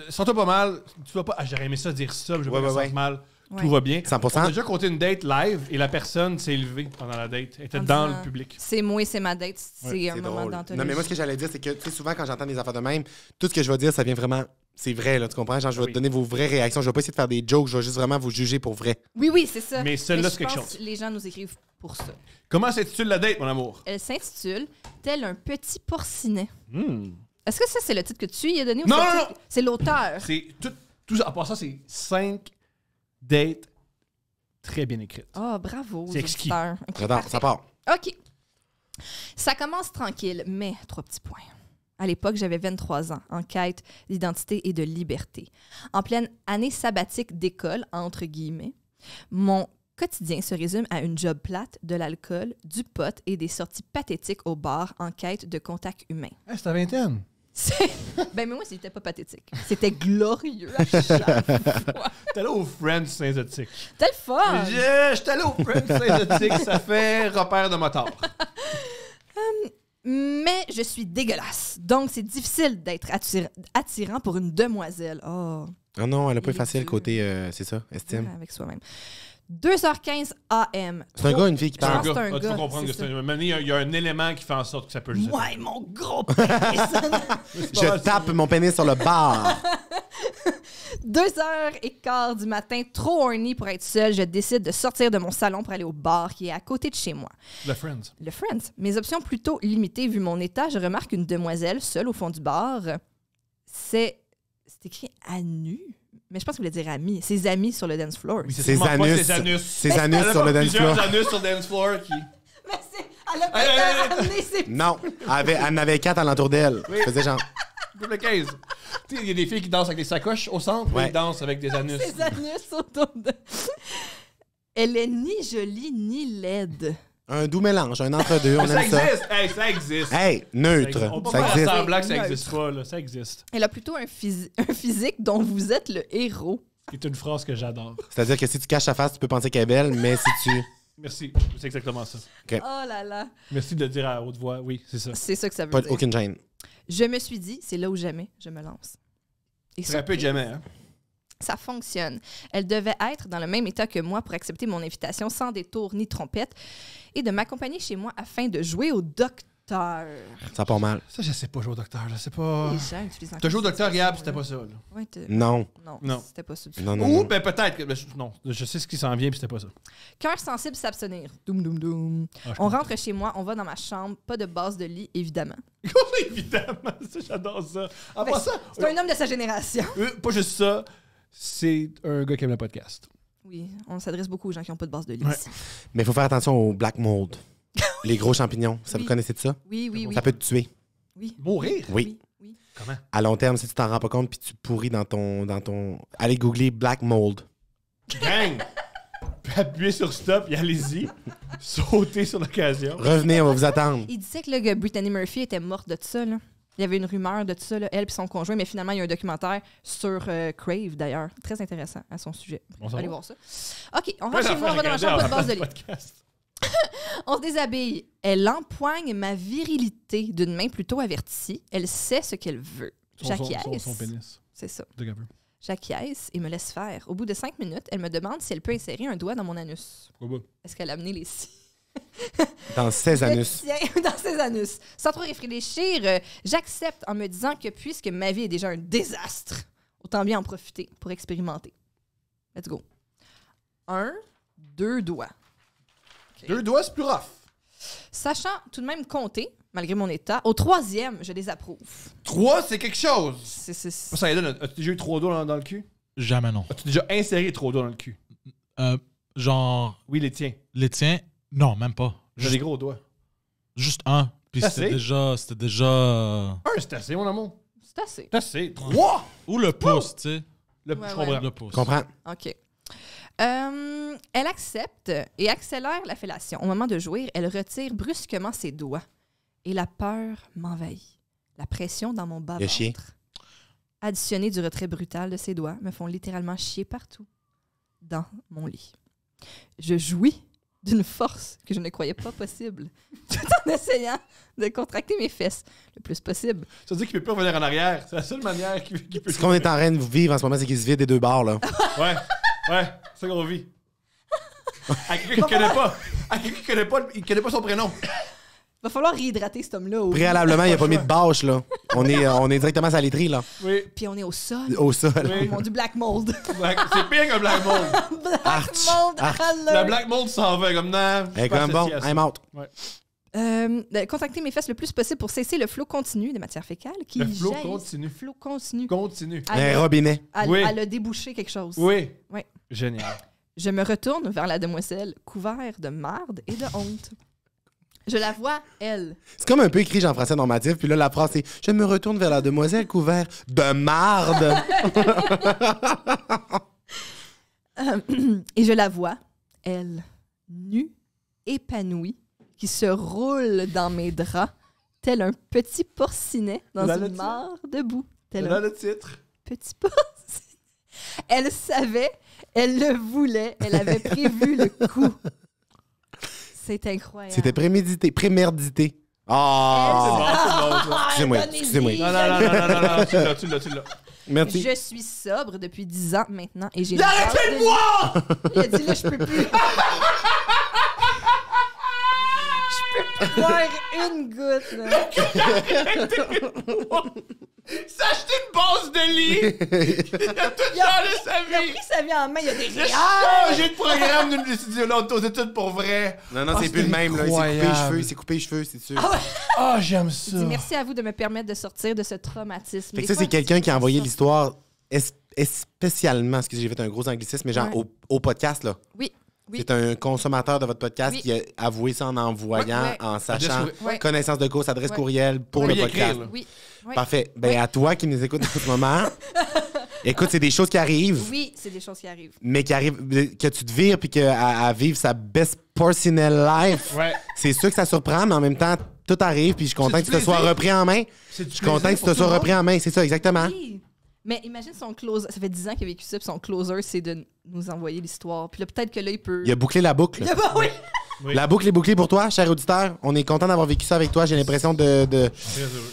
Speaker 2: surtout, pas mal, tu vas pas. Ah, j'aurais aimé ça dire ça, mais je vais pas me sentir mal. Tout va bien. 100 On a déjà compté une date live et la personne s'est élevée pendant la date. Elle
Speaker 4: était ah, dans ah. le public.
Speaker 3: C'est moi, et c'est ma date. C'est un moment d'anthologie. Non, mais moi, ce que
Speaker 4: j'allais dire, c'est que souvent, quand j'entends des affaires de même, tout ce que je vais dire, ça vient vraiment. C'est vrai, là, tu comprends? Genre, je vais te donner vos vraies réactions. Je vais pas essayer de faire des jokes. Je vais juste vraiment vous juger pour vrai.
Speaker 3: Oui, oui, c'est ça. Mais celle-là, c'est quelque chose. Que les gens nous écrivent pour ça.
Speaker 2: Comment s'intitule la date, mon amour?
Speaker 3: Elle s'intitule Tel un petit porcinet. Hmm. Est-ce que ça, c'est le titre que tu y as donné? Non, non, non! C'est l'auteur.
Speaker 2: C'est tout, tout. part ça c'est cinq date très bien écrite.
Speaker 3: Oh, bravo. C'est exquis.
Speaker 2: Très bien,
Speaker 4: ça part.
Speaker 3: OK. Ça commence tranquille, mais trois petits points. À l'époque, j'avais 23 ans, en quête d'identité et de liberté. En pleine année sabbatique d'école, entre guillemets, mon quotidien se résume à une job plate, de l'alcool, du pot et des sorties pathétiques au bar en quête de contact humain.
Speaker 2: c'est ta vingtaine.
Speaker 3: Ben, mais moi, c'était pas pathétique. C'était glorieux à chaque
Speaker 2: fois. T'es allé au Friends Saint-Zotique.
Speaker 3: T'es le fun! Je eh, suis allé au Friends Saint-Zotique. ça fait
Speaker 4: repère de moteur
Speaker 3: hum, mais je suis dégueulasse. Donc, c'est difficile d'être attirant pour une demoiselle. Oh,
Speaker 4: Ah non, elle a pas facile côté, euh, c'est ça, estime.
Speaker 3: avec soi-même. 2h15 AM. C'est un gars, une fille qui parle. un
Speaker 2: ah, gars. comprendre que c'est il y, a un élément qui fait en sorte que ça peut Ouais,
Speaker 3: mon gros pénis!
Speaker 4: Je tape mon pénis sur le bar.
Speaker 3: 2h15 du matin, trop horny pour être seule, je décide de sortir de mon salon pour aller au bar qui est à côté de chez moi. Le Friends. Le Friends. Mes options plutôt limitées vu mon état, je remarque une demoiselle seule au fond du bar. C'est. C'est écrit à nu. Mais je pense qu'il voulait dire amis. Ses amis sur le dance floor.
Speaker 4: ses, anus, ses anus. Ses ben, anus sur le dance floor.
Speaker 3: anus sur le dance floor qui. Mais ben,
Speaker 4: c'est. Elle a pas amené Non, elle, avait, en avait quatre alentour d'elle. Oui. faisait genre.
Speaker 2: Double case. Tu sais, il y a des filles qui dansent avec des sacoches au centre, et qui dansent avec des anus. Ses
Speaker 3: anus autour d'elle. Elle est ni jolie ni laide.
Speaker 4: Un doux mélange, un entre-deux, on ça. existe!
Speaker 2: Hey, ça existe! Hey,
Speaker 4: neutre, ça existe. On peut pas que ça
Speaker 2: existe pas, là. Ça existe.
Speaker 3: Elle a plutôt un, un physique dont vous êtes le héros. C'est une phrase que j'adore.
Speaker 4: C'est-à-dire que si tu caches ta face, tu peux penser qu'elle est belle, mais si tu...
Speaker 2: Merci, c'est exactement ça.
Speaker 4: Oh
Speaker 3: là là!
Speaker 2: Merci de le dire à haute voix, oui, c'est
Speaker 3: ça. C'est ça que ça veut dire. aucune gêne. Je me suis dit, c'est là où jamais je me lance. ça, peut peu jamais, hein? ça fonctionne. Elle devait être dans le même état que moi pour accepter mon invitation sans détour ni trompette et de m'accompagner chez moi afin de jouer au docteur.
Speaker 4: Ça pas mal. Ça, je sais pas jouer au docteur. Je
Speaker 2: sais pas. Les gens utilisent as joué au docteur Gab, c'était pas ça.
Speaker 4: Non. Non, c'était pas ça. du Non, Ou,
Speaker 2: ben peut-être. que- ben, non, je sais ce qui s'en vient, puis c'était pas ça.
Speaker 3: Cœur sensible s'abstenir. Doum, doum, doum. Ah, on rentre chez moi, on va dans ma chambre, pas de base de lit, évidemment.
Speaker 2: Évidemment,
Speaker 3: j'adore ça. Ben, c'est un euh, homme de sa génération. Euh, pas juste ça,
Speaker 4: c'est un gars qui aime le
Speaker 2: podcast.
Speaker 3: Oui, on s'adresse beaucoup aux gens qui n'ont pas de base de liste.
Speaker 4: Mais il faut faire attention au black mold. les gros champignons, ça vous connaissez de ça? Oui, oui, oui. Ça peut te tuer. Oui. Mourir? Oui. Comment? À long terme, si tu t'en rends pas compte, puis tu pourris dans ton, dans ton... Allez googler black mold.
Speaker 2: Gang! appuyez sur stop et allez-y. Sautez sur l'occasion. Revenez, on va vous attendre.
Speaker 3: Il disait que le gars Brittany Murphy était morte de ça, là il y avait une rumeur de tout ça, elle et son conjoint, mais finalement, il y a un documentaire sur euh, Crave, d'ailleurs, très intéressant à son sujet. On Allez aller voir ça.
Speaker 1: OK, on rentre chez moi on va dans la chambre, de base de lit.
Speaker 3: on se déshabille. Elle empoigne ma virilité d'une main plutôt avertie. Elle sait ce qu'elle veut. J'acquiesce. Son, son, C'est ça. J'acquiesce et me laisse faire. Au bout de cinq minutes, elle me demande si elle peut insérer un doigt dans mon anus. Est-ce qu'elle a amené les six
Speaker 4: Dans ses anus.
Speaker 3: Dans ses anus. Sans trop réfléchir, euh, j'accepte en me disant que puisque ma vie est déjà un désastre, autant bien en profiter pour expérimenter. Let's go. Un, deux doigts. Deux doigts, c'est plus rough. Sachant tout de même compter, malgré mon état, au troisième, je les approuve
Speaker 2: Trois, c'est quelque chose. C'est, c'est, Ça, as-tu déjà eu trois doigts dans, le cul?
Speaker 1: Jamais non. As-tu
Speaker 2: déjà inséré trois doigts dans le cul?
Speaker 1: Euh, genre. Oui, les tiens. Les tiens non, même pas.
Speaker 2: J'ai des gros doigts.
Speaker 1: Juste un. Puis c'était déjà, c'était déjà. Euh, un,
Speaker 2: c'est assez, mon
Speaker 3: amour. C'est assez.
Speaker 2: C'est
Speaker 1: assez. Trois! Ou le pouce, tu sais. Le, pouce je comprends. le pouce. Comprends.
Speaker 3: OK. Euh, elle accepte et accélère la fellation. Au moment de jouir, elle retire brusquement ses doigts. Et la peur m'envahit. La pression dans mon bas-ventre, additionnée du retrait brutal de ses doigts, me font littéralement chier partout dans mon lit. Je jouis d'une force que je ne croyais pas possible, tout en essayant de contracter mes fesses le plus possible. Ça veut dire qu'il peut plus revenir en arrière. C'est la seule manière qu'il peut.
Speaker 2: Ce qu'on est
Speaker 4: en train de vivre en ce moment, c'est qu'il se vide des deux barres là.
Speaker 3: ouais,
Speaker 2: ouais, c'est ça qu'on vit. À quelqu'un qui connaît connaît
Speaker 3: connaît pas son prénom. Va falloir réhydrater cet homme-là.
Speaker 2: Préalablement, il n'y a pas mis de
Speaker 4: bâche, là. On est, euh, on est directement à la laiterie, là.
Speaker 3: Oui. Puis on est au sol. Au sol. Ils du black mold. C'est pire que Black Mold. black mold La Black
Speaker 4: Mold
Speaker 2: s'en va comme neuf. Et eh, bon,
Speaker 3: Ouais. Euh, mes fesses le plus possible pour cesser le flot continu des matières fécales qui Le flot continu. continu. Flot continu. Continue. Un robinet. À Oui. elle quelque chose. Oui. Oui. Génial. Je me retourne vers la demoiselle, couvert de merde et de honte. Je la vois, elle.
Speaker 4: C'est comme un peu écrit en français normatif, puis là, la phrase, c'est « Je me retourne vers la demoiselle couverte de marde!
Speaker 3: » Et je la vois, elle, nue, épanouie, qui se roule dans mes draps, tel un petit porcinet dans une mare debout. Tel le titre. Petit porcinet. Elle savait, elle le voulait, elle avait prévu le coup. C'est incroyable.
Speaker 4: C'était prémédité, prémédité. Ah! ah, ah excusez-moi, excusez-moi. Non, non, non, non, non, tu l'as, tu l'as, tu l'as. Merci. Je
Speaker 3: suis sobre depuis 10 ans maintenant et j'ai. Arrêtez de moi
Speaker 1: Il a dit là, je peux
Speaker 3: plus. boire une goutte, là. S'est acheté une base de lit!
Speaker 4: Il
Speaker 3: a tout changé sa Il a pris sa vie en main, il y a des
Speaker 4: J'ai
Speaker 1: changé de programme
Speaker 3: d'une décision là, études pour vrai!
Speaker 4: Non, non, c'est plus le même, là. Il s'est coupé les cheveux, il coupé cheveux, c'est sûr. Ah, ah j'aime ça. merci
Speaker 3: à vous de me permettre de sortir de ce traumatisme. Fait que ça, c'est quelqu'un
Speaker 4: qui a envoyé l'histoire spécialement, excusez, j'ai fait un gros anglicisme, mais genre au podcast, là. Oui, c'est un consommateur de votre podcast qui a avoué ça en envoyant, en sachant connaissance de cause, adresse courriel pour le podcast. oui. Parfait. Ben à toi qui nous écoutes en ce moment. Écoute, c'est des choses qui arrivent. Oui, c'est des choses qui arrivent. Mais qui arrivent, que tu te vires puis que à vivre sa best personnel life. C'est sûr que ça surprend, mais en même temps, tout arrive puis je suis content que tu te sois repris en main. Je suis content que tu te sois repris en main. C'est ça, exactement.
Speaker 3: Mais imagine son closer. Ça fait 10 ans qu'il a vécu ça, son closer, c'est de nous envoyer l'histoire. Puis là, peut-être que là, il peut. Il a
Speaker 4: bouclé la boucle. oui! La boucle est bouclée pour toi, cher auditeur. On est content d'avoir vécu ça avec toi. J'ai l'impression de. de- Très
Speaker 1: heureux.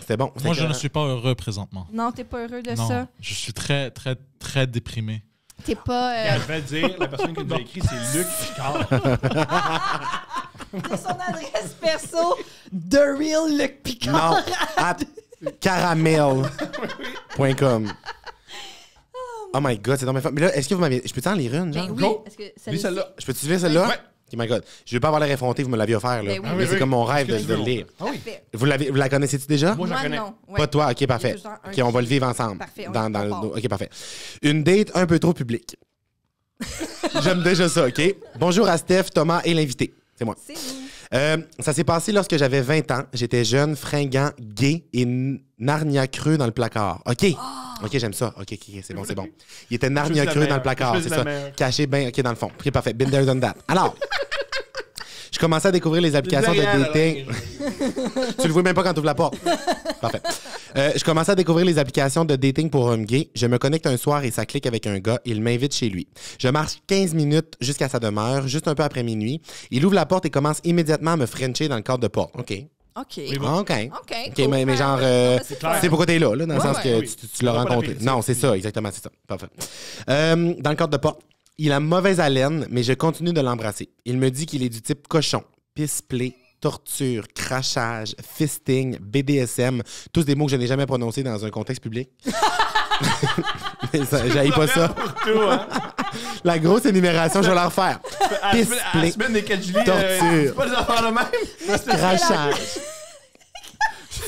Speaker 1: C'était bon. Moi, je ne suis pas heureux présentement. Non, tu t'es pas heureux de non, ça. je suis très, très, très déprimé.
Speaker 3: T'es pas. Elle euh, va dire, la
Speaker 2: personne qui nous a écrit, c'est Luc Picard.
Speaker 3: son adresse perso, The Real Luc
Speaker 1: Picard.
Speaker 4: Non. caramel.com. Oh my god, c'est dans ma femme. Mais là, est-ce que vous m'avez. Je peux en lire une? Ben oui, celle là Je peux tu suivre celle-là? Oui. Ok, my god. Je vais pas avoir la effronté, vous me l'aviez offert, là. Ben Mais c'est comme mon rêve de, de le lire. Ah vous, la connaissez-tu déjà? Moi, je la connais. non. Pas toi, ok, parfait. Ok, on va le vivre ensemble. Parfait, Dans, dans Ok, parfait. Une date un peu trop publique. J'aime déjà ça, ok? Bonjour à Steph, Thomas et l'invité. C'est moi. C'est euh, ça s'est passé lorsque j'avais 20 ans. J'étais jeune, fringant, gay et narnia creux dans le placard. OK. OK, j'aime ça. OK, okay c'est bon, c'est bon. Il était narnia creux dans le placard, c'est ça. Caché bien, OK, dans le fond. OK, parfait. Been that. Alors. Je commençais à découvrir les applications de dating.
Speaker 1: tu le
Speaker 4: vois même pas quand tu ouvres la porte. Parfait. Euh, je commençais à découvrir les applications de dating pour hommes gays. Je me connecte un soir et ça clique avec un gars. Il m'invite chez lui. Je marche 15 minutes jusqu'à sa demeure, juste un peu après minuit. Il ouvre la porte et commence immédiatement à me frencher dans le cadre de porte. OK.
Speaker 3: OK. OK. OK. mais, genre, euh, c'est pourquoi t'es là, là, dans le sens que tu, l'as rencontré. Non, c'est
Speaker 4: ça, exactement, c'est ça. Parfait. Euh, dans le cadre de porte, il a mauvaise haleine, mais je continue de l'embrasser. Il me dit qu'il est du type cochon, pisse-play, torture, crachage, fisting, BDSM, tous des mots que je n'ai jamais prononcés dans un contexte public. mais ça, pas ça. Hein. La grosse énumération, je vais la refaire. Pisse, euh,
Speaker 2: torture, même. crachage,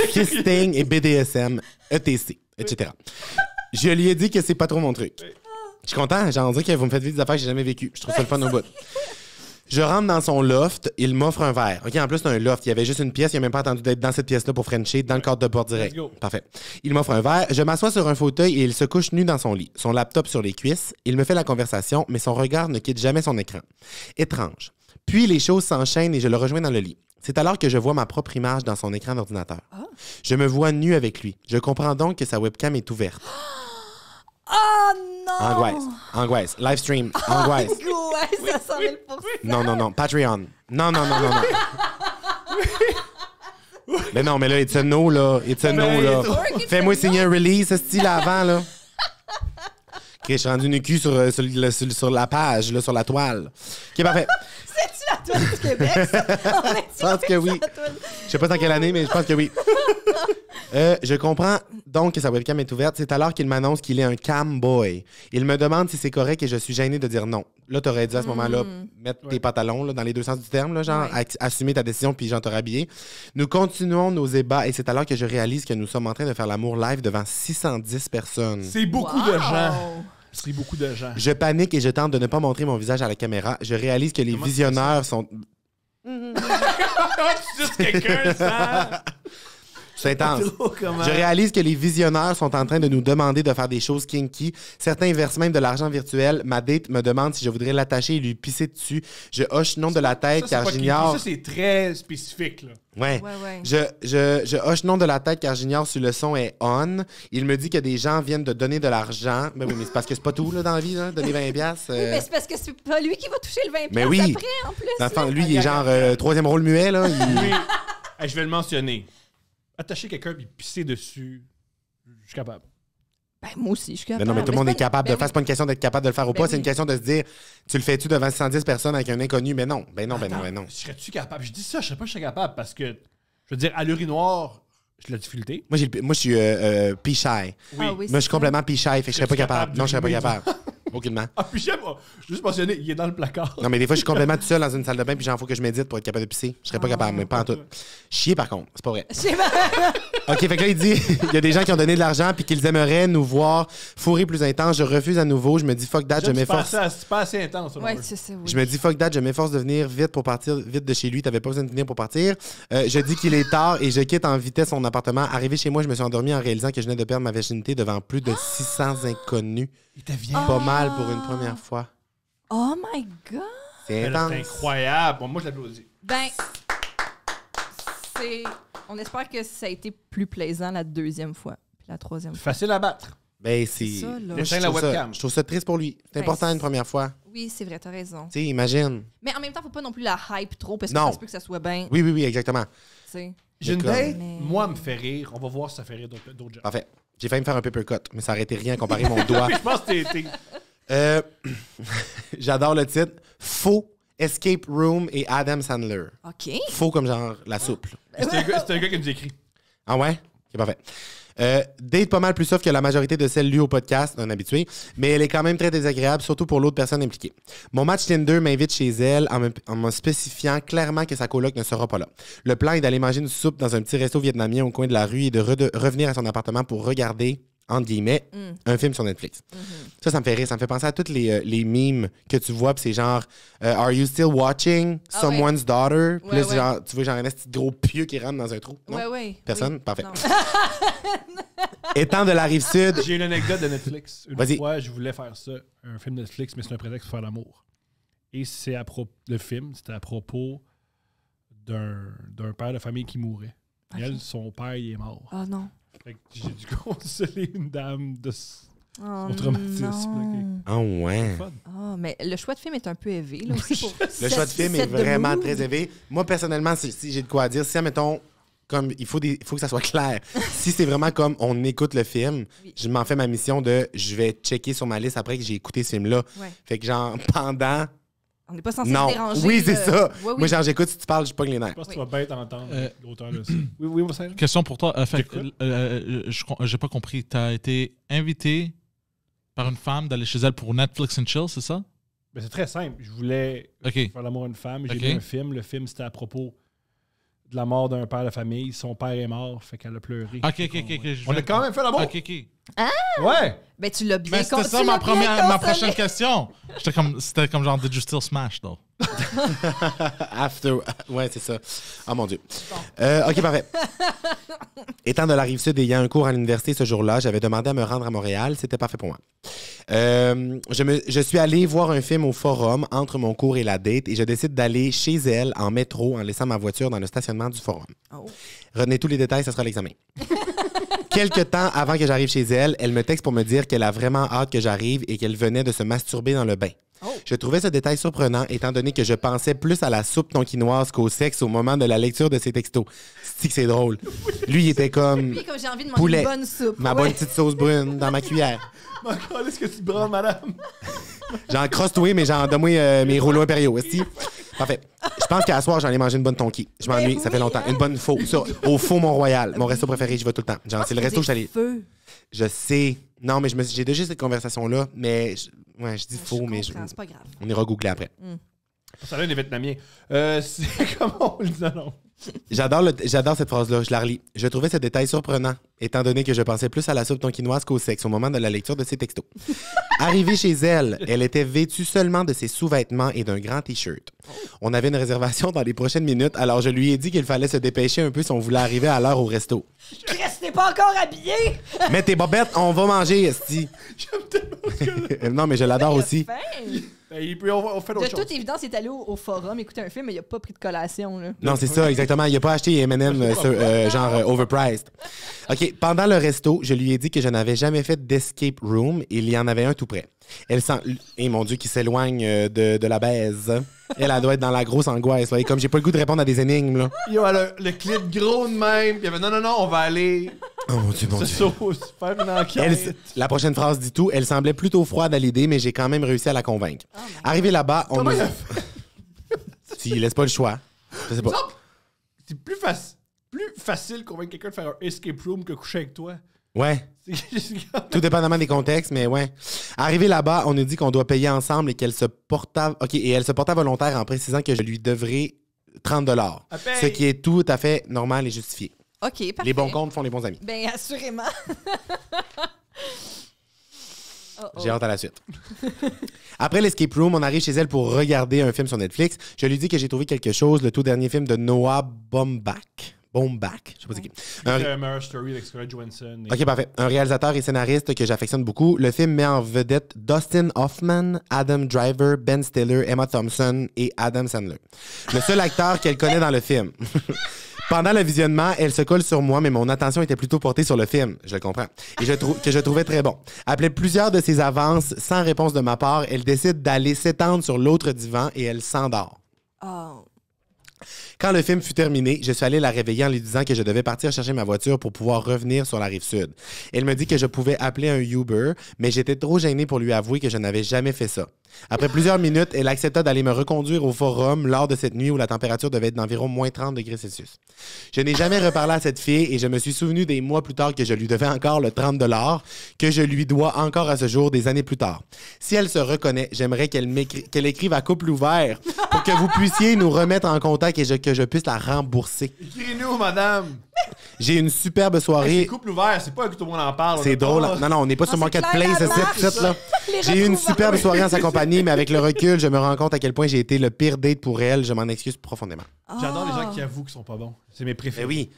Speaker 4: fisting et BDSM, ETC, etc. Je lui ai dit que c'est pas trop mon truc. Je suis content. de dire que vous me faites des affaires que j'ai jamais vécues. Je trouve ça le fun au bout. Je rentre dans son loft, il m'offre un verre. OK, en plus, c'est un loft. Il y avait juste une pièce, il n'a même pas attendu d'être dans cette pièce-là pour Frencher, dans le cadre de bord direct. Parfait. Il m'offre un verre, je m'assois sur un fauteuil et il se couche nu dans son lit, son laptop sur les cuisses. Il me fait la conversation, mais son regard ne quitte jamais son écran. Étrange. Puis les choses s'enchaînent et je le rejoins dans le lit. C'est alors que je vois ma propre image dans son écran d'ordinateur. Ah. Je me vois nu avec lui. Je comprends donc que sa webcam est ouverte. Oh non! Angoisse, angoisse, live stream, oh, angoisse.
Speaker 1: Angoisse à
Speaker 4: Non, non, non, Patreon. Non, non, non, non, non. mais non, mais là, it's a no, là. It's a no, là. Fais-moi signer un release, style avant, là. Ok, je suis rendu une cul sur, euh, sur, la page, là, sur la toile. Ok, parfait. C'est-tu la toile du Québec? je pense que oui. Je sais pas dans quelle année, mais je pense que oui. Euh, je comprends donc que sa webcam est ouverte. C'est alors qu'il m'annonce qu'il est un camboy. Il me demande si c'est correct et je suis gêné de dire non. Là, t'aurais dû à ce moment-là hmm. mettre tes pantalons dans les deux sens du terme, là, genre assumer ta décision puis j'en t'aurais Nous continuons nos ébats et c'est alors que je réalise que nous sommes en train de faire l'amour live devant 610 personnes. C'est beaucoup
Speaker 1: de gens
Speaker 2: C'est beaucoup de gens. Je
Speaker 4: panique et je tente de ne pas montrer mon visage à la caméra. Je réalise que les visionneurs sont.
Speaker 1: Juste quelqu'un,
Speaker 4: ça! C'est intense. Je réalise que les visionnaires sont en train de nous demander de faire des choses kinky. Certains versent même de l'argent virtuel. Ma date me demande si je voudrais l'attacher et lui pisser dessus. Je hoche non de la tête car j'ignore. Ça,
Speaker 2: c'est très spécifique, là. Ouais. Je,
Speaker 4: je, hoche non de la tête car j'ignore si le son est on. Il me dit que des gens viennent de donner de l'argent. Mais oui, mais c'est parce que c'est pas tout là, dans la vie, hein, donner 20$. Oui, mais euh. c'est
Speaker 3: parce que c'est pas lui qui va toucher le 20$ mais oui. après, en plus. lui, il est genre
Speaker 4: euh, troisième rôle muet. Là, oui.
Speaker 2: Je vais le mentionner attacher quelqu'un et pisser dessus, je suis capable.
Speaker 3: Ben, moi aussi, je suis capable. Mais non, mais tout le monde est capable de faire. C'est pas une question
Speaker 4: d'être capable de le faire ou ben pas. C'est une question de se dire, tu le fais-tu devant 110 personnes avec un inconnu? Mais non, ben non, ben non, ben non.
Speaker 2: Serais-tu capable? Je dis ça, je sais pas je serais capable parce que, je veux dire, à l'urinoir,
Speaker 4: je la difficulté. Moi, moi je suis euh, euh ah Oui. moi, je suis complètement pichai, fait que je serais pas capable. Non, je serais pas capable. Aucunement.
Speaker 2: Ah, puis j'aime, oh, juste mentionné, il est dans le placard. Non, mais des fois, je suis complètement
Speaker 4: tout seul dans une salle de bain, puis j'en faut que je médite pour être capable de pisser. Je serais pas capable, mais pas en tout. Chier, par contre, c'est pas vrai. OK, fait que là, il dit il y a des gens qui ont donné de l'argent, puis qu'ils aimeraient nous voir fourrer plus intense. Je refuse à nouveau. Je me dis fuck that, je m'efforce.
Speaker 2: C'est pas assez intense. Ouais, c'est ça, oui. Je me
Speaker 4: dis fuck that, je m'efforce de venir vite pour partir vite de chez lui. T'avais pas besoin de venir pour partir. Euh, je dis qu'il est tard et je quitte en vitesse son appartement. Arrivé chez moi, je me suis endormi en réalisant que je venais de perdre ma virginité devant plus de 600 inconnus. Il était bien pas mal pour une première fois.
Speaker 3: Oh my God!
Speaker 2: C'est incroyable. Bon, moi, je l'applaudis.
Speaker 3: Ben, c'est... On espère que ça a été plus plaisant la deuxième fois, puis la troisième fois. Facile à battre.
Speaker 2: Ben, c'est.
Speaker 4: je, la webcam. je trouve ça triste pour lui. C'est ben, important une première fois.
Speaker 3: Oui, c'est vrai, t'as raison. Tu
Speaker 4: imagine.
Speaker 3: Mais en même temps, faut pas non plus la hype trop parce que ça se peut que ça soit bien.
Speaker 4: Oui, oui, oui, exactement. J'ai une date,
Speaker 2: moi, me fait rire. On va voir si ça fait rire d'autres gens. Parfait.
Speaker 4: J'ai failli me faire un paper cut, mais ça n'arrêtait rien comparé mon doigt. je pense que t'es. Euh, j'adore le titre. Faux, Escape Room et Adam Sandler. OK. Faux comme genre la soupe.
Speaker 2: C'est un, un, gars qui nous écrit.
Speaker 4: Ah ouais? C'est parfait. Euh, date pas mal plus soft que la majorité de celles lues au podcast, d'un habitué, mais elle est quand même très désagréable, surtout pour l'autre personne impliquée. Mon match Tinder m'invite chez elle en spécifiant clairement que sa coloc ne sera pas là. Le plan est d'aller manger une soupe dans un petit resto vietnamien au coin de la rue et de revenir à son appartement pour regarder entre guillemets, mm. un film sur Netflix. Mm-hmm. Ça, ça me fait rire. Ça me fait penser à toutes les, euh, les memes que tu vois, puis c'est genre euh, Are you still watching ah someone's daughter? Puis là, Genre, tu vois, genre un petit gros pieu qui rentre dans un trou. Non? Personne? Parfait. Étant de la rive sud. J'ai une anecdote de Netflix. Une fois, je voulais
Speaker 2: faire ça, un film Netflix, mais c'est un prétexte pour faire l'amour. Et c'est à propos. Le film, c'était à propos d'un père de famille qui mourait. son père, il est mort. Ah non j'ai dû consoler une dame de son oh traumatisme. Ah ouais.
Speaker 3: Ah, mais le choix de film est un peu élevé. le choix de film est vraiment très
Speaker 4: élevé. Moi, personnellement, si, j'ai de quoi dire, si, mettons, comme il faut, des, que ça soit clair. si c'est vraiment comme on écoute le film, je m'en fais ma mission de je vais checker sur ma liste après que j'ai écouté ce film-là. Fait que genre pendant on n'est pas censé se déranger. Oui, c'est ça. Moi, genre, j'écoute, si tu parles, je pogne les nerfs. Je pense
Speaker 2: que tu vas bête à entendre euh, l'auteur Oui, oui, moi, ça. Question pour
Speaker 1: toi. Euh, euh, je fait, j'ai pas compris. Tu as été invité par une femme d'aller chez elle pour Netflix and Chill, c'est ça?
Speaker 2: Ben, c'est très simple. Je voulais faire l'amour à une femme. J'ai lu vu un film. Le film, c'était à propos de la mort d'un père de famille. Son père est mort, fait qu'elle a pleuré.
Speaker 1: Ok, ok, ok. On, on a quand même fait l'amour. Ok, ok. Ah! Ouais! Mais ben, tu l'as bien C'était ça ma, première, ma prochaine question. C'était comme, comme genre Did you still smash, though?
Speaker 4: After. Ouais, c'est ça. Oh mon Dieu. Euh, ok, parfait. Étant de la rive sud et ayant un cours à l'université ce jour-là, j'avais demandé à me rendre à Montréal. C'était parfait pour moi. Euh, je, me, je suis allé voir un film au forum entre mon cours et la date et je décide d'aller chez elle en métro en laissant ma voiture dans le stationnement du forum. Oh. Retenez tous les détails, ça sera l'examen. quelques temps avant que j'arrive chez elle, elle me texte pour me dire qu'elle a vraiment hâte que j'arrive et qu'elle venait de se masturber dans le bain. Oh. Je trouvais ce détail surprenant, étant donné que je pensais plus à la soupe tonkinoise qu'au sexe au moment de la lecture de ces textos. cest que c'est drôle? Lui, il était comme. comme
Speaker 3: j'ai envie
Speaker 2: de manger poulet, une bonne soupe. Ma bonne petite
Speaker 4: sauce brune dans ma cuillère.
Speaker 3: Encore, est-ce que tu branles,
Speaker 4: madame? j'en crosse cross-toué », mais j'en donne euh, mes rouleaux impériaux aussi. Parfait. Je pense qu'à soir, j'en ai mangé une bonne tonki. Je m'ennuie, ben ça fait longtemps. Hein. Une bonne faux. au faux Mont-Royal, mon resto préféré, je vais tout le temps. Genre, ah, c'est le resto suis Je sais. Non, mais je me j'ai déjà cette conversation-là, mais je, ouais, je dis faux, mais je, pas grave. on ira googler après.
Speaker 3: Mm.
Speaker 2: Ça, là, les Vietnamiens. Euh, c'est comment on le dit?
Speaker 4: non. J'adore, j'adore cette phrase-là, je la relis. Je trouvais ce détail surprenant, étant donné que je pensais plus à la soupe tonkinoise qu'au sexe au moment de la lecture de ces textos. Arrivée chez elle, elle était vêtue seulement de ses sous-vêtements et d'un grand t-shirt. On avait une réservation dans les prochaines minutes, alors je lui ai dit qu'il fallait se dépêcher un peu si on voulait arriver à l'heure au resto.
Speaker 3: Restez restais pas encore habillée. mais t'es bobette,
Speaker 4: on va manger, Esti. non, mais je l'adore aussi.
Speaker 2: Ben, de
Speaker 3: toute évidence, il est allé au, forum écouter un film, mais il n'a pas pris de collation. Non, c'est ça, exactement.
Speaker 4: Il n'a pas acheté M&M euh, euh, genre euh, overpriced. OK, pendant le resto, je lui ai dit que je n'avais jamais fait d'escape room. Il y en avait un tout près. Elle sent... Et eh, mon Dieu, qui s'éloigne de, la baise. Elle, elle doit être dans la grosse angoisse. comme j'ai pas le goût de répondre à des énigmes,
Speaker 2: le, clip gros de même. non, non, non, on va aller
Speaker 4: Oh la prochaine phrase dit tout. Elle semblait plutôt froide à l'idée, mais j'ai quand même réussi à la convaincre. Oh Arrivé là-bas, on nous... laisse pas le choix. pas.
Speaker 2: C'est plus, facile plus facile convaincre quelqu'un de faire un escape room que coucher avec toi.
Speaker 4: Ouais. Tout dépendamment des contextes, mais ouais. Arrivé là-bas, on nous dit qu'on doit payer ensemble et qu'elle se porta, ok, et elle se porta volontaire en précisant que je lui devrais 30 dollars, ce qui est tout à fait normal et justifié.
Speaker 3: OK, parfait. Les bons comptes font les bons amis. Bien, assurément. oh J'ai oh. hâte à
Speaker 4: la suite. Après l'escape room, on arrive chez elle pour regarder un film sur Netflix. Je lui dis que j'ai trouvé quelque chose, le tout dernier film de Noah Baumbach. Baumbach, je sais pas c'est qui.
Speaker 2: Un... Story avec euh, Ok, parfait.
Speaker 4: Un réalisateur et scénariste que j'affectionne beaucoup. Le film met en vedette Dustin Hoffman, Adam Driver, Ben Stiller, Emma Thompson et Adam Sandler. Le seul acteur qu'elle connaît dans le film. Pendant le visionnement, elle se colle sur moi, mais mon attention était plutôt portée sur le film. Je le comprends. Et je que je trouvais très bon. Après plusieurs de ces avances, sans réponse de ma part, elle décide d'aller s'étendre sur l'autre divan et elle s'endort. Oh. Quand le film fut terminé, je suis allé la réveiller en lui disant que je devais partir chercher ma voiture pour pouvoir revenir sur la rive sud. Elle me dit que je pouvais appeler un Uber, mais j'étais trop gêné pour lui avouer que je n'avais jamais fait ça. Après plusieurs minutes, elle accepta d'aller me reconduire au forum lors de cette nuit où la température devait être d'environ moins 30 degrés Celsius. Je n'ai jamais reparlé à cette fille et je me suis souvenu des mois plus tard que je lui devais encore le 30 que je lui dois encore à ce jour des années plus tard. Si elle se reconnaît, j'aimerais qu'elle qu'elle écrive à couple ouvert pour que vous puissiez nous remettre en contact et je, que je puisse la rembourser.
Speaker 2: Écris-nous, madame!
Speaker 4: J'ai une superbe soirée. C'est couple
Speaker 2: ouvert, c'est pas que tout le monde en parle. C'est drôle. Non, non, on n'est pas ah, sur sur Marketplace, c'est là. J'ai eu une superbe soirée en sa compagnie, mais avec le recul, je
Speaker 4: me rends compte à quel point j'ai été le pire date pour elle. Je m'en excuse profondément.
Speaker 3: J'adore les gens ah. qui
Speaker 2: avouent qu'ils sont pas bons. C'est mes préférés. Mais eh oui.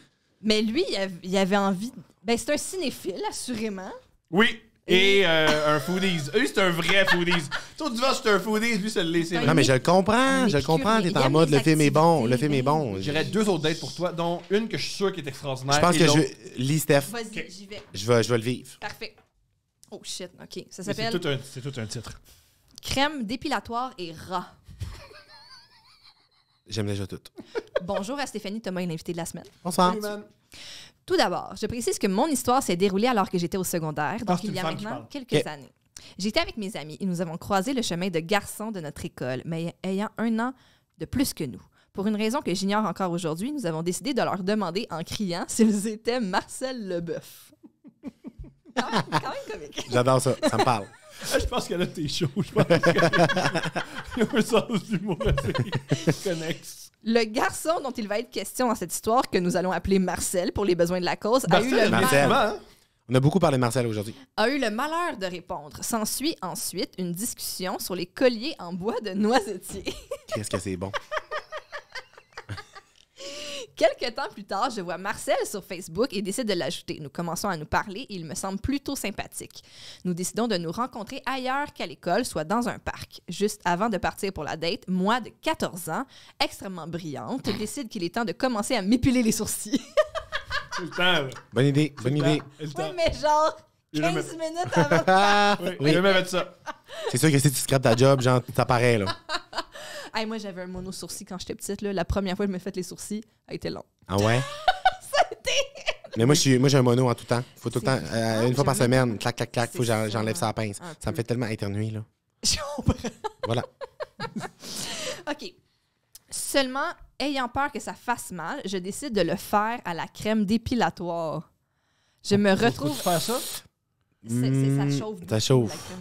Speaker 3: Mais lui, il avait envie. Ben, c'est un cinéphile, assurément.
Speaker 2: Oui et euh, un foodies. Eux, c'est un vrai foodies.
Speaker 3: Toi, tu vas, c'est un foodies, lui, c'est le
Speaker 2: laisser.
Speaker 4: Non, mais je le comprends, je le comprends. T'es en mode, le film est bon, le film est bon. J'irai
Speaker 2: deux autres dates pour toi, dont une que je suis sûr qui est extraordinaire. Je pense que je. Lis,
Speaker 4: Steph. Vas-y, j'y vais. Je vais, je vais le vivre.
Speaker 3: Parfait. Oh shit, ok. Ça s'appelle.
Speaker 2: C'est tout,
Speaker 4: un titre.
Speaker 3: Crème dépilatoire et rat. J'aime déjà tout. Bonjour à Stéphanie Thomas, une invitée de la semaine. Bonsoir. Tout d'abord, je précise que mon histoire s'est déroulée alors que j'étais au secondaire, donc ah, il y a maintenant quelques années. J'étais avec mes amis et nous avons croisé le chemin de garçons de notre école, mais ayant un an de plus que nous. Pour une raison que j'ignore encore aujourd'hui, nous avons décidé de leur demander en criant s'ils étaient Marcel Leboeuf.
Speaker 4: quand même J'adore ça, ça me parle.
Speaker 3: Ah, je pense que là, t'es chaud. Je pense y a un sens le garçon dont il va être question dans cette histoire, que nous allons appeler Marcel pour les besoins de la cause, a eu le malheur, hein?
Speaker 4: On a beaucoup parlé Marcel aujourd'hui.
Speaker 3: a eu le malheur de répondre. S'ensuit ensuite une discussion sur les colliers en bois de noisetier.
Speaker 4: Qu'est-ce que c'est bon.
Speaker 3: Quelques temps plus tard, je vois Marcel sur Facebook et décide de l'ajouter. Nous commençons à nous parler il me semble plutôt sympathique. Nous décidons de nous rencontrer ailleurs qu'à l'école, soit dans un parc. Juste avant de partir pour la date, moi de 14 ans, extrêmement brillante, décide qu'il est temps de commencer à m'épiler les sourcils.
Speaker 2: Bonne idée, bonne idée. Oui,
Speaker 3: mais genre 15 minutes
Speaker 4: avant.
Speaker 2: oui, je vais mettre ça.
Speaker 4: C'est sûr que si tu scrapes ta job, genre, ça là.
Speaker 3: moi, j'avais un mono sourcil quand j'étais petite. Là. La première fois que je me faisais les sourcils, elle était longue.
Speaker 4: Ah ouais? Ça a été... Mais moi, j'ai moi, un mono en tout temps. Faut tout le temps, euh, une fois ah, par semaine, clac, clac, clac, faut j'enlève ça à la pince. Ah, ça me fait tellement éternuer, là. Voilà.
Speaker 3: OK. Seulement, ayant peur que ça fasse mal, je décide de le faire à la crème dépilatoire.
Speaker 4: Je me retrouve. faire ça? ça hmm. chauffe. Ça chauffe.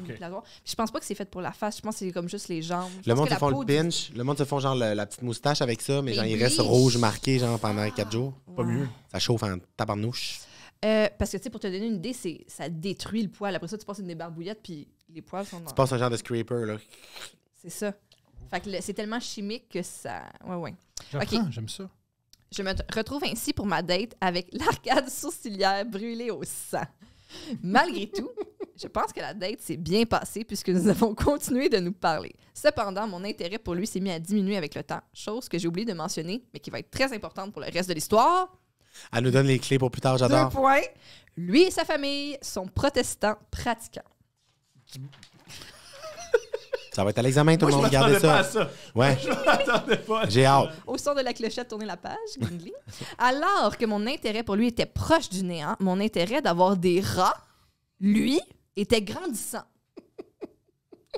Speaker 3: je pense pas que c'est fait pour la face. Je pense que c'est comme juste les jambes. le monde se font le
Speaker 4: pinch. Le monde se font genre la, petite moustache avec ça, mais genre, il reste rouge marqué genre pendant ah. quatre jours. Pas mieux. Ça chauffe en tabarnouche.
Speaker 3: Euh, parce que, tu sais, pour te donner une idée, ça détruit le poil. Après ça, tu passes une débarbouillette, puis les poils sont. Tu passes
Speaker 4: un genre de scraper, là.
Speaker 3: C'est ça. Fait que c'est tellement chimique que ça. Ouais, ouais. j'aime ça. Je me retrouve ainsi pour ma date avec l'arcade sourcilière brûlée au sang. Malgré tout, je pense que la date s'est bien passée puisque nous avons continué de nous parler. Cependant, mon intérêt pour lui s'est mis à diminuer avec le temps, chose que j'ai oublié de mentionner, mais qui va être très importante pour le reste de l'histoire.
Speaker 4: Elle nous donne les clés pour plus tard, j'adore. Deux
Speaker 3: Lui et sa famille sont protestants pratiquants.
Speaker 4: Ça va être à l'examen, tout le monde. Regardez ça. ça. Ouais. Je m'attendais pas. J'ai hâte.
Speaker 3: Au son de la clochette, tournez la page. Alors que mon intérêt pour lui était proche du néant, mon intérêt d'avoir des rats, lui, était grandissant.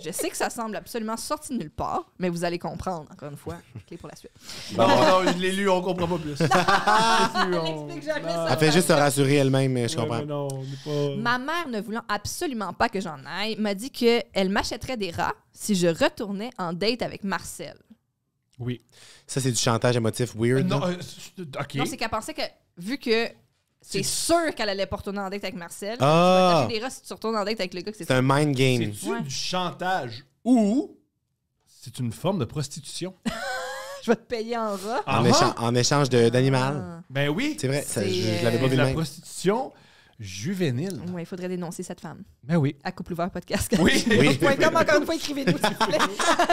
Speaker 3: Je sais que ça semble absolument sorti de nulle part, mais vous allez comprendre, encore une fois. Clé pour la suite.
Speaker 4: Non, non,
Speaker 2: je l'ai lu, on comprend pas plus.
Speaker 4: elle fait juste se rassurer elle-même, mais je comprends. Ma
Speaker 3: mère, ne voulant absolument pas que j'en aille, m'a dit qu'elle m'achèterait des rats si je retournais en date avec Marcel.
Speaker 4: Oui. Ça, c'est du chantage émotif weird. Non, euh,
Speaker 3: OK. Non, c'est qu'elle pensait que, vu que c'est sûr qu'elle allait pas retourner en deck avec Marcel. Ah! Tu des si tu retournes en avec le gars c'est un
Speaker 4: mind game. C'est-tu
Speaker 3: du chantage ou
Speaker 4: c'est une forme de prostitution?
Speaker 3: Je vais te payer en rats.
Speaker 2: En, ah!
Speaker 4: échange d'animal. Ah. ben oui. C'est vrai, je, l'avais pas vu de la prostitution,
Speaker 3: juvénile. Oui, il faudrait dénoncer cette femme. Mais ben oui. À couple ouvert podcast. Oui, oui. encore une fois, écrivez-nous, s'il vous plaît.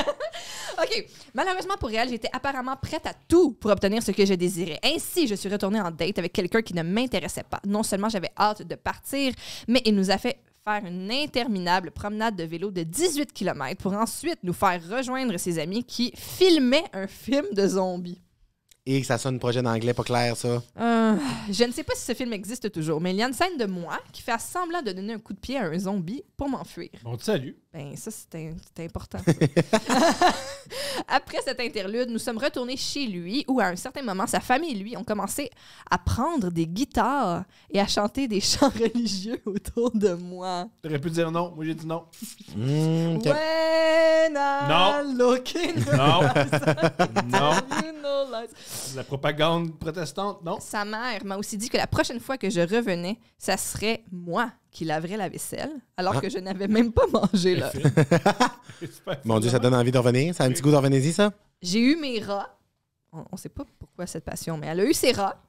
Speaker 3: OK. Malheureusement pour elle, j'étais apparemment prête à tout pour obtenir ce que je désirais. Ainsi, je suis retournée en date avec quelqu'un qui ne m'intéressait pas. Non seulement j'avais hâte de partir, mais il nous a fait faire une interminable promenade de vélo de 18 km pour ensuite nous faire rejoindre ses amis qui filmaient un film de zombies
Speaker 4: et que ça sonne projet d'anglais pas clair, ça.
Speaker 3: Euh, je ne sais pas si ce film existe toujours, mais il y a une scène de moi qui fait semblant de donner un coup de pied à un zombie pour m'enfuir. Bon, te salue. Ben, ça, c'est important. Après cet interlude, nous sommes retournés chez lui où, à un certain moment, sa famille et lui ont commencé à prendre des guitares et à chanter des chants religieux autour de
Speaker 2: moi. aurais pu dire non. Moi, j'ai dit non. Hmm,
Speaker 3: When non. Look non. non.
Speaker 2: La propagande protestante,
Speaker 3: non? Sa mère m'a aussi dit que la prochaine fois que je revenais, ça serait moi qui laverais la vaisselle, alors ah. que je n'avais même pas mangé là.
Speaker 4: Mon Dieu, ça donne envie de revenir. Ça a un petit goût d'organiser, ça?
Speaker 3: J'ai eu mes rats. On ne sait pas pourquoi cette passion, mais elle a eu ses rats.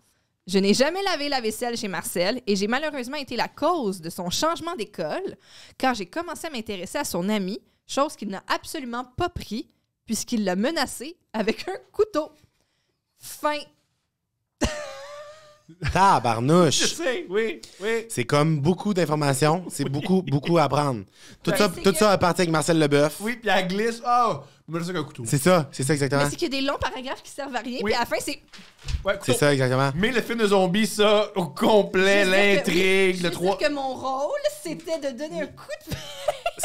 Speaker 3: Je n'ai jamais lavé la vaisselle chez Marcel et j'ai malheureusement été la cause de son changement d'école car j'ai commencé à m'intéresser à son ami, chose qu'il n'a absolument pas pris puisqu'il l'a menacé avec un couteau. Fin.
Speaker 4: Tabarnouche! Je
Speaker 2: sais, oui,
Speaker 3: oui.
Speaker 4: C'est comme beaucoup d'informations, c'est beaucoup, beaucoup à apprendre. Tout, ben, ça, tout ça a parti avec Marcel Leboeuf. Oui, puis elle glisse. Oh, me avec qu'un couteau. C'est ça, c'est ça exactement. Mais c'est
Speaker 3: qu'il y a des longs paragraphes qui servent à rien, puis à la fin, c'est. Ouais, c'est ça,
Speaker 4: exactement. Mais le film de zombies, ça, au complet, l'intrigue, le 3.
Speaker 3: que mon rôle, c'était de donner un coup de.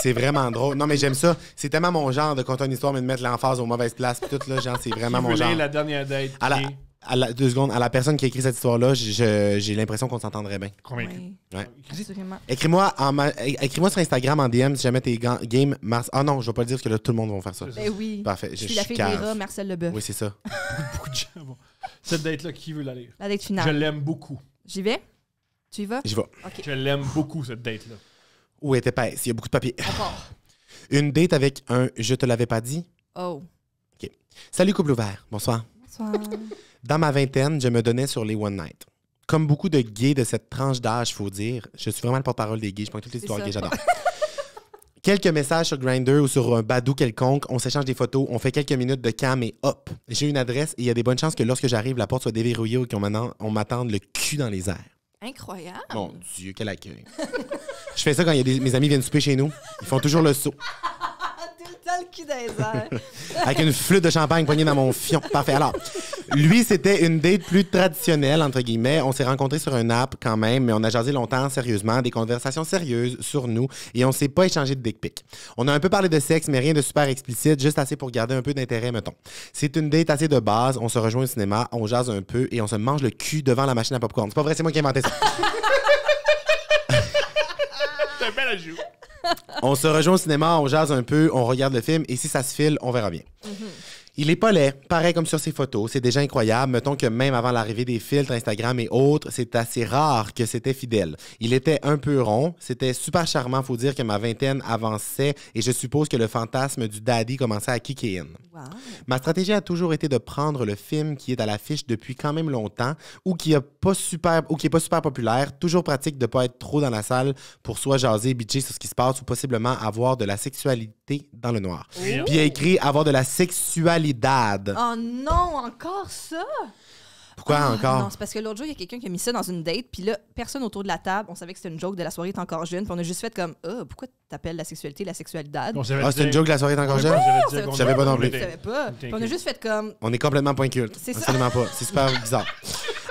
Speaker 4: C'est vraiment drôle. Non, mais j'aime ça. C'est tellement mon genre de conter une histoire, mais de mettre l'emphase aux mauvaises places. tout, là, genre, c'est vraiment mon genre. la
Speaker 2: dernière date. À la,
Speaker 4: à deux secondes, à la personne qui a écrit cette histoire-là, j'ai l'impression qu'on s'entendrait bien. Combien? Oui. Ouais. Écris-moi écris sur Instagram en DM si jamais t'es game. Mars... Ah non, je vais pas le dire parce que là, tout le monde va faire ça. Ben oui. Parfait. Je, suis la fille des Marcel Leboeuf. Oui, c'est ça.
Speaker 2: beaucoup de gens Cette date-là, qui veut la lire?
Speaker 3: La date finale. Je l'aime beaucoup. J'y vais? Tu y
Speaker 2: vas? J'y vais. Okay. Je l'aime beaucoup, cette date-là.
Speaker 4: Ou est épaisse. Il y a beaucoup de papier. D'accord. Une date avec un Je te l'avais pas dit. Oh. OK. Salut, couple ouvert. Bonsoir.
Speaker 3: Bonsoir.
Speaker 4: Dans ma vingtaine, je me donnais sur les One Night. Comme beaucoup de gays de cette tranche d'âge, faut dire, je suis vraiment le porte-parole des gays. Je prends toutes les histoires gays, j'adore. quelques messages sur Grinder ou sur un Badou quelconque, on s'échange des photos, on fait quelques minutes de cam et hop, j'ai une adresse et il y a des bonnes chances que lorsque j'arrive, la porte soit déverrouillée ou qu'on m'attende le cul dans les airs.
Speaker 3: Incroyable. Mon
Speaker 4: Dieu, quel accueil. Je fais ça quand mes amis viennent souper chez nous. Ils font toujours le saut. Avec une flûte de champagne poignée dans mon fion. Parfait. Alors, lui, c'était une date plus traditionnelle, entre guillemets. On s'est rencontrés sur un app quand même, mais on a jasé longtemps, sérieusement, des conversations sérieuses sur nous et on s'est pas échangé de dick pic. On a un peu parlé de sexe, mais rien de super explicite, juste assez pour garder un peu d'intérêt, mettons. C'est une date assez de base. On se rejoint au cinéma, on jase un peu et on se mange le cul devant la machine à popcorn. C'est pas vrai, c'est moi qui ai inventé ça. On se rejoint au cinéma, on jase un peu, on regarde le film et si ça se file, on verra bien. Mm-hmm. Il est pas laid, pareil comme sur ses photos, c'est déjà incroyable. Mettons que même avant l'arrivée des filtres Instagram et autres, c'est assez rare que c'était fidèle. Il était un peu rond, c'était super charmant, faut dire que ma vingtaine avançait et je suppose que le fantasme du daddy commençait à kicker in. Ma stratégie a toujours été de prendre le film qui est à l'affiche depuis quand même longtemps ou qui a pas super ou qui est pas super populaire, toujours pratique de pas être trop dans la salle pour soit jaser et bitcher sur ce qui se passe ou possiblement avoir de la sexualité dans le noir. Puis il a écrit avoir de la sexualité Oh
Speaker 3: non, encore ça?
Speaker 4: Pourquoi ah, encore? c'est
Speaker 3: parce que l'autre jour, il y a quelqu'un qui a mis ça dans une date, puis là, personne autour de la table, on savait que c'était une joke de la soirée est encore jeune, puis on a juste fait comme, oh, pourquoi t'appelles la sexualité la sexualité? Ah, c'est
Speaker 4: une joke de la soirée est encore jeune? Je savais pas non plus. On
Speaker 3: a juste fait comme.
Speaker 4: On est complètement point culte. C'est Absolument pas. C'est super bizarre.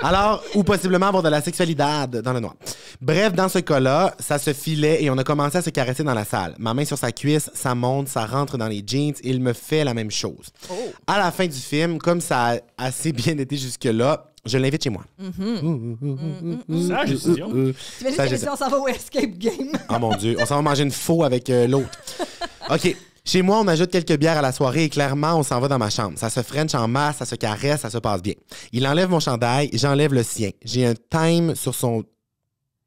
Speaker 4: Alors, ou possiblement avoir de la sexualité dans le noir. Bref, dans ce cas-là, ça se filait et on a commencé à se caresser dans la salle. Ma main sur sa cuisse, ça monte, ça rentre dans les jeans il me fait la même chose. Oh. À la fin du film, comme ça a assez bien été jusque-là, je l'invite chez moi.
Speaker 1: Mm-hmm. Sage décision.
Speaker 4: ça, mm-hmm. on
Speaker 3: s'en va au escape game?
Speaker 4: Oh mon Dieu, on s'en va manger une faux avec euh, l'autre. OK. Chez moi, on ajoute quelques bières à la soirée et clairement, on s'en va dans ma chambre. Ça se french en masse, ça se caresse, ça se passe bien. Il enlève mon chandail, j'enlève le sien. J'ai un time sur son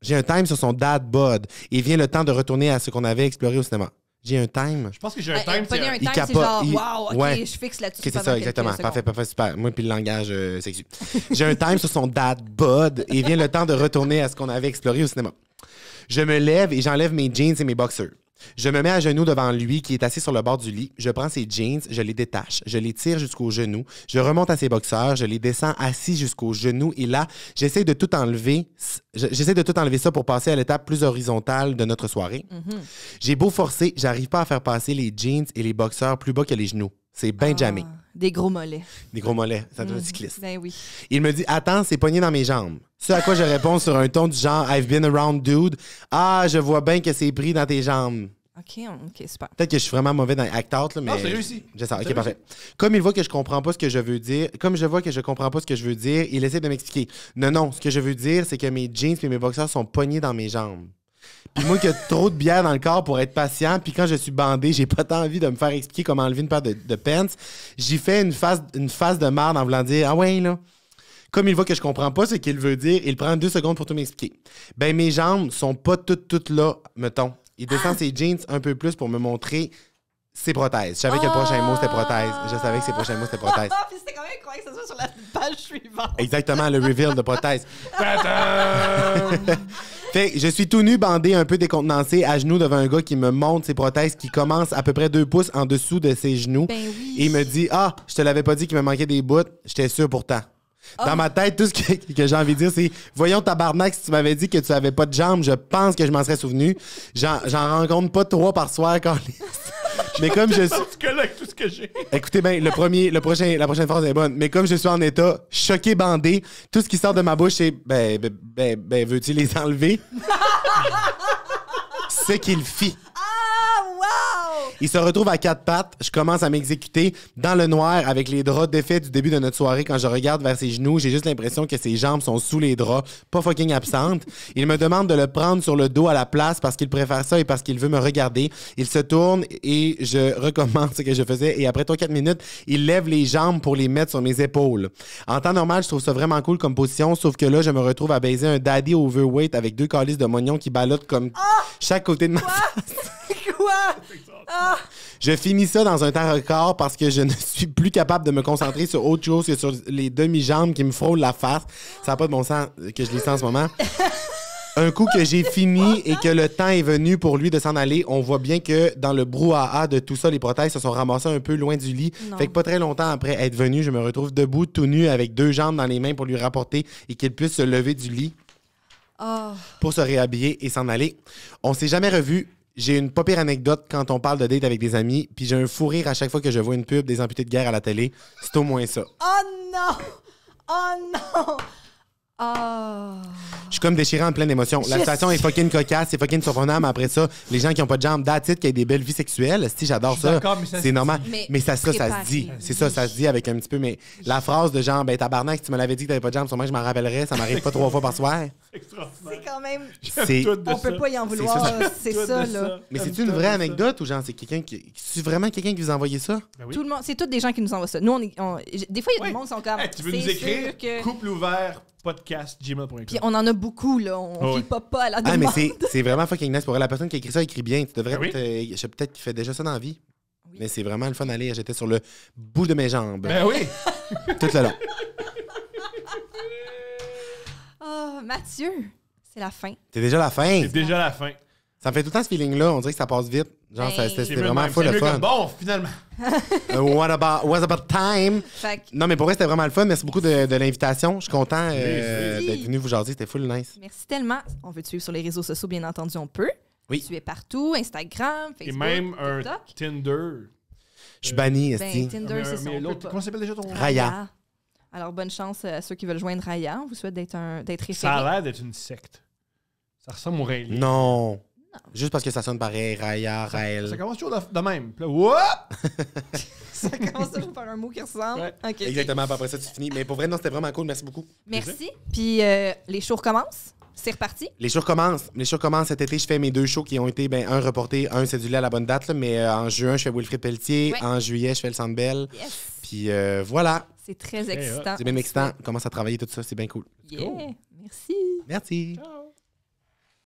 Speaker 4: j'ai un time sur son dad bod et vient le temps de retourner à ce qu'on avait exploré au cinéma. J'ai un time. Je
Speaker 2: pense que j'ai un euh, time. il capote. Genre, ok, je fixe là-dessus. c'est ça, exactement. Parfait,
Speaker 4: parfait, super. Moi, puis le langage euh, sexu. j'ai un time sur son dad bod et vient le temps de retourner à ce qu'on avait exploré au cinéma. Je me lève et j'enlève mes jeans et mes boxers. Je me mets à genoux devant lui qui est assis sur le bord du lit. Je prends ses jeans, je les détache, je les tire jusqu'aux genoux, je remonte à ses boxeurs, je les descends assis jusqu'aux genoux et là, j'essaie de tout enlever. J'essaie de tout enlever ça pour passer à l'étape plus horizontale de notre soirée. Mhm. J'ai beau forcer, j'arrive pas à faire passer les jeans et les boxeurs plus bas que les genoux. C'est ben jamais. Ah.
Speaker 3: Des gros mollets.
Speaker 4: Des gros mollets. Ça doit mhm. cycliste. Ben oui. Il me dit Attends, c'est pogné dans mes jambes. Ce à quoi je réponds sur un ton du genre I've been around dude. Ah, je vois bien que c'est pris dans tes jambes.
Speaker 3: OK, OK, super. Peut-être que
Speaker 4: je suis vraiment mauvais dans act out, mais. Non, c'est réussi. Je OK, parfait. Comme il voit que je comprends pas ce que je veux dire, comme je vois que je comprends pas ce que je veux dire, il essaie de m'expliquer. Non, non, ce que je veux dire, c'est que mes jeans et mes boxers sont pognés dans mes jambes. Puis moi qui a trop de bière dans le corps pour être patient, puis quand je suis bandé, j'ai pas tant envie de me faire expliquer comment enlever une paire de, pants. J'y fais une phase une de marde en voulant dire Ah ouais, là. Comme il voit que je comprends pas ce qu'il veut dire, il prend deux secondes pour tout m'expliquer. Ben mes jambes sont pas toutes, toutes là, mettons. Il descend ah! ses jeans un peu plus pour me montrer Ses prothèses Je savais que le prochain mot, c'était prothèse. Ah! Je savais que ses prochains mots, c'était prothèse. Puis c'était quand même
Speaker 3: incroyable que ce soit
Speaker 1: sur la page suivante.
Speaker 4: Exactement, le reveal de prothèse. Fait je suis tout nu, bandé, un peu décontenancé, à genoux devant un gars qui me montre ses prothèses qui commencent à peu près deux pouces en dessous de ses genoux. Ben Et il me dit Ah, je te l'avais pas dit qu'il me manquait des bouts. J'étais sûr pourtant. Ah. Dans ma tête, tout ce que, j'ai envie de dire, c'est Voyons, tabarnak, si tu m'avais dit que tu avais pas de jambes, je pense que je m'en serais souvenu. J'en rencontre pas trois par soir, quand Mais comme je suis. tout
Speaker 2: ce que j'ai. Écoutez
Speaker 4: bien, le premier, le prochain, la prochaine phrase est bonne. Mais comme je suis en état, choqué, bandé, tout ce qui sort de ma bouche, c'est ben, ben, ben, ben veux-tu les enlever? c'est qu'il fit wow! Il se retrouve à quatre pattes. Je commence à m'exécuter dans le noir avec les draps défaits du début de notre soirée. Quand je regarde vers ses genoux, j'ai juste l'impression que ses jambes sont sous les draps, pas fucking absentes. Il me demande de le prendre sur le dos à la place parce qu'il préfère ça et parce qu'il veut me regarder. Il se tourne et je recommence ce que je faisais. Et après 3-4 minutes, il lève les jambes pour les mettre sur mes épaules. En temps normal, je trouve ça vraiment cool comme position, sauf que là, je me retrouve à baiser un daddy overweight avec deux calices de moignon qui ballottent comme ah! chaque côté de ma
Speaker 1: Quoi? Quoi? Ah! Ah!
Speaker 4: Je finis ça dans un temps record parce que je ne suis plus capable de me concentrer sur autre chose que sur les demi-jambes qui me frôlent la face. Ça n'a pas de bon sens que je lis ça en ce moment. Un coup que j'ai fini et que le temps est venu pour lui de s'en aller, on voit bien que dans le brouhaha de tout ça, les prothèses se sont ramassées un peu loin du lit. Fait que pas très longtemps après être venu, je me retrouve debout, tout nu, avec deux jambes dans les mains pour lui rapporter et qu'il puisse se lever du lit. Ah. Pour se réhabiller et s'en aller. On s'est jamais revu j'ai une pas anecdote quand on parle de date avec des amis, puis j'ai un fou rire à chaque fois que je vois une pub des amputés de guerre à la télé. C'est au moins ça.
Speaker 1: Oh non! Oh non! Ah.
Speaker 4: Je suis comme déchiré en pleine émotion. La situation est fucking cocasse, c'est fucking surprenant, mais après ça, les gens qui n'ont pas de jambes, d'attitude, qui ont des belles vies sexuelles, si j'adore ça, c'est normal. Mais, ça, ça, ça se dit. C'est ça, ça se dit avec un petit peu. Mais la phrase de genre, ben tabarnak, si tu me l'avais dit que t'avais pas de jambes, sûrement je m'en rappellerai. ça m'arrive pas trois fois par soir.
Speaker 1: C'est quand même.
Speaker 4: On peut pas y en vouloir, c'est ça, là. Mais c'est une vraie anecdote ou genre, c'est quelqu'un qui. C'est vraiment quelqu'un qui vous envoyait ça? Ben
Speaker 3: tout le monde, c'est tous des gens qui nous envoient ça. Nous, on, Des fois, il y a du monde qui sont comme.
Speaker 4: tu veux nous écrire? Couple ouvert, podcast.gmail.com. Puis
Speaker 3: on en a beaucoup, là. On ne ah pas pas à la demande. Ah, mais
Speaker 4: c'est vraiment fucking nice. Pour la personne qui écrit ça écrit bien. Tu devrais être, ah Je sais peut-être qu'il fait déjà ça dans la vie. Mais c'est vraiment le fun d'aller. J'étais sur le bout de mes jambes. Ben oui! Tout le long.
Speaker 3: Oh, Mathieu, c'est la fin.
Speaker 4: C'est déjà la fin. C'est déjà la fin. Ça me fait tout le temps ce feeling-là. On dirait que ça passe vite. Genre, c'était vraiment fou le fun. bon, finalement. Euh, what about, what about time? Non, mais pour vrai, c'était vraiment le fun. Merci beaucoup de, l'invitation. Je suis content euh, d'être venu vous aujourd'hui. C'était full nice.
Speaker 3: merci tellement. On veut te suivre sur les réseaux sociaux, bien entendu, on peut. Oui. Tu es partout, Instagram, Facebook, Et même un
Speaker 2: Tinder. Je suis banni, Ben, Tinder, ah, c'est ça. Euh, mais Comment s'appelle déjà
Speaker 3: ton. nom? Raya. Alors, bonne chance à ceux qui veulent joindre Raya. On vous souhaite d'être un- d'être Ça a
Speaker 2: l'air d'être une secte.
Speaker 4: Ça ressemble au Raylien. Non. Juste parce que ça sonne pareil, Raya, Raël. Ça commence
Speaker 2: toujours de, même. Puis
Speaker 4: là,
Speaker 3: ça commence toujours par un mot qui ressemble.
Speaker 2: Exactement,
Speaker 4: après ça, tu finis. Mais pour vrai, non, c'était vraiment cool. Merci beaucoup.
Speaker 3: Merci. Puis euh, les shows recommencent. C'est reparti?
Speaker 4: Les shows commencent. Les shows commencent cet été. Je fais mes deux shows qui ont été, ben, un reporté, un cédulé à la bonne date. mais euh, en juin, je fais Wilfrid Pelletier. En juillet, je fais le Sandbell. Yes. Puis euh, voilà.
Speaker 3: C'est très eh, excitant.
Speaker 4: C'est bien excitant. On commence à travailler tout ça. C'est bien cool.
Speaker 1: Yeah. Merci. Merci. Ciao.